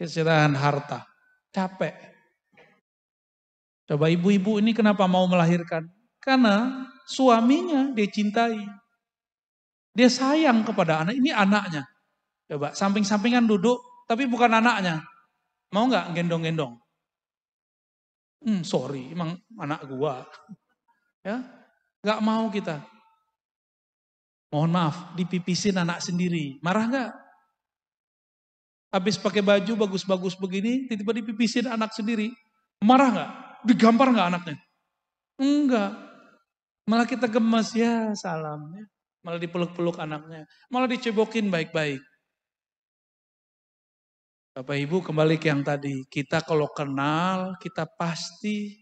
Kesejahteraan harta. Capek. Coba ibu-ibu ini kenapa mau melahirkan? Karena suaminya dia cintai. Dia sayang kepada anak. Ini anaknya. Coba samping-sampingan duduk, tapi bukan anaknya. Mau nggak gendong-gendong? Hmm, sorry, emang anak gua. Ya, nggak mau kita. Mohon maaf, dipipisin anak sendiri. Marah nggak? Habis pakai baju bagus-bagus begini, tiba-tiba dipipisin anak sendiri. Marah nggak? Digampar nggak anaknya? Enggak. Malah kita gemas ya salam. Ya. Malah dipeluk-peluk anaknya. Malah dicebokin baik-baik. Bapak Ibu kembali ke yang tadi. Kita kalau kenal, kita pasti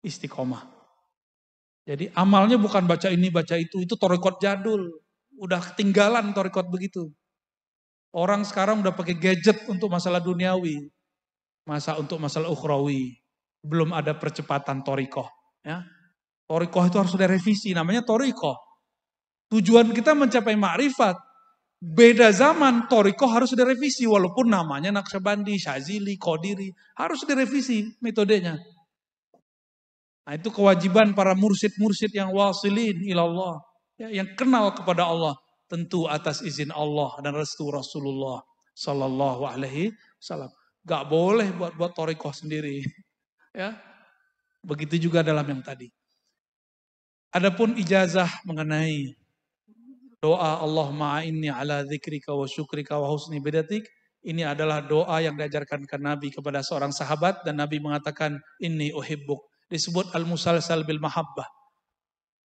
istiqomah. Jadi amalnya bukan baca ini, baca itu. Itu torikot jadul. Udah ketinggalan torikot begitu. Orang sekarang udah pakai gadget untuk masalah duniawi. Masa untuk masalah ukhrawi. Belum ada percepatan torikoh. Ya. Torikoh itu harus revisi, Namanya torikoh. Tujuan kita mencapai makrifat. Beda zaman, Toriko harus direvisi. Walaupun namanya Naksabandi, Syazili, Kodiri. Harus direvisi metodenya. Nah, itu kewajiban para mursid-mursid yang wasilin ilallah. Ya, yang kenal kepada Allah. Tentu atas izin Allah dan restu Rasulullah Sallallahu Alaihi salam Gak boleh buat-buat toriko sendiri. ya, Begitu juga dalam yang tadi. Adapun ijazah mengenai doa Allah ma'inni ala zikrika wa syukrika wa husni bidatik. Ini adalah doa yang diajarkan ke Nabi kepada seorang sahabat dan Nabi mengatakan ini uhibbuk. Disebut al-musalsal bil mahabbah.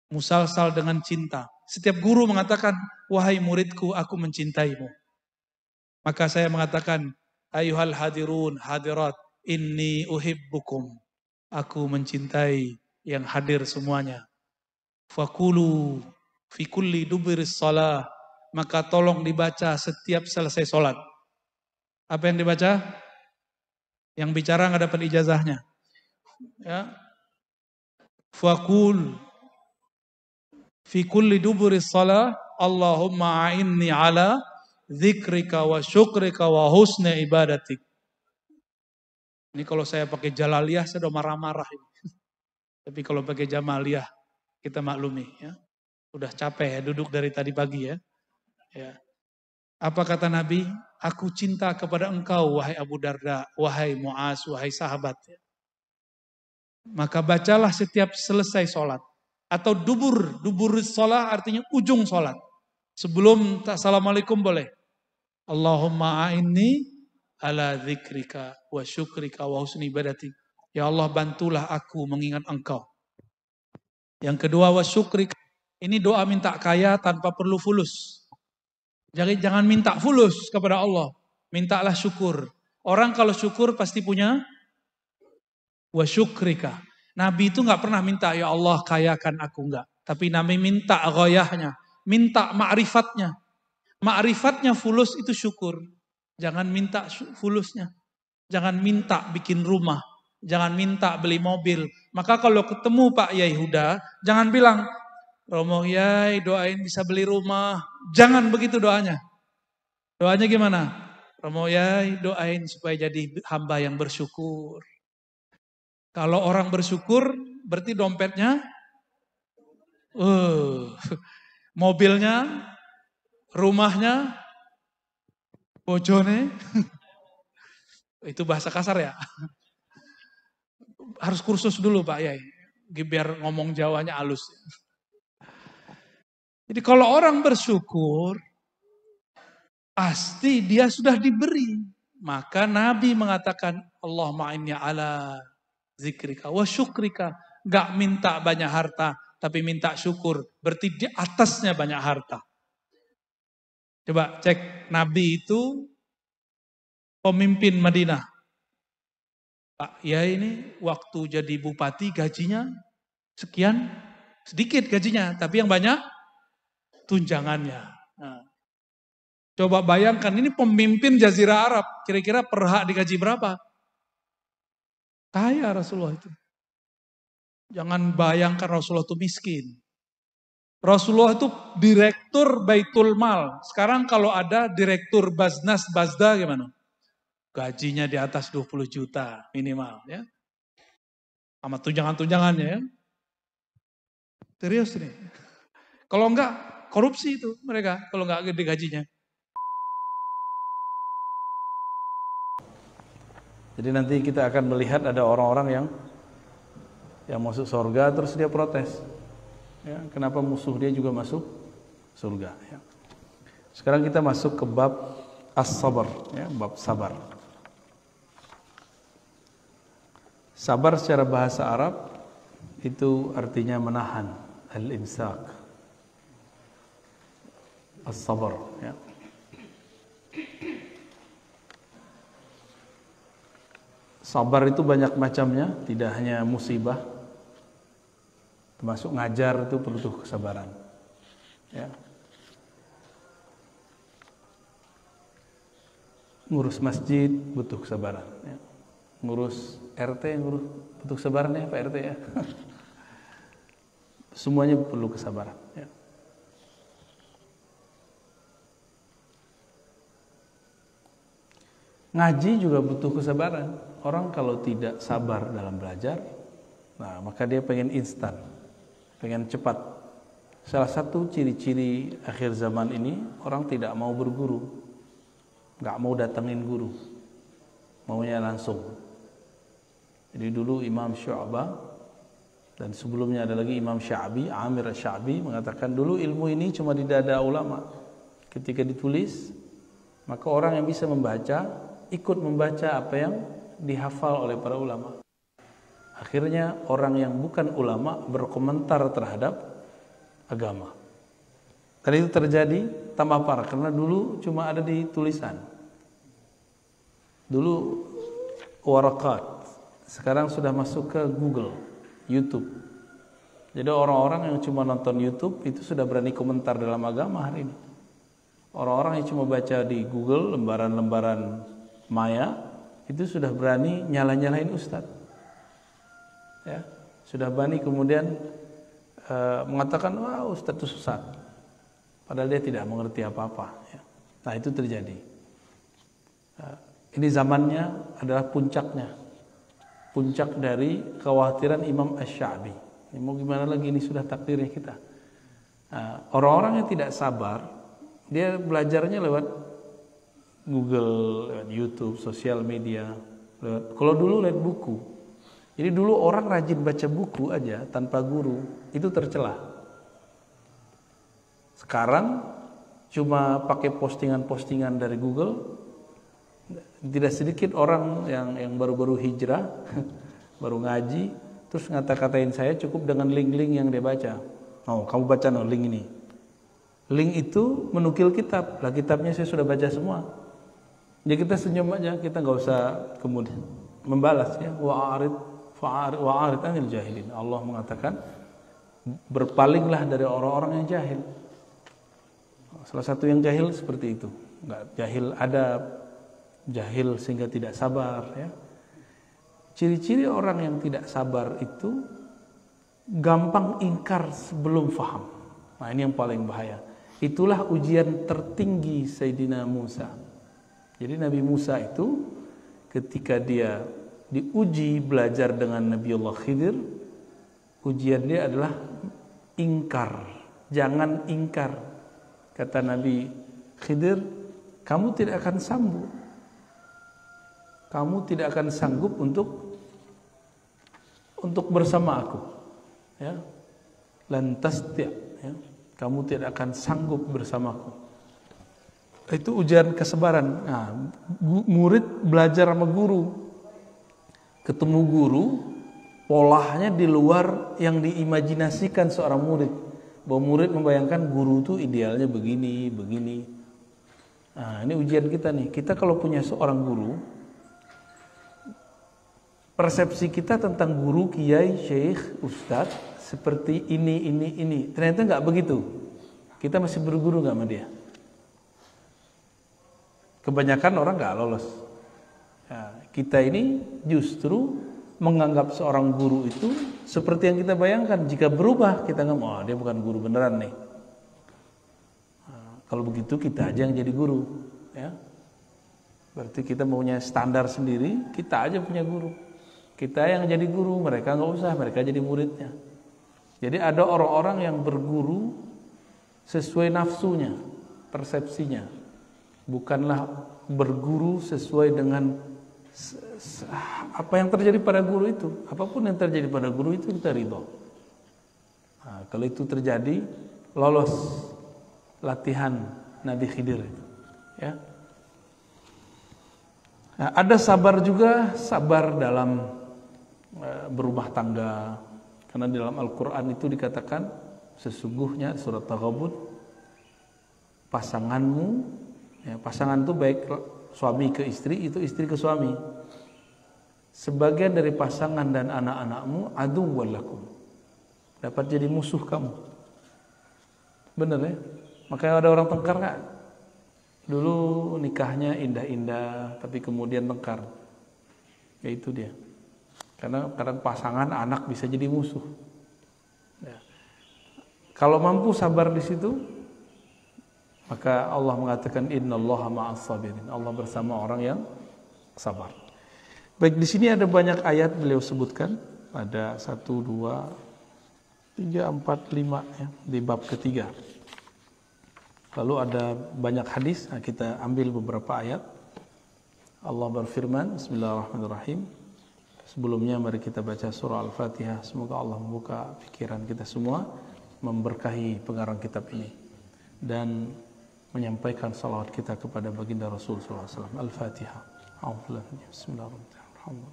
Musalsal dengan cinta. Setiap guru mengatakan, wahai muridku aku mencintaimu. Maka saya mengatakan, ayuhal hadirun hadirat ini uhibbukum. Aku mencintai yang hadir semuanya. Fakulu fi kulli salah. Maka tolong dibaca setiap selesai sholat. Apa yang dibaca? Yang bicara nggak dapat ijazahnya. Ya. Fakul fi kulli salah Allahumma a'inni ala zikrika wa syukrika wa husni ibadatik. Ini kalau saya pakai jalaliah saya udah marah-marah. Tapi kalau pakai jamaliah kita maklumi ya. Udah capek ya duduk dari tadi pagi ya. ya. Apa kata Nabi? Aku cinta kepada engkau wahai Abu Darda, wahai Mu'az, wahai sahabat. Maka bacalah setiap selesai sholat. Atau dubur, dubur sholat artinya ujung sholat. Sebelum Assalamualaikum boleh. Allahumma a'inni ala zikrika wa syukrika wa husni ibadati. Ya Allah bantulah aku mengingat engkau. Yang kedua wa syukrika ini doa minta kaya tanpa perlu fulus. Jadi jangan minta fulus kepada Allah. Mintalah syukur. Orang kalau syukur pasti punya wa syukrika. Nabi itu nggak pernah minta ya Allah kayakan aku nggak. Tapi Nabi minta goyahnya, minta ma'rifatnya. Ma'rifatnya fulus itu syukur. Jangan minta fulusnya. Jangan minta bikin rumah. Jangan minta beli mobil. Maka kalau ketemu Pak Yai Huda, jangan bilang, Romo Yai doain bisa beli rumah. Jangan begitu doanya. Doanya gimana? Romo Yai doain supaya jadi hamba yang bersyukur. Kalau orang bersyukur berarti dompetnya, uh, mobilnya, rumahnya, bojone. Itu bahasa kasar ya. Harus kursus dulu Pak Yai. Biar ngomong Jawanya alus. Jadi kalau orang bersyukur, pasti dia sudah diberi. Maka Nabi mengatakan, Allahumma inni ala zikrika wa syukrika. Gak minta banyak harta, tapi minta syukur. Berarti di atasnya banyak harta. Coba cek Nabi itu pemimpin Madinah. Pak ya ini waktu jadi bupati gajinya sekian, sedikit gajinya, tapi yang banyak tunjangannya. Nah, coba bayangkan ini pemimpin Jazirah Arab, kira-kira per hak digaji berapa? Kaya Rasulullah itu. Jangan bayangkan Rasulullah itu miskin. Rasulullah itu direktur Baitul Mal. Sekarang kalau ada direktur Baznas Bazda gimana? Gajinya di atas 20 juta minimal ya. Sama tunjangan-tunjangannya ya. Serius nih. Kalau enggak korupsi itu mereka kalau nggak gede gajinya. Jadi nanti kita akan melihat ada orang-orang yang yang masuk surga terus dia protes. Ya, kenapa musuh dia juga masuk surga? Ya. Sekarang kita masuk ke bab as-sabar, ya, bab sabar. Sabar secara bahasa Arab itu artinya menahan, al-imsak as-sabar ya. Sabar itu banyak macamnya, tidak hanya musibah. Termasuk ngajar itu perlu kesabaran. Ya. Ngurus masjid butuh kesabaran. Ya. Ngurus RT, ngurus butuh kesabaran ya Pak RT ya. Semuanya perlu kesabaran. Ya. Ngaji juga butuh kesabaran. Orang kalau tidak sabar dalam belajar, nah maka dia pengen instan, pengen cepat. Salah satu ciri-ciri akhir zaman ini orang tidak mau berguru, nggak mau datangin guru, maunya langsung. Jadi dulu Imam Syu'bah dan sebelumnya ada lagi Imam Syabi, Amir Syabi mengatakan dulu ilmu ini cuma di dada ulama. Ketika ditulis, maka orang yang bisa membaca ikut membaca apa yang dihafal oleh para ulama. Akhirnya orang yang bukan ulama berkomentar terhadap agama. Dan itu terjadi tambah parah karena dulu cuma ada di tulisan. Dulu warakat, sekarang sudah masuk ke Google, YouTube. Jadi orang-orang yang cuma nonton YouTube itu sudah berani komentar dalam agama hari ini. Orang-orang yang cuma baca di Google lembaran-lembaran maya itu sudah berani nyala-nyalain ustadz ya sudah berani kemudian e, mengatakan wah ustadz itu susah padahal dia tidak mengerti apa-apa ya. nah itu terjadi e, ini zamannya adalah puncaknya puncak dari kekhawatiran Imam Ash-Sha'bi ya, mau gimana lagi ini sudah takdirnya kita eh, orang-orang yang tidak sabar dia belajarnya lewat Google, lewat YouTube, sosial media. Lewat. Kalau dulu lihat buku. Jadi dulu orang rajin baca buku aja tanpa guru, itu tercelah. Sekarang cuma pakai postingan-postingan dari Google, tidak sedikit orang yang yang baru-baru hijrah, baru ngaji, terus ngata-katain saya cukup dengan link-link yang dia baca. Oh, kamu baca no link ini. Link itu menukil kitab. Lah kitabnya saya sudah baca semua. Ya kita senyum aja, kita nggak usah kemudian membalas ya. Wa arid wa anil jahilin. Allah mengatakan berpalinglah dari orang-orang yang jahil. Salah satu yang jahil seperti itu. Nggak jahil ada jahil sehingga tidak sabar ya. Ciri-ciri orang yang tidak sabar itu gampang ingkar sebelum faham. Nah ini yang paling bahaya. Itulah ujian tertinggi Sayyidina Musa jadi Nabi Musa itu ketika dia diuji belajar dengan Nabi Allah Khidir, ujian dia adalah ingkar. Jangan ingkar. Kata Nabi Khidir, kamu tidak akan sanggup. Kamu tidak akan sanggup untuk untuk bersama aku. Ya. Lantas tiap, ya. kamu tidak akan sanggup bersamaku itu ujian kesebaran. Nah, murid belajar sama guru. Ketemu guru, polahnya di luar yang diimajinasikan seorang murid. Bahwa murid membayangkan guru itu idealnya begini, begini. Nah, ini ujian kita nih. Kita kalau punya seorang guru, persepsi kita tentang guru, kiai, syekh, ustadz seperti ini, ini, ini. Ternyata nggak begitu. Kita masih berguru nggak sama dia? Kebanyakan orang nggak lolos. Ya, kita ini justru menganggap seorang guru itu seperti yang kita bayangkan. Jika berubah, kita nggak oh dia bukan guru beneran nih. kalau begitu kita aja yang jadi guru, ya. Berarti kita punya standar sendiri, kita aja punya guru. Kita yang jadi guru, mereka nggak usah, mereka jadi muridnya. Jadi ada orang-orang yang berguru sesuai nafsunya, persepsinya bukanlah berguru sesuai dengan apa yang terjadi pada guru itu. Apapun yang terjadi pada guru itu kita ridho. Nah, kalau itu terjadi, lolos latihan Nabi Khidir Ya. Nah, ada sabar juga, sabar dalam e, berumah tangga. Karena di dalam Al-Quran itu dikatakan, sesungguhnya surat Taghabun, pasanganmu Ya, pasangan itu baik suami ke istri itu istri ke suami. Sebagian dari pasangan dan anak-anakmu adu walakum. Dapat jadi musuh kamu. Bener ya? Makanya ada orang tengkar kan? Dulu nikahnya indah-indah, tapi kemudian tengkar. Ya itu dia. Karena kadang pasangan anak bisa jadi musuh. Ya. Kalau mampu sabar di situ, maka Allah mengatakan Allah ma'as sabirin. Allah bersama orang yang sabar. Baik, di sini ada banyak ayat beliau sebutkan. Ada 1 2 3 4 5 ya di bab ketiga. Lalu ada banyak hadis, nah, kita ambil beberapa ayat. Allah berfirman, Bismillahirrahmanirrahim. Sebelumnya mari kita baca surah Al-Fatihah. Semoga Allah membuka pikiran kita semua, memberkahi pengarang kitab ini. Dan menyampaikan salawat kita kepada baginda Rasul SAW. Al-Fatihah. Bismillahirrahmanirrahim.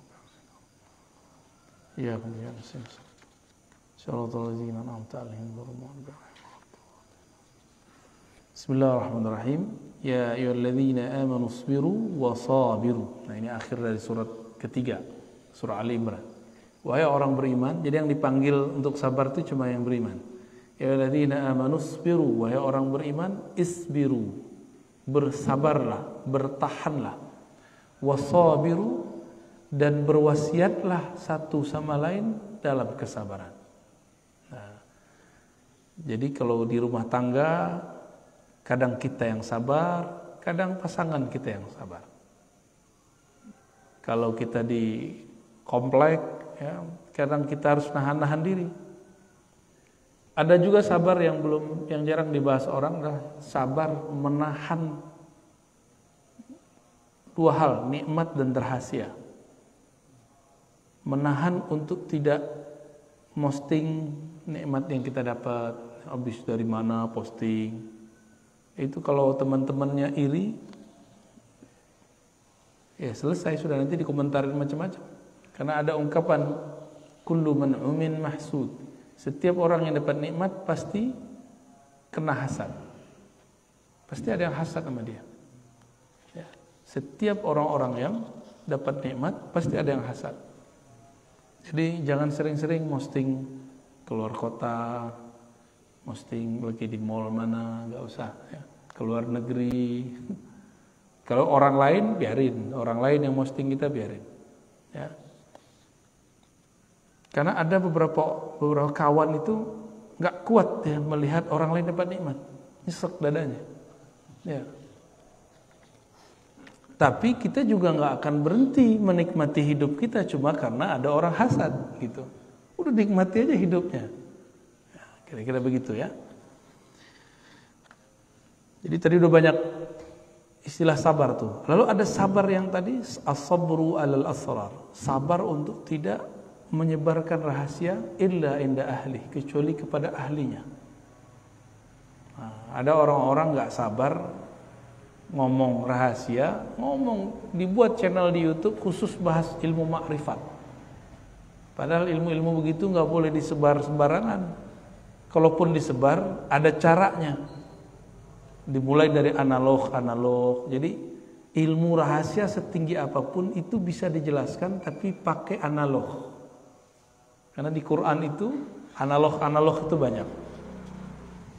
Ya kumya Syaratul ladzina an'amta Bismillahirrahmanirrahim. Ya ayyuhalladzina amanu sabiru wa sabiru. Nah ini akhir dari surat ketiga, surah al Imran. Wahai orang beriman, jadi yang dipanggil untuk sabar itu cuma yang beriman. Yalladzina ya amanu sbiru wahai orang beriman isbiru bersabarlah bertahanlah wasabiru dan berwasiatlah satu sama lain dalam kesabaran. Nah, jadi kalau di rumah tangga kadang kita yang sabar, kadang pasangan kita yang sabar. Kalau kita di komplek, ya, kadang kita harus nahan-nahan diri. Ada juga sabar yang belum yang jarang dibahas orang adalah sabar menahan dua hal, nikmat dan rahasia. Menahan untuk tidak posting nikmat yang kita dapat, habis dari mana posting. Itu kalau teman-temannya iri ya selesai sudah nanti dikomentarin macam-macam. Karena ada ungkapan kullu man'umin umin mahsud setiap orang yang dapat nikmat pasti kena hasad. Pasti ada yang hasad sama dia. Ya. Setiap orang-orang yang dapat nikmat pasti ada yang hasad. Jadi jangan sering-sering posting keluar kota, posting lagi di mall mana, nggak usah. Ya. Keluar negeri. Kalau orang lain biarin, orang lain yang posting kita biarin. Ya. Karena ada beberapa beberapa kawan itu nggak kuat ya melihat orang lain dapat nikmat, nyesek dadanya. Ya. Tapi kita juga nggak akan berhenti menikmati hidup kita cuma karena ada orang hasad gitu. Udah nikmati aja hidupnya. Ya, kira-kira begitu ya. Jadi tadi udah banyak istilah sabar tuh. Lalu ada sabar yang tadi as-sabru alal asrar. Sabar untuk tidak menyebarkan rahasia illa inda ahli kecuali kepada ahlinya nah, ada orang-orang nggak -orang sabar ngomong rahasia ngomong dibuat channel di YouTube khusus bahas ilmu makrifat padahal ilmu-ilmu begitu nggak boleh disebar sembarangan kalaupun disebar ada caranya dimulai dari analog analog jadi ilmu rahasia setinggi apapun itu bisa dijelaskan tapi pakai analog karena di Quran itu analog-analog itu banyak.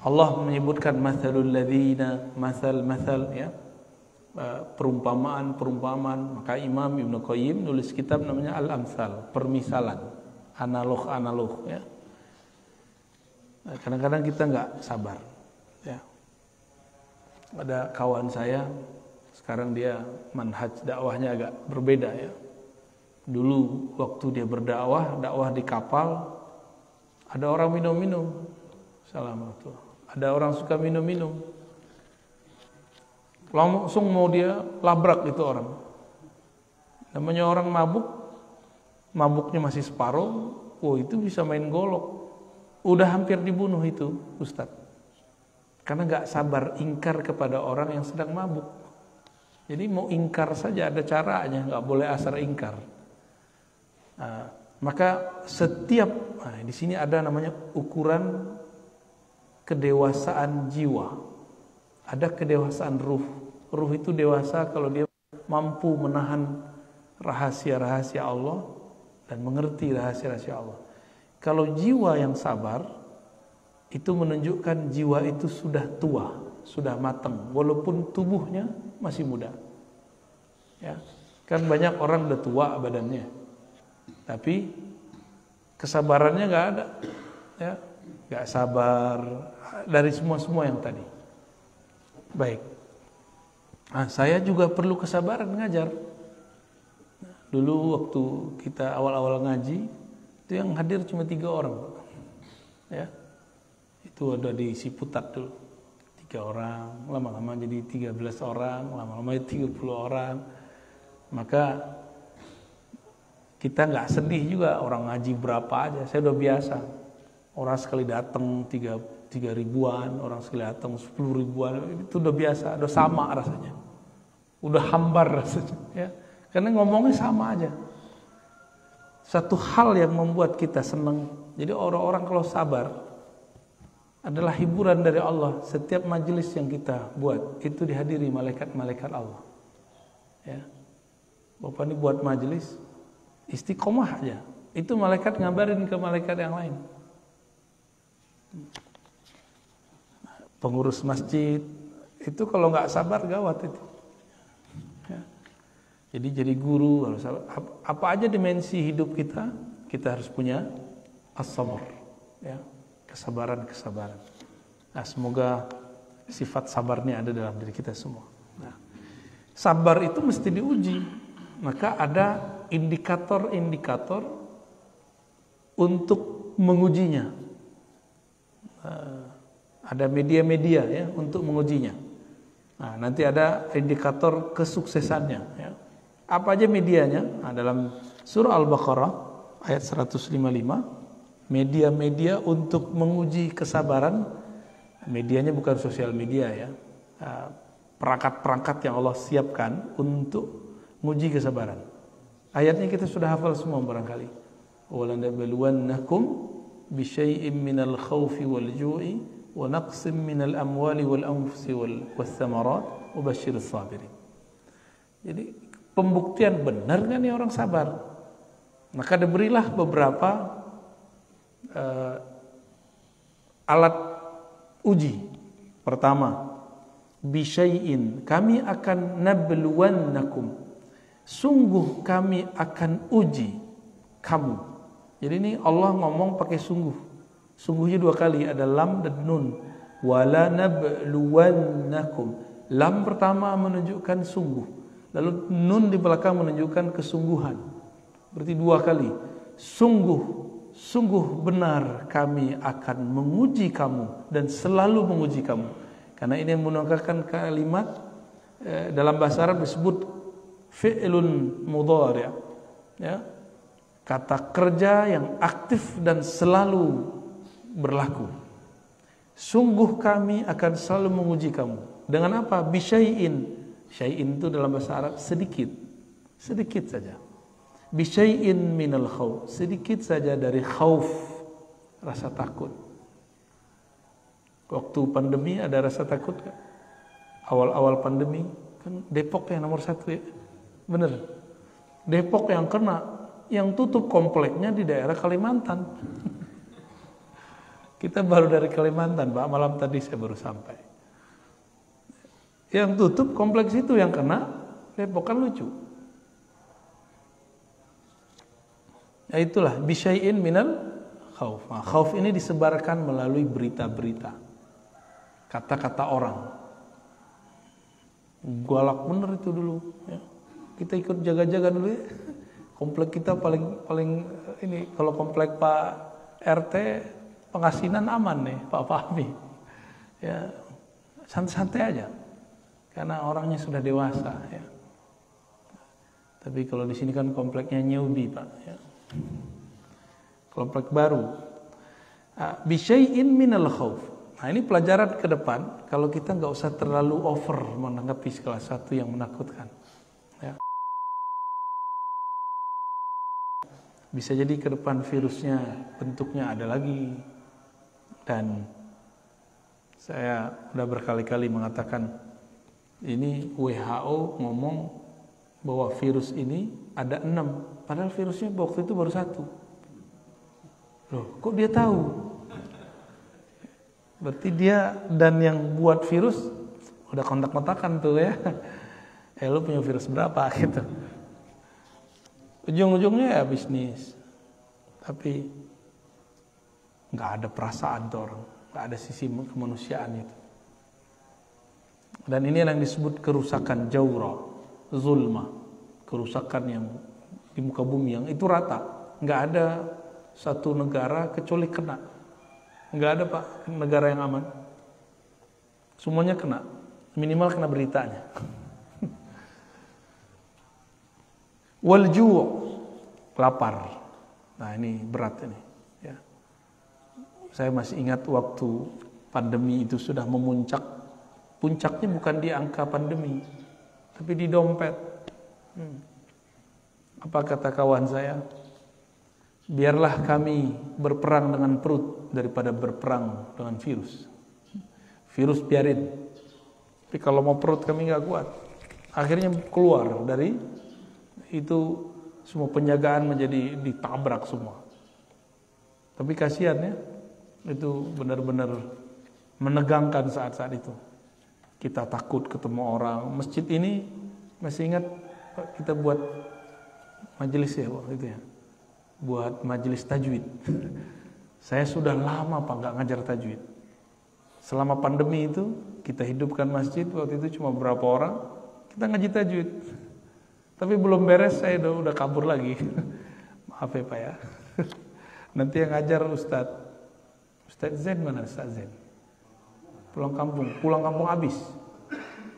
Allah menyebutkan mathalul ladzina, masal masal ya. perumpamaan-perumpamaan. Eh, Maka Imam Ibnu Qayyim nulis kitab namanya Al-Amsal, permisalan, analog-analog ya. Eh, kadang-kadang kita nggak sabar ya. Ada kawan saya sekarang dia manhaj dakwahnya agak berbeda ya dulu waktu dia berdakwah, dakwah di kapal, ada orang minum-minum. Salam waktu. Ada orang suka minum-minum. Langsung mau dia labrak itu orang. Namanya orang mabuk, mabuknya masih separuh, oh itu bisa main golok. Udah hampir dibunuh itu, Ustadz. Karena nggak sabar ingkar kepada orang yang sedang mabuk. Jadi mau ingkar saja ada caranya, nggak boleh asar ingkar. Ah, maka setiap nah, di sini ada namanya ukuran kedewasaan jiwa. Ada kedewasaan ruh. Ruh itu dewasa kalau dia mampu menahan rahasia-rahasia Allah dan mengerti rahasia-rahasia Allah. Kalau jiwa yang sabar itu menunjukkan jiwa itu sudah tua, sudah matang walaupun tubuhnya masih muda. Ya. Kan banyak orang udah tua badannya tapi kesabarannya nggak ada, ya nggak sabar dari semua semua yang tadi. Baik. Nah, saya juga perlu kesabaran ngajar. Dulu waktu kita awal-awal ngaji itu yang hadir cuma tiga orang, ya itu ada di Siputat dulu tiga orang lama-lama jadi tiga belas orang lama-lama puluh orang maka kita nggak sedih juga orang ngaji berapa aja. Saya udah biasa. Orang sekali datang tiga, tiga ribuan, orang sekali datang sepuluh ribuan, itu udah biasa, udah sama rasanya. Udah hambar rasanya. Ya. Karena ngomongnya sama aja. Satu hal yang membuat kita senang. Jadi orang-orang kalau sabar adalah hiburan dari Allah. Setiap majelis yang kita buat itu dihadiri malaikat-malaikat Allah. Ya. Bapak ini buat majelis, Istiqomah aja. Itu malaikat ngabarin ke malaikat yang lain. Pengurus masjid itu kalau nggak sabar gawat itu. Ya. Jadi jadi guru harus apa aja dimensi hidup kita kita harus punya as ya kesabaran kesabaran. Nah, semoga sifat sabarnya ada dalam diri kita semua. Nah, sabar itu mesti diuji maka ada indikator-indikator untuk mengujinya. Eh, ada media-media ya untuk mengujinya. Nah, nanti ada indikator kesuksesannya. Ya. Apa aja medianya? Nah, dalam surah Al-Baqarah ayat 155, media-media untuk menguji kesabaran, medianya bukan sosial media ya, eh, perangkat-perangkat yang Allah siapkan untuk muji kesabaran. Ayatnya kita sudah hafal semua barangkali. Walanabluwannakum bisyai'im minal khawfi wal ju'i wa naqsim minal amwali wal anfusi wal wathamarat ubashir basyirus sabirin. Jadi pembuktian benar kan ya orang sabar. Maka diberilah beberapa uh, alat uji. Pertama, bisyai'in kami akan nabluwannakum sungguh kami akan uji kamu. Jadi ini Allah ngomong pakai sungguh. Sungguhnya dua kali ada lam dan nun. Wala nabluwannakum. Lam pertama menunjukkan sungguh. Lalu nun di belakang menunjukkan kesungguhan. Berarti dua kali. Sungguh, sungguh benar kami akan menguji kamu dan selalu menguji kamu. Karena ini yang menunjukkan kalimat eh, dalam bahasa Arab disebut fi'lun mudhari' ya kata kerja yang aktif dan selalu berlaku sungguh kami akan selalu menguji kamu dengan apa bisyai'in syai'in itu dalam bahasa Arab sedikit sedikit saja bisyai'in minal khauf sedikit saja dari khauf rasa takut waktu pandemi ada rasa takut gak? awal-awal pandemi kan Depok yang nomor satu ya Bener. Depok yang kena, yang tutup kompleknya di daerah Kalimantan. Kita baru dari Kalimantan, Pak. Malam tadi saya baru sampai. Yang tutup kompleks itu yang kena, Depok kan lucu. Ya itulah bisyai'in minal khauf. Nah, khauf ini disebarkan melalui berita-berita. Kata-kata orang. Gualak bener itu dulu, ya kita ikut jaga-jaga dulu ya. Komplek kita paling paling eh, ini kalau komplek Pak RT pengasinan aman nih Pak Fahmi. Ya santai-santai aja karena orangnya sudah dewasa ya. Tapi kalau di sini kan kompleknya newbie Pak ya. Komplek baru. Ah, min al khawf. Nah ini pelajaran ke depan kalau kita nggak usah terlalu over menanggapi kelas satu yang menakutkan. Bisa jadi ke depan virusnya bentuknya ada lagi. Dan saya sudah berkali-kali mengatakan ini WHO ngomong bahwa virus ini ada enam, padahal virusnya waktu itu baru satu. Loh, kok dia tahu? Berarti dia dan yang buat virus udah kontak-kontakan tuh ya. Eh lu punya virus berapa gitu. Ujung-ujungnya ya bisnis. Tapi nggak ada perasaan tuh orang, nggak ada sisi kemanusiaan itu. Dan ini yang disebut kerusakan jawra zulma, kerusakan yang di muka bumi yang itu rata, nggak ada satu negara kecuali kena, nggak ada pak negara yang aman, semuanya kena, minimal kena beritanya. walju lapar. Nah, ini berat ini, ya. Saya masih ingat waktu pandemi itu sudah memuncak. Puncaknya bukan di angka pandemi, tapi di dompet. Hmm. Apa kata kawan saya? Biarlah kami berperang dengan perut daripada berperang dengan virus. Virus biarin. Tapi kalau mau perut kami nggak kuat. Akhirnya keluar dari itu semua penjagaan menjadi ditabrak semua. Tapi kasihan ya, itu benar-benar menegangkan saat-saat itu. Kita takut ketemu orang. Masjid ini masih ingat kita buat majelis ya waktu itu ya. Buat majelis tajwid. Saya sudah lama Pak nggak ngajar tajwid. Selama pandemi itu kita hidupkan masjid waktu itu cuma berapa orang kita ngaji tajwid. Tapi belum beres saya udah, udah kabur lagi. Maaf ya Pak ya. Nanti yang ngajar Ustadz. Ustadz Zen mana Ustadz Zen? Pulang kampung. Pulang kampung habis.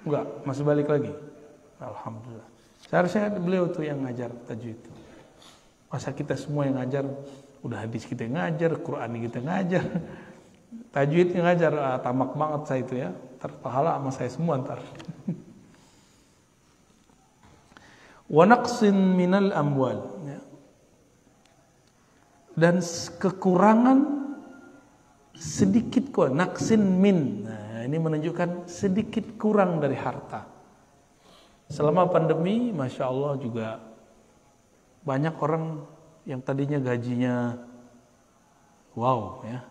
Enggak, masih balik lagi. Alhamdulillah. Seharusnya beliau tuh yang ngajar tajwid itu. Masa kita semua yang ngajar, udah hadis kita ngajar, Quran kita ngajar. Tajwid yang ngajar, ah, tamak banget saya itu ya. Terpahala sama saya semua ntar wa naqsin minal amwal ya. dan kekurangan sedikit kok naksin min nah, ini menunjukkan sedikit kurang dari harta selama pandemi masya Allah juga banyak orang yang tadinya gajinya wow ya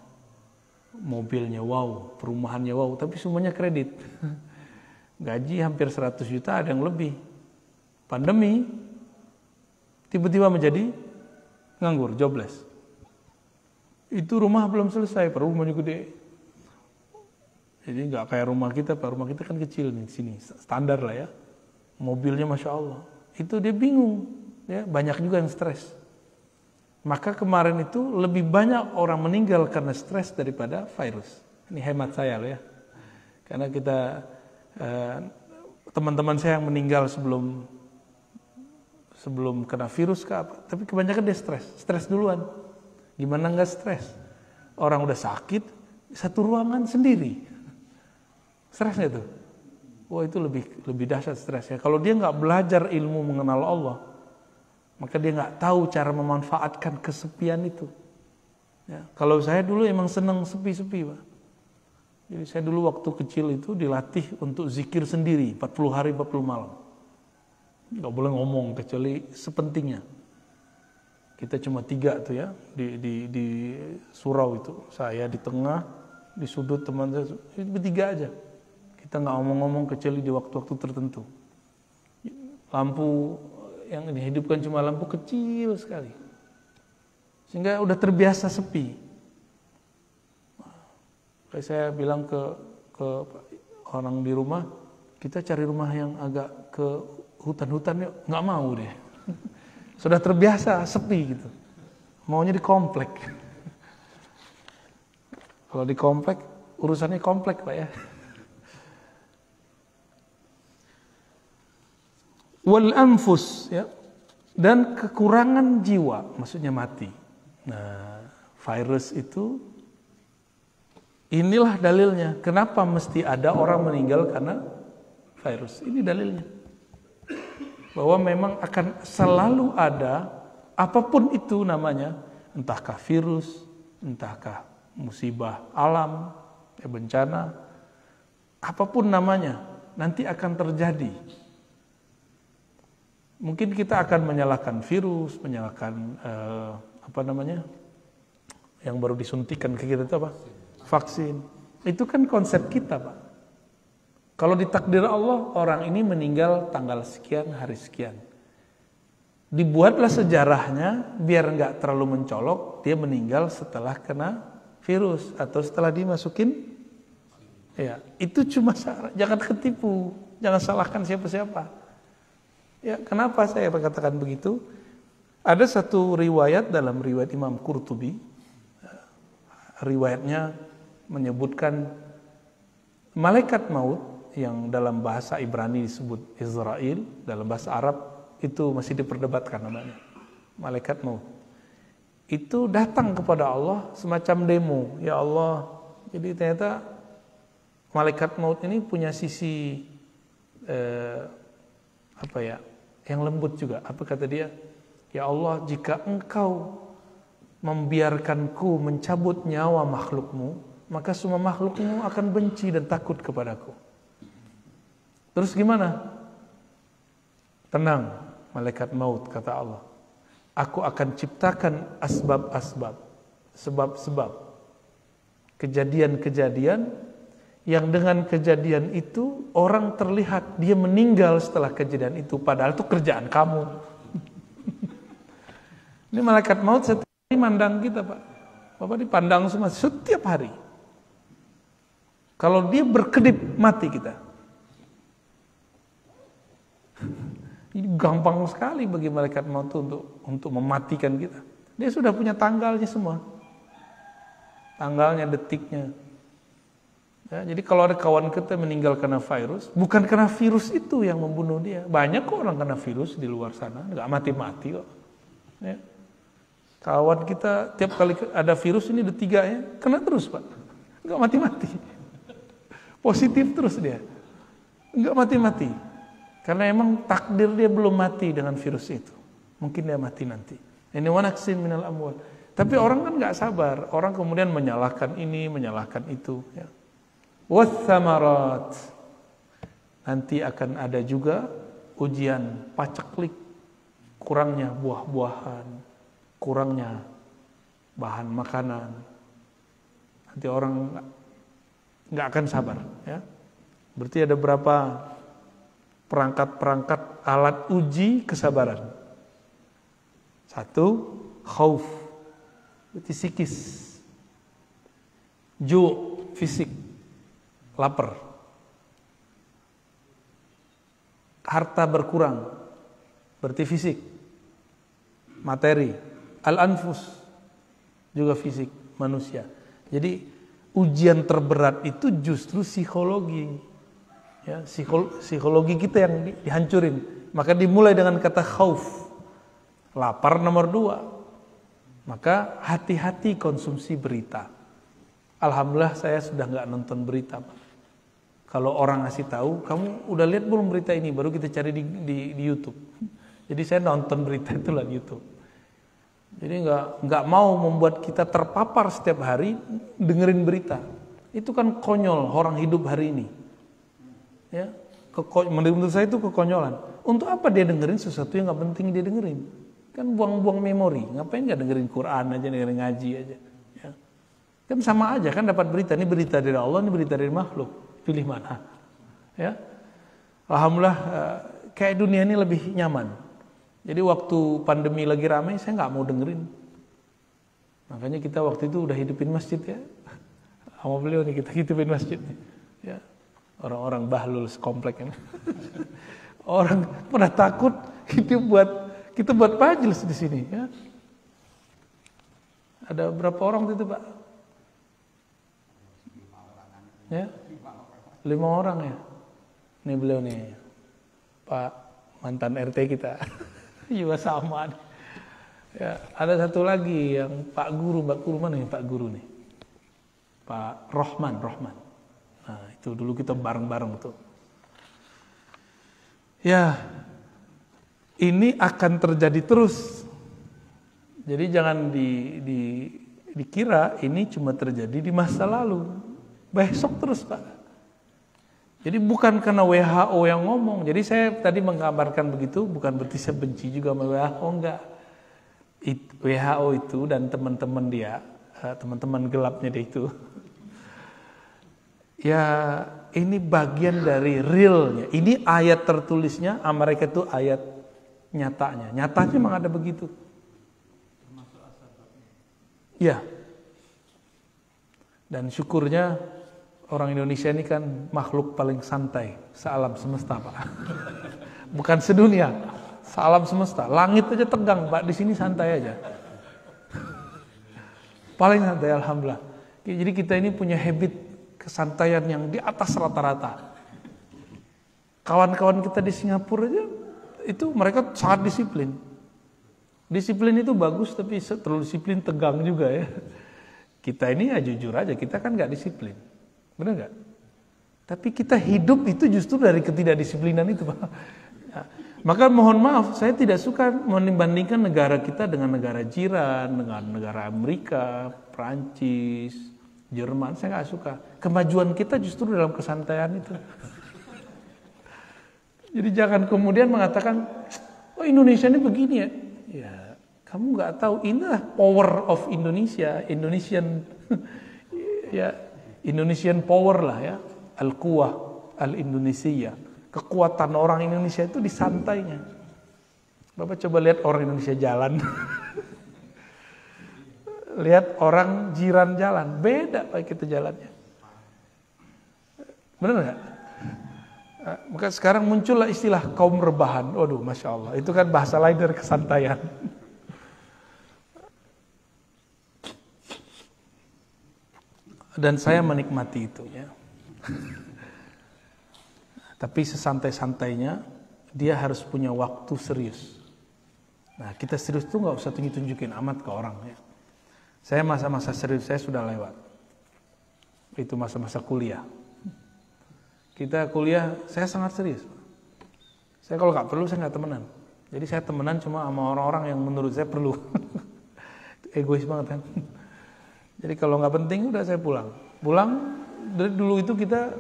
mobilnya wow perumahannya wow tapi semuanya kredit gaji hampir 100 juta ada yang lebih pandemi tiba-tiba menjadi nganggur, jobless. Itu rumah belum selesai, perlu rumahnya gede. Jadi nggak kayak rumah kita, pak rumah kita kan kecil nih sini, standar lah ya. Mobilnya masya Allah, itu dia bingung, ya banyak juga yang stres. Maka kemarin itu lebih banyak orang meninggal karena stres daripada virus. Ini hemat saya loh ya, karena kita eh, teman-teman eh, saya yang meninggal sebelum sebelum kena virus ke apa tapi kebanyakan dia stres stres duluan gimana nggak stres orang udah sakit satu ruangan sendiri stresnya itu wah itu lebih lebih dahsyat stresnya kalau dia nggak belajar ilmu mengenal Allah maka dia nggak tahu cara memanfaatkan kesepian itu ya, kalau saya dulu emang seneng sepi-sepi pak jadi saya dulu waktu kecil itu dilatih untuk zikir sendiri 40 hari 40 malam nggak boleh ngomong kecuali sepentingnya. Kita cuma tiga tuh ya di, di, di surau itu. Saya di tengah, di sudut teman saya itu tiga aja. Kita nggak ngomong-ngomong kecuali di waktu-waktu tertentu. Lampu yang dihidupkan cuma lampu kecil sekali. Sehingga udah terbiasa sepi. Kayak saya bilang ke ke orang di rumah, kita cari rumah yang agak ke hutan-hutan yuk, nggak mau deh. Sudah terbiasa sepi gitu. Maunya di komplek. Kalau di komplek, urusannya komplek Pak ya. Wal anfus ya. Dan kekurangan jiwa, maksudnya mati. Nah, virus itu inilah dalilnya. Kenapa mesti ada orang meninggal karena virus? Ini dalilnya bahwa memang akan selalu ada apapun itu namanya, entahkah virus, entahkah musibah alam, eh, bencana, apapun namanya, nanti akan terjadi. Mungkin kita akan menyalahkan virus, menyalahkan eh, apa namanya yang baru disuntikan ke kita itu apa? Vaksin. Itu kan konsep kita, Pak. Kalau ditakdir Allah, orang ini meninggal tanggal sekian, hari sekian. Dibuatlah sejarahnya biar nggak terlalu mencolok, dia meninggal setelah kena virus atau setelah dimasukin. Ya, itu cuma syarat. Jangan ketipu, jangan salahkan siapa-siapa. Ya, kenapa saya katakan begitu? Ada satu riwayat dalam riwayat Imam Qurtubi. Riwayatnya menyebutkan malaikat maut yang dalam bahasa Ibrani disebut Israel, dalam bahasa Arab itu masih diperdebatkan namanya. Malaikat mau itu datang kepada Allah semacam demo, ya Allah. Jadi ternyata malaikat maut ini punya sisi eh, apa ya, yang lembut juga. Apa kata dia? Ya Allah, jika engkau membiarkanku mencabut nyawa makhlukmu, maka semua makhlukmu akan benci dan takut kepadaku. Terus gimana? Tenang, malaikat maut kata Allah. Aku akan ciptakan asbab-asbab, sebab-sebab, kejadian-kejadian yang dengan kejadian itu orang terlihat dia meninggal setelah kejadian itu padahal itu kerjaan kamu. Ini malaikat maut setiap hari mandang kita, Pak. Bapak dipandang semua setiap hari. Kalau dia berkedip mati kita. Ini gampang sekali bagi malaikat maut untuk untuk mematikan kita. Dia sudah punya tanggalnya semua. Tanggalnya, detiknya. Ya, jadi kalau ada kawan kita meninggal karena virus, bukan karena virus itu yang membunuh dia. Banyak kok orang kena virus di luar sana, nggak mati-mati kok. Ya. Kawan kita tiap kali ada virus ini ya, kena terus pak. Nggak mati-mati. Positif terus dia. Nggak mati-mati. Karena emang takdir dia belum mati dengan virus itu. Mungkin dia mati nanti. Ini wanaksin minal amwal. Tapi orang kan nggak sabar. Orang kemudian menyalahkan ini, menyalahkan itu. Ya. Wathamarat. Nanti akan ada juga ujian pacaklik. Kurangnya buah-buahan. Kurangnya bahan makanan. Nanti orang nggak akan sabar. Ya. Berarti ada berapa perangkat-perangkat alat uji kesabaran. Satu, khauf, berarti psikis. Ju, fisik, lapar. Harta berkurang, berarti fisik. Materi, al-anfus, juga fisik manusia. Jadi ujian terberat itu justru psikologi ya, psikologi kita yang dihancurin. Maka dimulai dengan kata khauf, lapar nomor dua. Maka hati-hati konsumsi berita. Alhamdulillah saya sudah nggak nonton berita. Kalau orang ngasih tahu, kamu udah lihat belum berita ini? Baru kita cari di, di, di YouTube. Jadi saya nonton berita lah di YouTube. Jadi nggak nggak mau membuat kita terpapar setiap hari dengerin berita. Itu kan konyol orang hidup hari ini ya menurut saya itu kekonyolan untuk apa dia dengerin sesuatu yang nggak penting dia dengerin kan buang-buang memori ngapain nggak dengerin Quran aja dengerin ngaji aja ya. kan sama aja kan dapat berita ini berita dari Allah ini berita dari makhluk pilih mana ya alhamdulillah eh, kayak dunia ini lebih nyaman jadi waktu pandemi lagi ramai saya nggak mau dengerin makanya kita waktu itu udah hidupin masjid ya sama beliau nih kita hidupin masjid ya orang-orang bahlul sekomplek ini. orang pernah takut itu buat kita buat majelis di sini ya. Ada berapa orang itu Pak? Ya? Lima orang ya. Ini beliau nih. Pak mantan RT kita. Juga sama Ya, ada satu lagi yang Pak Guru, Pak Guru mana nih Pak Guru nih? Pak Rohman, Rohman. Itu dulu kita bareng-bareng tuh. Ya, ini akan terjadi terus. Jadi jangan di, di, dikira ini cuma terjadi di masa lalu. Besok terus Pak. Jadi bukan karena WHO yang ngomong. Jadi saya tadi menggambarkan begitu bukan berarti saya benci juga sama WHO enggak. It, WHO itu dan teman-teman dia, eh, teman-teman gelapnya dia itu ya ini bagian dari realnya. Ini ayat tertulisnya, mereka itu ayat nyatanya. Nyatanya memang ada begitu. Ya. Dan syukurnya orang Indonesia ini kan makhluk paling santai sealam semesta, Pak. Bukan sedunia, sealam semesta. Langit aja tegang, Pak. Di sini santai aja. Paling santai, alhamdulillah. Jadi kita ini punya habit kesantaian yang di atas rata-rata. Kawan-kawan kita di Singapura aja itu mereka sangat disiplin. Disiplin itu bagus tapi terlalu disiplin tegang juga ya. Kita ini ya jujur aja kita kan nggak disiplin, benar nggak? Tapi kita hidup itu justru dari ketidakdisiplinan itu pak. Ya. Maka mohon maaf, saya tidak suka membandingkan negara kita dengan negara jiran, dengan negara Amerika, Prancis, Jerman, saya nggak suka. Kemajuan kita justru dalam kesantaian itu. Jadi jangan kemudian mengatakan, oh Indonesia ini begini ya. Ya, kamu nggak tahu inilah power of Indonesia, Indonesian, ya Indonesian power lah ya, al kuah al Indonesia. Kekuatan orang Indonesia itu di santainya. Bapak coba lihat orang Indonesia jalan. lihat orang jiran jalan. Beda kayak kita jalannya. Benar nggak? Eh, maka sekarang muncullah istilah kaum rebahan. Waduh, Masya Allah. Itu kan bahasa lain dari kesantaian. Dan saya menikmati itu ya. Tapi sesantai-santainya, dia harus punya waktu serius. Nah, kita serius tuh nggak usah tunjuk-tunjukin amat ke orang ya. Saya masa-masa serius saya sudah lewat. Itu masa-masa kuliah. Kita kuliah, saya sangat serius. Saya kalau nggak perlu saya nggak temenan. Jadi saya temenan cuma sama orang-orang yang menurut saya perlu. Egois banget kan. Jadi kalau nggak penting udah saya pulang. Pulang dari dulu itu kita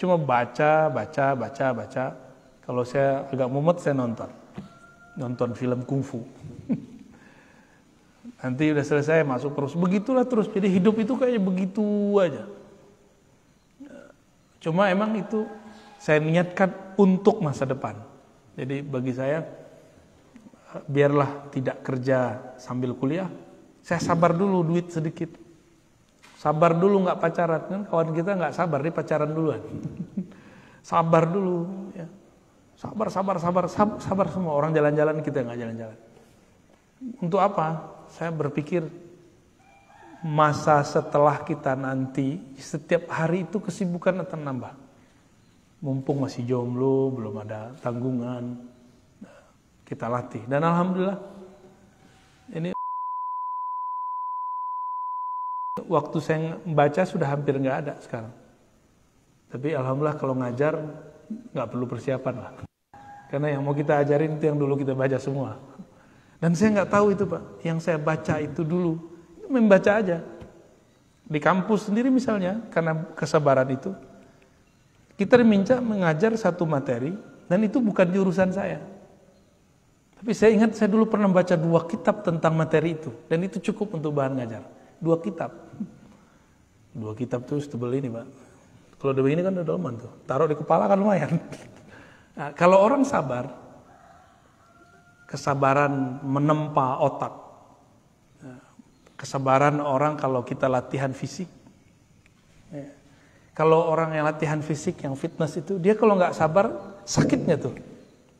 cuma baca, baca, baca, baca. Kalau saya agak mumet saya nonton. Nonton film kungfu Nanti udah selesai masuk terus. Begitulah terus. Jadi hidup itu kayaknya begitu aja. Cuma emang itu saya niatkan untuk masa depan. Jadi bagi saya biarlah tidak kerja sambil kuliah. Saya sabar dulu duit sedikit. Sabar dulu nggak pacaran kan kawan kita nggak sabar di pacaran duluan. sabar dulu ya. sabar, sabar, sabar, sabar semua orang jalan-jalan kita nggak jalan-jalan. Untuk apa? saya berpikir masa setelah kita nanti setiap hari itu kesibukan akan nambah. Mumpung masih jomblo, belum ada tanggungan, kita latih. Dan alhamdulillah ini waktu saya membaca sudah hampir nggak ada sekarang. Tapi alhamdulillah kalau ngajar nggak perlu persiapan lah. Karena yang mau kita ajarin itu yang dulu kita baca semua. Dan saya nggak tahu itu Pak, yang saya baca itu dulu. Membaca aja. Di kampus sendiri misalnya, karena kesabaran itu. Kita diminta mengajar satu materi, dan itu bukan jurusan saya. Tapi saya ingat saya dulu pernah baca dua kitab tentang materi itu. Dan itu cukup untuk bahan ngajar. Dua kitab. Dua kitab tuh tebel ini Pak. Kalau udah begini kan udah dolman tuh. Taruh di kepala kan lumayan. Nah, kalau orang sabar, kesabaran menempa otak. Ya, kesabaran orang kalau kita latihan fisik. Ya, kalau orang yang latihan fisik, yang fitness itu, dia kalau nggak sabar, sakitnya tuh.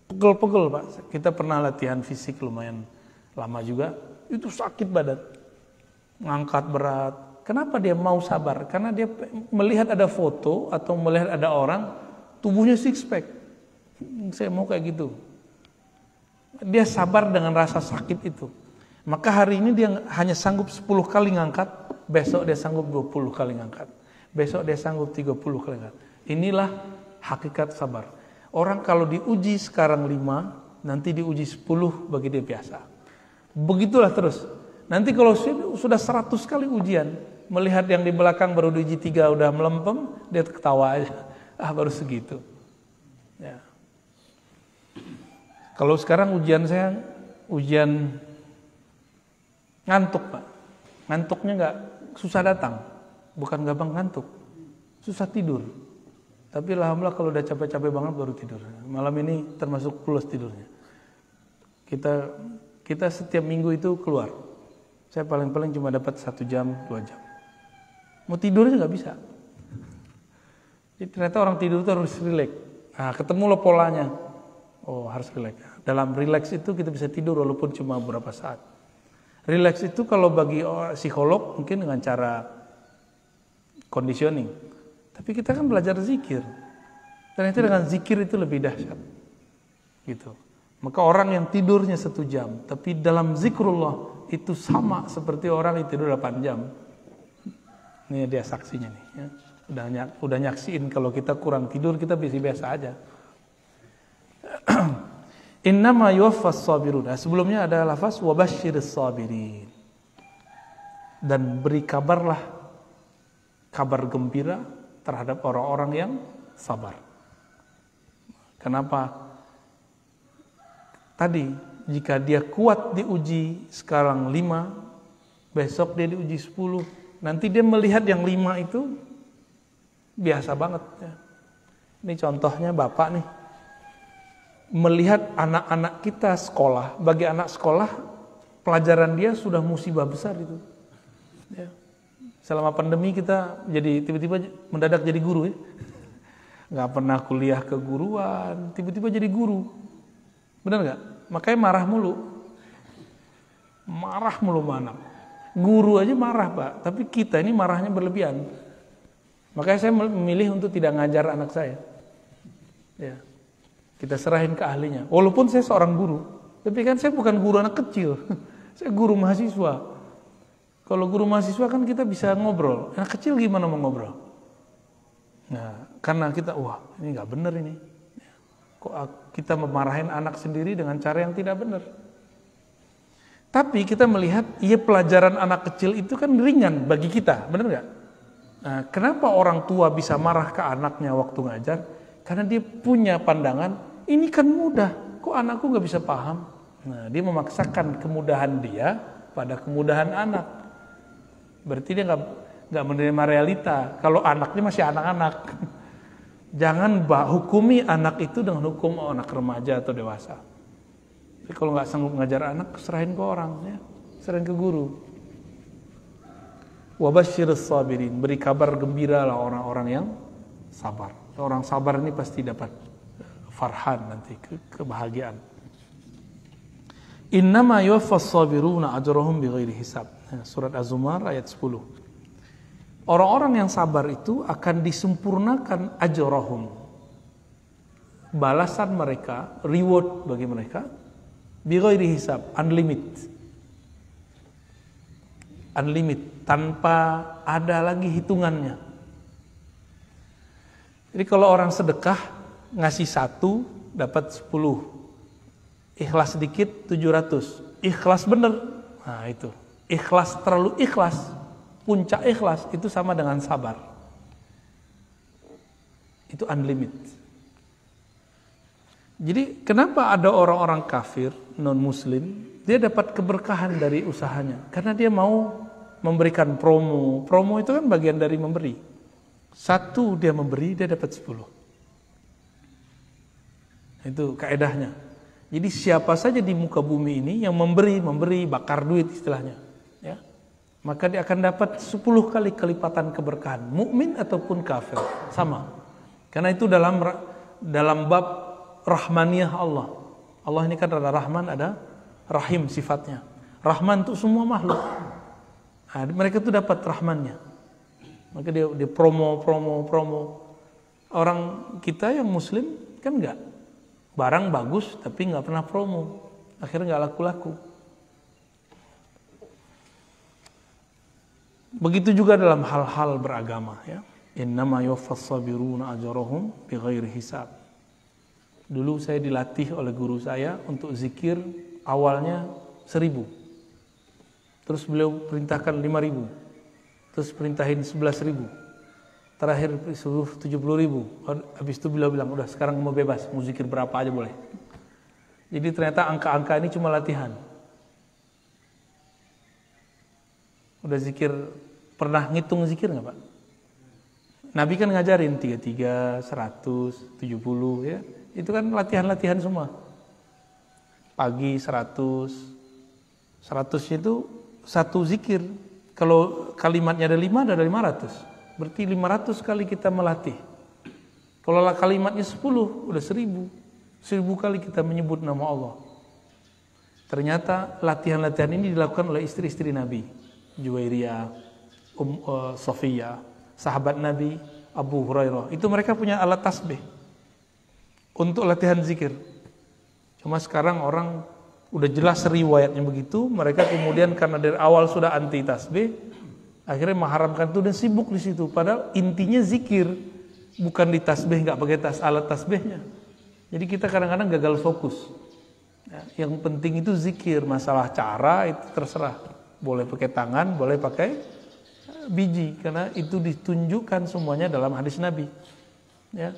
Pegel-pegel, Pak. Kita pernah latihan fisik lumayan lama juga. Itu sakit badan. Ngangkat berat. Kenapa dia mau sabar? Karena dia melihat ada foto atau melihat ada orang, tubuhnya six pack. Saya mau kayak gitu. Dia sabar dengan rasa sakit itu. Maka hari ini dia hanya sanggup 10 kali ngangkat, besok dia sanggup 20 kali ngangkat. Besok dia sanggup 30 kali ngangkat. Inilah hakikat sabar. Orang kalau diuji sekarang 5, nanti diuji 10 bagi dia biasa. Begitulah terus. Nanti kalau sudah 100 kali ujian, melihat yang di belakang baru diuji 3 udah melempem, dia ketawa aja. Ah baru segitu. Ya. Kalau sekarang ujian saya ujian ngantuk pak, ngantuknya nggak susah datang, bukan gampang ngantuk, susah tidur. Tapi alhamdulillah kalau udah capek-capek banget baru tidur. Malam ini termasuk pulas tidurnya. Kita kita setiap minggu itu keluar. Saya paling-paling cuma dapat satu jam, dua jam. Mau tidur nggak bisa. Jadi ternyata orang tidur itu harus rileks. Nah, ketemu lo polanya Oh harus rileks. Dalam relax itu kita bisa tidur walaupun cuma beberapa saat. Relax itu kalau bagi psikolog mungkin dengan cara conditioning. Tapi kita kan belajar zikir. Ternyata dengan zikir itu lebih dahsyat. Gitu. Maka orang yang tidurnya satu jam, tapi dalam zikrullah itu sama seperti orang yang tidur 8 jam. Ini dia saksinya nih. Ya. Udah, udah nyaksiin kalau kita kurang tidur kita bisa biasa aja. Innama yuwaffas sabirun. Nah, sebelumnya ada lafaz wabashir sabirin. Dan beri kabarlah kabar gembira terhadap orang-orang yang sabar. Kenapa? Tadi jika dia kuat diuji sekarang lima, besok dia diuji sepuluh, nanti dia melihat yang lima itu biasa banget ya. Ini contohnya bapak nih melihat anak-anak kita sekolah, bagi anak sekolah pelajaran dia sudah musibah besar itu. Ya. Selama pandemi kita jadi tiba-tiba mendadak jadi guru ya. Nggak pernah kuliah keguruan, tiba-tiba jadi guru. Benar nggak? Makanya marah mulu. Marah mulu mana? Guru aja marah pak, tapi kita ini marahnya berlebihan. Makanya saya memilih untuk tidak ngajar anak saya. Ya kita serahin ke ahlinya. Walaupun saya seorang guru, tapi kan saya bukan guru anak kecil. saya guru mahasiswa. Kalau guru mahasiswa kan kita bisa ngobrol. Anak kecil gimana mau ngobrol? Nah, karena kita, wah ini nggak bener ini. Kok kita memarahin anak sendiri dengan cara yang tidak bener Tapi kita melihat, iya pelajaran anak kecil itu kan ringan bagi kita, bener nggak? Nah, kenapa orang tua bisa marah ke anaknya waktu ngajar? Karena dia punya pandangan, ini kan mudah, kok anakku gak bisa paham? Nah, dia memaksakan kemudahan dia pada kemudahan anak. Berarti dia gak, nggak menerima realita. Kalau anaknya masih anak-anak, jangan bah, hukumi anak itu dengan hukum oh, anak remaja atau dewasa. Tapi kalau nggak sanggup ngajar anak, serahin ke orang, ya. serahin ke guru. Wabashir sabirin, beri kabar gembira lah orang-orang yang sabar. Orang sabar ini pasti dapat eh, farhan nanti ke kebahagiaan. Innama yuwaffas sabiruna ajrahum bighairi hisab. Nah, surat Az-Zumar ayat 10. Orang-orang yang sabar itu akan disempurnakan ajrohum. Balasan mereka, reward bagi mereka, bighairi hisab, unlimited. Unlimited, tanpa ada lagi hitungannya. Jadi kalau orang sedekah ngasih satu dapat sepuluh, ikhlas sedikit tujuh ratus, ikhlas bener, nah itu ikhlas terlalu ikhlas, puncak ikhlas itu sama dengan sabar, itu unlimited. Jadi kenapa ada orang-orang kafir non muslim dia dapat keberkahan dari usahanya karena dia mau memberikan promo. Promo itu kan bagian dari memberi. Satu dia memberi, dia dapat sepuluh. Itu kaedahnya. Jadi siapa saja di muka bumi ini yang memberi, memberi, bakar duit istilahnya. Ya. Maka dia akan dapat sepuluh kali kelipatan keberkahan. Mukmin ataupun kafir. Sama. Karena itu dalam dalam bab rahmaniah Allah. Allah ini kan ada rahman, ada rahim sifatnya. Rahman itu semua makhluk. Nah, mereka itu dapat rahmannya. Maka dia, dia promo, promo, promo. Orang kita yang muslim kan enggak. Barang bagus tapi enggak pernah promo. Akhirnya enggak laku-laku. Begitu juga dalam hal-hal beragama ya. Innama yufassabiruna ajarohum ajrahum bighairi hisab. Dulu saya dilatih oleh guru saya untuk zikir awalnya seribu. Terus beliau perintahkan lima ribu terus perintahin 11 ribu terakhir suruh 70 ribu kan habis itu beliau bilang udah sekarang mau bebas mau zikir berapa aja boleh jadi ternyata angka-angka ini cuma latihan udah zikir pernah ngitung zikir nggak pak Nabi kan ngajarin 33, 100, 70 ya. Itu kan latihan-latihan semua. Pagi 100. 100 itu satu zikir, kalau kalimatnya ada lima, ada lima ratus. Berarti lima ratus kali kita melatih. Kalau kalimatnya sepuluh, udah seribu. Seribu kali kita menyebut nama Allah. Ternyata latihan-latihan ini dilakukan oleh istri-istri Nabi. Juwairia, Um uh, eh, Sofia, sahabat Nabi, Abu Hurairah. Itu mereka punya alat tasbih untuk latihan zikir. Cuma sekarang orang udah jelas riwayatnya begitu, mereka kemudian karena dari awal sudah anti tasbih, akhirnya mengharamkan itu dan sibuk di situ. Padahal intinya zikir, bukan di tasbih, nggak pakai tas alat tasbihnya. Jadi kita kadang-kadang gagal fokus. Ya, yang penting itu zikir, masalah cara itu terserah. Boleh pakai tangan, boleh pakai eh, biji, karena itu ditunjukkan semuanya dalam hadis Nabi. Ya.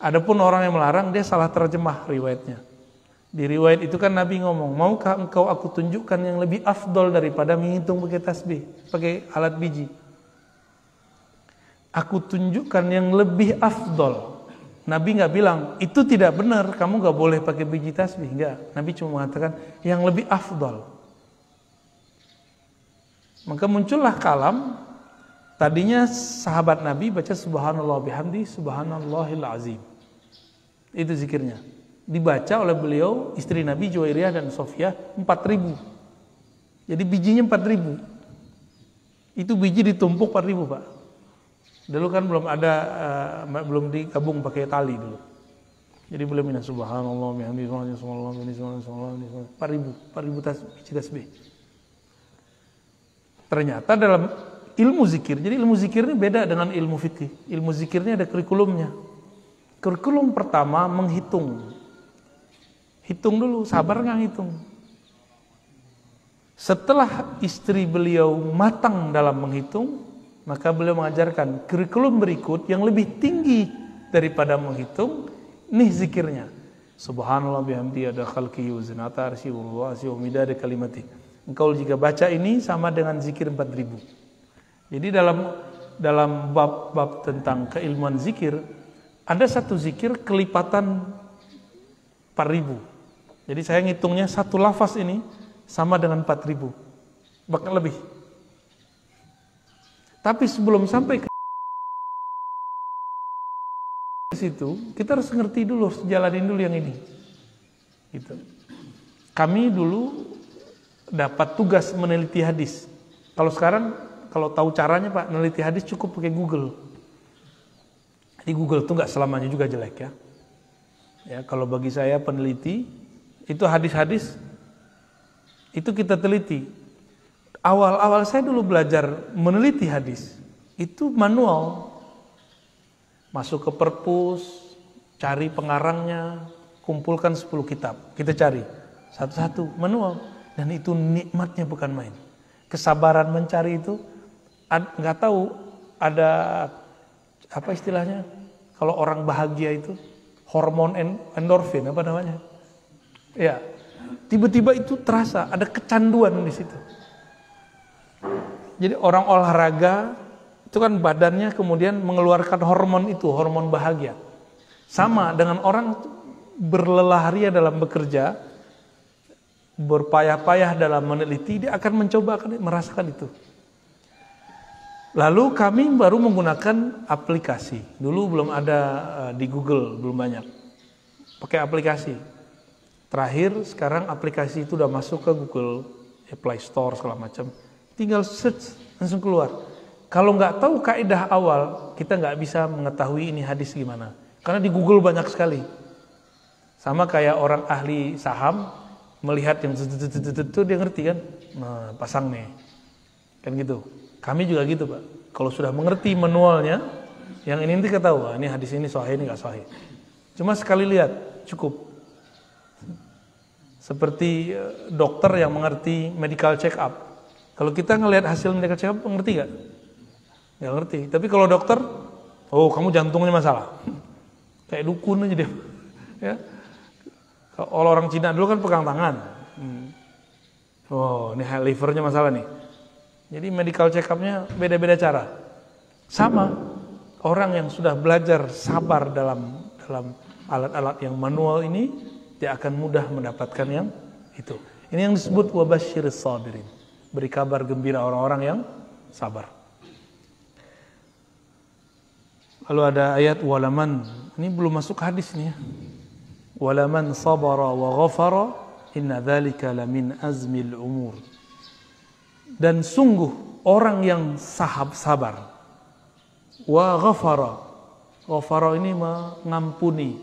Adapun orang yang melarang dia salah terjemah riwayatnya. Di riwayat itu kan Nabi ngomong, maukah engkau aku tunjukkan yang lebih afdol daripada menghitung pakai tasbih, pakai alat biji. Aku tunjukkan yang lebih afdol. Nabi nggak bilang, itu tidak benar, kamu nggak boleh pakai biji tasbih. enggak. Nabi cuma mengatakan yang lebih afdol. Maka muncullah kalam, tadinya sahabat Nabi baca subhanallah bihamdi, subhanallahil azim. Itu zikirnya dibaca oleh beliau istri Nabi Juwairiyah dan Sofia 4000. Jadi bijinya 4000. Itu biji ditumpuk 4000, Pak. Dulu kan belum ada uh, belum digabung pakai tali dulu. Jadi belum ini subhanallah bihamdihi subhanallah subhanallah subhanallah 4000 4000 tas biji tasbih. Ternyata dalam ilmu zikir. Jadi ilmu zikir ini beda dengan ilmu fikih. Ilmu zikirnya ada kurikulumnya. Kurikulum pertama menghitung Hitung dulu, sabar nggak hitung. Setelah istri beliau matang dalam menghitung, maka beliau mengajarkan kurikulum berikut yang lebih tinggi daripada menghitung, nih zikirnya. Subhanallah bihamdi ada khalqi yuzinata kalimati. Engkau jika baca ini sama dengan zikir 4000. Jadi dalam dalam bab-bab tentang keilmuan zikir, ada satu zikir kelipatan 4000. Jadi saya ngitungnya satu lafaz ini sama dengan 4000. Bahkan lebih. Tapi sebelum sampai ke situ, kita harus ngerti dulu, sejalanin dulu yang ini. Gitu. Kami dulu dapat tugas meneliti hadis. Kalau sekarang kalau tahu caranya Pak, meneliti hadis cukup pakai Google. Di Google tuh nggak selamanya juga jelek ya. Ya, kalau bagi saya peneliti itu hadis-hadis itu kita teliti. Awal-awal saya dulu belajar meneliti hadis itu manual. Masuk ke perpus, cari pengarangnya, kumpulkan 10 kitab. Kita cari satu-satu manual dan itu nikmatnya bukan main. Kesabaran mencari itu nggak tahu ada apa istilahnya kalau orang bahagia itu hormon endorfin apa namanya Ya. Tiba-tiba itu terasa ada kecanduan di situ. Jadi orang olahraga itu kan badannya kemudian mengeluarkan hormon itu, hormon bahagia. Sama dengan orang berlelahria dalam bekerja, berpayah-payah dalam meneliti, dia akan mencoba akan merasakan itu. Lalu kami baru menggunakan aplikasi. Dulu belum ada eh, di Google, belum banyak. Pakai aplikasi. Terakhir sekarang aplikasi itu udah masuk ke Google Play Store segala macam. Tinggal search langsung keluar. Kalau nggak tahu kaidah awal, kita nggak bisa mengetahui ini hadis gimana. Karena di Google banyak sekali. Sama kayak orang ahli saham melihat yang itu dia ngerti kan, nah, pasang nih, kan gitu. Kami juga gitu pak. Kalau sudah mengerti manualnya, yang ini nanti ketahuan. ini hadis ini sahih ini nggak sahih. Cuma sekali lihat cukup. Seperti eh, dokter yang mengerti medical check up. Kalau kita ngelihat hasil medical check up, ngerti nggak? Gak ngerti. Tapi kalau dokter, oh kamu jantungnya masalah. Kayak dukun aja deh. ya. Kalau orang Cina dulu kan pegang tangan. Hmm. Oh, ini livernya masalah nih. Jadi medical check upnya beda-beda cara. Sama orang yang sudah belajar sabar dalam dalam alat-alat yang manual ini dia akan mudah mendapatkan yang itu. Ini yang disebut wabashir sabirin. Beri kabar gembira orang-orang yang sabar. Lalu ada ayat walaman. Ini belum masuk hadis nih ya. Walaman sabara wa ghafara inna dhalika lamin azmil umur. Dan sungguh orang yang sahab sabar. Wa ghafara. Ghafara ini mengampuni,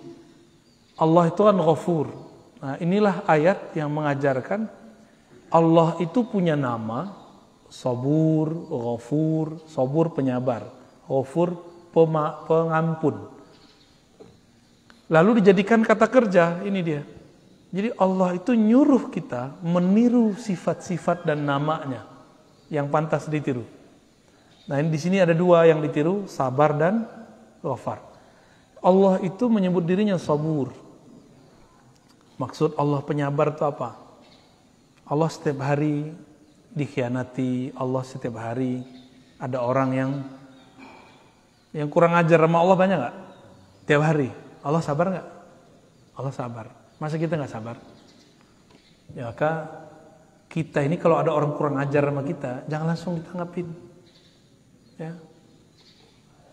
Allah itu kan ghafur. Nah, inilah ayat yang mengajarkan Allah itu punya nama Sabur, Ghafur, Sabur penyabar, Ghafur pengampun. Lalu dijadikan kata kerja, ini dia. Jadi Allah itu nyuruh kita meniru sifat-sifat dan namanya yang pantas ditiru. Nah di sini ada dua yang ditiru, sabar dan ghafar. Allah itu menyebut dirinya sabur, Maksud Allah penyabar itu apa? Allah setiap hari dikhianati, Allah setiap hari ada orang yang yang kurang ajar sama Allah banyak nggak? Tiap hari Allah sabar nggak? Allah sabar. Masa kita nggak sabar? Ya maka kita ini kalau ada orang kurang ajar sama kita, jangan langsung ditanggapin. Ya.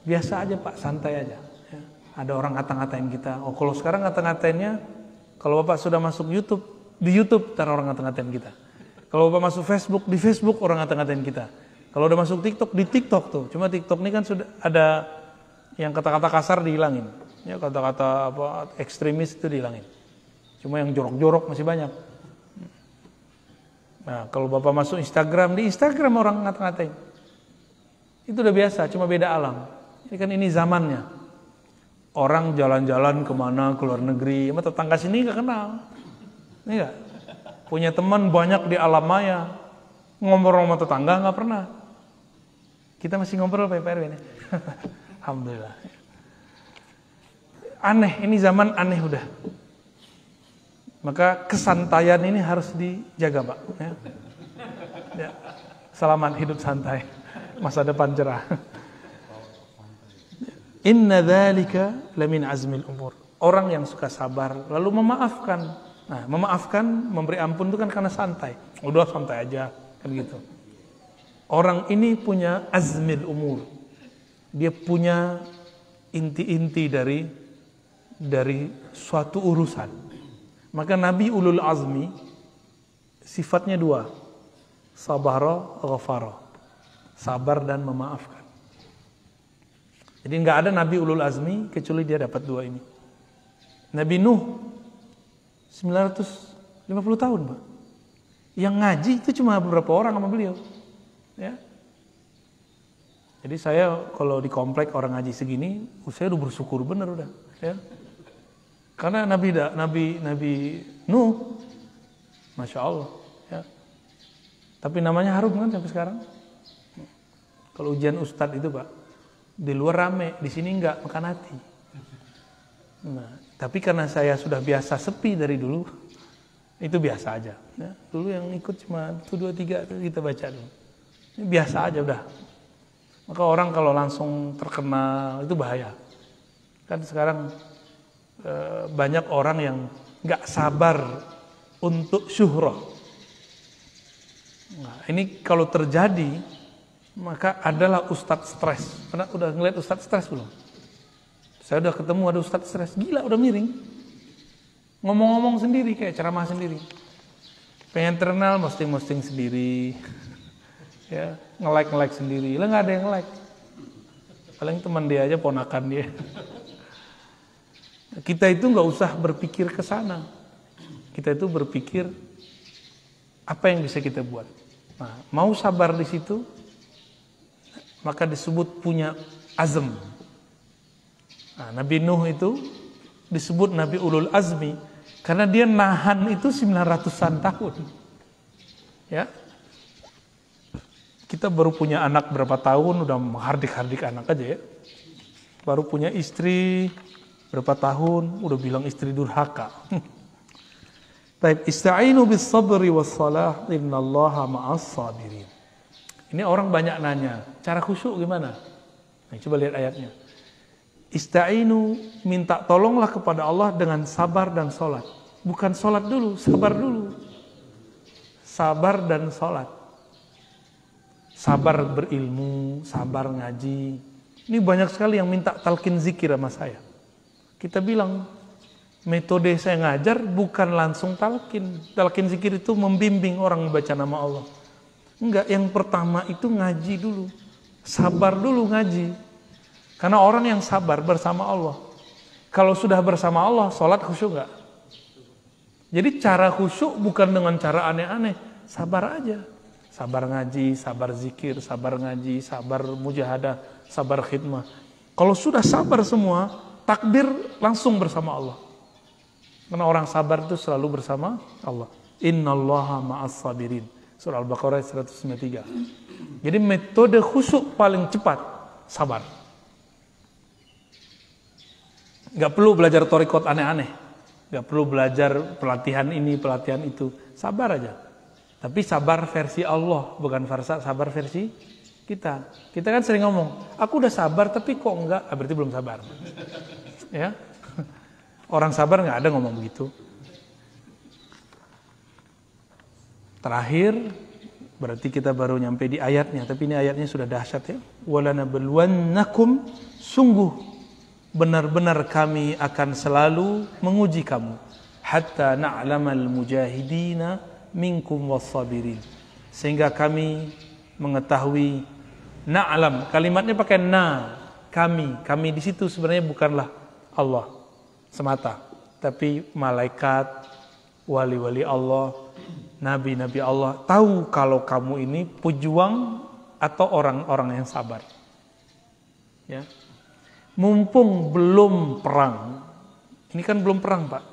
Biasa aja Pak, santai aja. Ya. Ada orang ngata-ngatain kita. Oh kalau sekarang ngata-ngatainnya kalau Bapak sudah masuk YouTube, di YouTube taruh orang ngata-ngatain kita. Kalau Bapak masuk Facebook, di Facebook orang ngata-ngatain kita. Kalau udah masuk TikTok, di TikTok tuh. Cuma TikTok ini kan sudah ada yang kata-kata kasar dihilangin. Ya kata-kata apa ekstremis itu dihilangin. Cuma yang jorok-jorok masih banyak. Nah, kalau Bapak masuk Instagram, di Instagram orang ngata-ngatain. Itu udah biasa, cuma beda alam. Ini kan ini zamannya orang jalan-jalan kemana ke luar negeri, sama tetangga sini nggak kenal. Ini iya gak? Punya teman banyak di alam maya, ngobrol sama tetangga nggak pernah. Kita masih ngobrol Pak Erwin ini Alhamdulillah. Aneh, ini zaman aneh udah. Maka kesantaian ini harus dijaga Pak. Ya. Ya. Selamat hidup santai, masa depan cerah. Inna dzalika lamin azmil umur. Orang yang suka sabar lalu memaafkan. Nah, memaafkan, memberi ampun itu kan karena santai. Udah santai aja, kan gitu. Orang ini punya azmil umur. Dia punya inti-inti dari dari suatu urusan. Maka Nabi ulul azmi sifatnya dua. Sabara, ghafara. Sabar dan memaafkan. Jadi nggak ada Nabi ulul azmi kecuali dia dapat dua ini. Nabi Nuh 950 tahun, Pak. Yang ngaji itu cuma beberapa orang sama beliau. Ya. Jadi saya kalau di komplek orang ngaji segini, saya udah bersyukur bener udah, ya. Karena Nabi Nabi Nabi Nuh, masya Allah, ya. Tapi namanya harum kan sampai sekarang. Kalau ujian ustadz itu pak, di luar rame, di sini enggak makan hati. Nah, tapi karena saya sudah biasa sepi dari dulu, itu biasa aja. Ya, dulu yang ikut cuma satu dua tiga itu kita baca dulu. Ini biasa aja udah. Maka orang kalau langsung terkenal itu bahaya. Kan sekarang e, banyak orang yang nggak sabar untuk syuhroh. Nah, ini kalau terjadi maka adalah ustadz stres. Pernah udah ngeliat ustadz stres belum? Saya udah ketemu ada ustadz stres, gila udah miring. Ngomong-ngomong sendiri kayak ceramah sendiri. Pengen terkenal posting-posting sendiri. ya, nge-like nge-like sendiri. Lah nggak ada yang like. Paling teman dia aja ponakan dia. Kita itu nggak usah berpikir ke sana. Kita itu berpikir apa yang bisa kita buat. Nah, mau sabar di situ, maka disebut punya azam. Nah, Nabi Nuh itu disebut Nabi Ulul Azmi karena dia nahan itu 900-an tahun. Ya. Kita baru punya anak berapa tahun udah menghardik-hardik anak aja ya. Baru punya istri berapa tahun udah bilang istri durhaka. Baik, istainu bis sabri was salah innallaha ma'as sabirin. Ini orang banyak nanya, cara khusyuk gimana? Nah, coba lihat ayatnya. Istainu minta tolonglah kepada Allah dengan sabar dan sholat. Bukan sholat dulu, sabar dulu. Sabar dan sholat. Sabar berilmu, sabar ngaji. Ini banyak sekali yang minta talkin zikir sama saya. Kita bilang, metode saya ngajar bukan langsung talkin. Talkin zikir itu membimbing orang membaca nama Allah. Enggak, yang pertama itu ngaji dulu. Sabar dulu ngaji. Karena orang yang sabar bersama Allah. Kalau sudah bersama Allah, sholat khusyuk enggak? Jadi cara khusyuk bukan dengan cara aneh-aneh. Sabar aja. Sabar ngaji, sabar zikir, sabar ngaji, sabar mujahadah, sabar khidmah. Kalau sudah sabar semua, takbir langsung bersama Allah. Karena orang sabar itu selalu bersama Allah. allaha ma'as sabirin. Surah Al-Baqarah 193. Jadi metode khusuk paling cepat sabar. Gak perlu belajar torikot aneh-aneh. Gak perlu belajar pelatihan ini, pelatihan itu. Sabar aja. Tapi sabar versi Allah, bukan farsa, sabar versi kita. Kita kan sering ngomong, aku udah sabar tapi kok enggak, ah, berarti belum sabar. ya, Orang sabar nggak ada ngomong begitu. terakhir berarti kita baru nyampe di ayatnya tapi ini ayatnya sudah dahsyat ya walanabluwannakum sungguh benar-benar kami akan selalu menguji kamu hatta na'lamal mujahidina minkum wassabirin sehingga kami mengetahui na'lam kalimatnya pakai na kami kami di situ sebenarnya bukanlah Allah semata tapi malaikat wali-wali Allah nabi-nabi Allah tahu kalau kamu ini pejuang atau orang-orang yang sabar. Ya. Mumpung belum perang. Ini kan belum perang, Pak.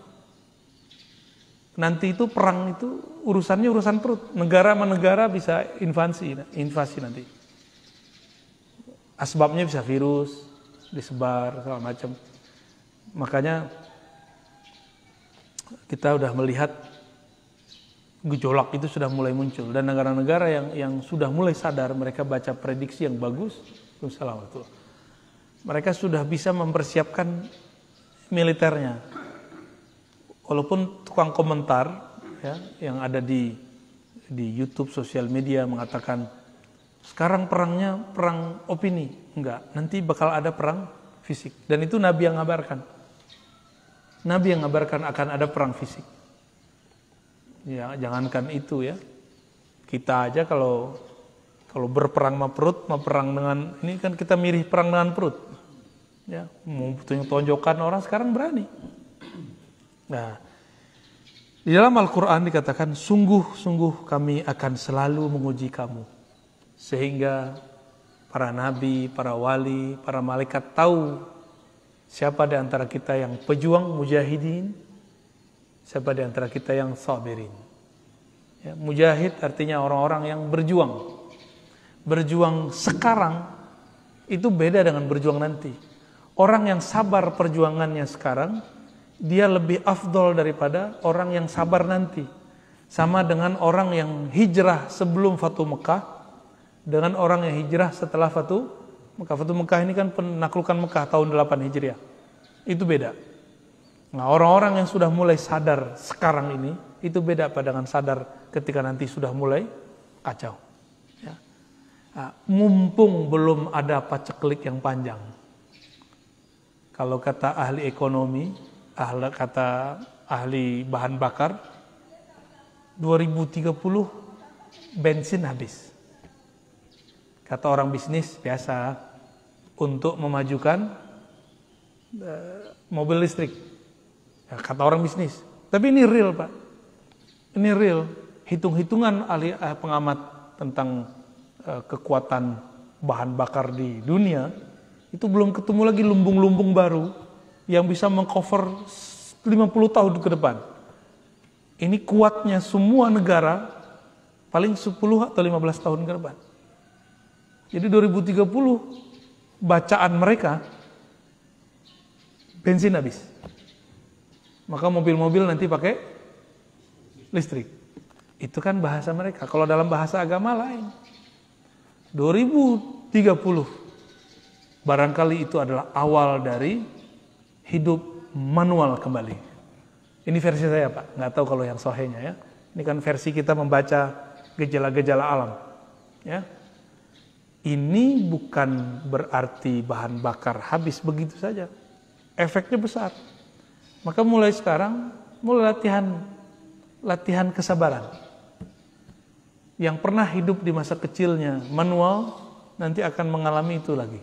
Nanti itu perang itu urusannya urusan perut. Negara sama negara bisa invasi, invasi nanti. Asbabnya bisa virus, disebar, segala macam. Makanya kita udah melihat gejolak itu sudah mulai muncul dan negara-negara yang yang sudah mulai sadar mereka baca prediksi yang bagus Assalamualaikum. mereka sudah bisa mempersiapkan militernya walaupun tukang komentar ya yang ada di di YouTube sosial media mengatakan sekarang perangnya perang opini enggak nanti bakal ada perang fisik dan itu Nabi yang ngabarkan Nabi yang ngabarkan akan ada perang fisik Ya, jangankan itu ya. Kita aja kalau kalau berperang sama perut, perang dengan ini kan kita mirip perang dengan perut. Ya, mau tonjokan orang sekarang berani. Nah, di dalam Al-Quran dikatakan, sungguh-sungguh kami akan selalu menguji kamu. Sehingga para nabi, para wali, para malaikat tahu siapa di antara kita yang pejuang mujahidin, Siapa di antara kita yang sabirin? Ya, mujahid artinya orang-orang yang berjuang. Berjuang sekarang itu beda dengan berjuang nanti. Orang yang sabar perjuangannya sekarang, dia lebih afdol daripada orang yang sabar nanti. Sama dengan orang yang hijrah sebelum Fatu Mekah, dengan orang yang hijrah setelah Fatu Mekah. Fatu Mekah ini kan penaklukan Mekah tahun 8 Hijriah. Itu beda. Nah orang-orang yang sudah mulai sadar sekarang ini, itu beda pada dengan sadar ketika nanti sudah mulai kacau. Ya. Nah, mumpung belum ada paceklik yang panjang. Kalau kata ahli ekonomi, ahli kata ahli bahan bakar, 2030 bensin habis. Kata orang bisnis biasa untuk memajukan eh, mobil listrik Ya, kata orang bisnis. Tapi ini real Pak. Ini real. Hitung-hitungan ahli eh, pengamat tentang eh, kekuatan bahan bakar di dunia itu belum ketemu lagi lumbung-lumbung baru yang bisa mengcover 50 tahun ke depan. Ini kuatnya semua negara paling 10 atau 15 tahun ke depan. Jadi 2030 bacaan mereka bensin habis. Maka mobil-mobil nanti pakai listrik. Itu kan bahasa mereka. Kalau dalam bahasa agama lain. 2030 barangkali itu adalah awal dari hidup manual kembali. Ini versi saya Pak, nggak tahu kalau yang sohenya ya. Ini kan versi kita membaca gejala-gejala alam. Ya, ini bukan berarti bahan bakar habis begitu saja. Efeknya besar. Maka mulai sekarang, mulai latihan latihan kesabaran. Yang pernah hidup di masa kecilnya manual, nanti akan mengalami itu lagi.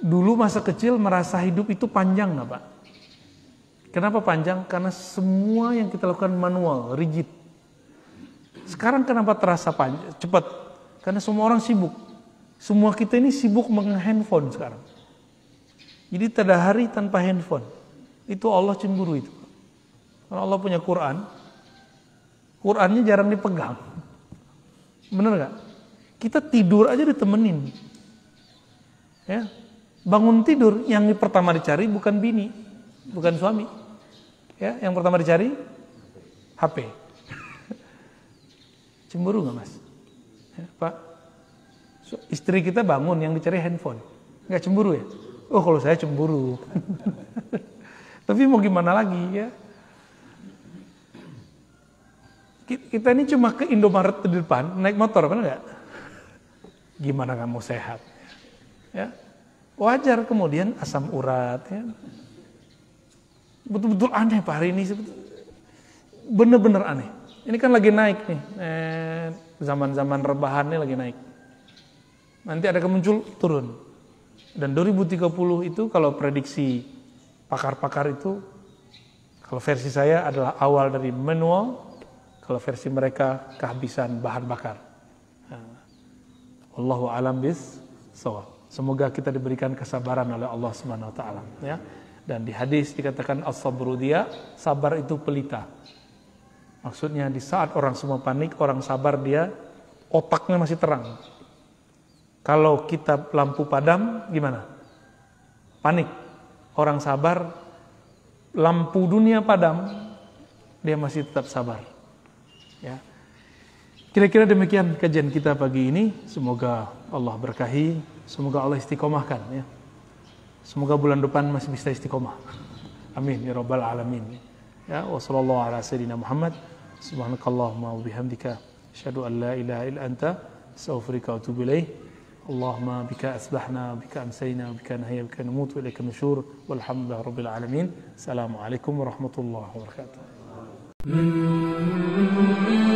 Dulu masa kecil merasa hidup itu panjang nggak Pak? Kenapa panjang? Karena semua yang kita lakukan manual, rigid. Sekarang kenapa terasa panjang, cepat? Karena semua orang sibuk. Semua kita ini sibuk menghandphone sekarang. Jadi tidak hari tanpa handphone. Itu Allah cemburu itu. Karena Allah punya Quran. Qurannya jarang dipegang. Bener gak? Kita tidur aja ditemenin. Ya, bangun tidur yang pertama dicari bukan bini, bukan suami. Ya, yang pertama dicari HP. Cemburu nggak mas? Ya, Pak, istri kita bangun yang dicari handphone. Nggak cemburu ya? Oh kalau saya cemburu. Tapi mau gimana lagi ya? Kita ini cuma ke Indomaret di depan, naik motor, benar nggak? Gimana kamu sehat? Ya, wajar kemudian asam urat. Ya. Betul-betul aneh Pak hari ini, bener-bener aneh. Ini kan lagi naik nih, eh, zaman-zaman eh, rebahan nih lagi naik. Nanti ada kemuncul turun, dan 2030 itu kalau prediksi pakar-pakar itu, kalau versi saya adalah awal dari manual, kalau versi mereka kehabisan bahan bakar. Allahu alam bis sawab. Semoga kita diberikan kesabaran oleh Allah Subhanahu wa taala, ya. Dan di hadis dikatakan as-sabru dia, sabar itu pelita. Maksudnya di saat orang semua panik, orang sabar dia otaknya masih terang. Kalau kita lampu padam, gimana? Panik. Orang sabar, lampu dunia padam, dia masih tetap sabar. Ya. Kira-kira demikian kajian kita pagi ini. Semoga Allah berkahi, semoga Allah istiqomahkan ya. Semoga bulan depan masih bisa istiqomah. Amin ya rabbal alamin. Ya, wassalamu'alaikum warahmatullahi wabarakatuh. Muhammad. Subhanakallahumma wa an ilaha illa anta اللهم بك أسبحنا بك أمسينا بك نهي بك نموت وإليك النشور والحمد لله رب العالمين السلام عليكم ورحمة الله وبركاته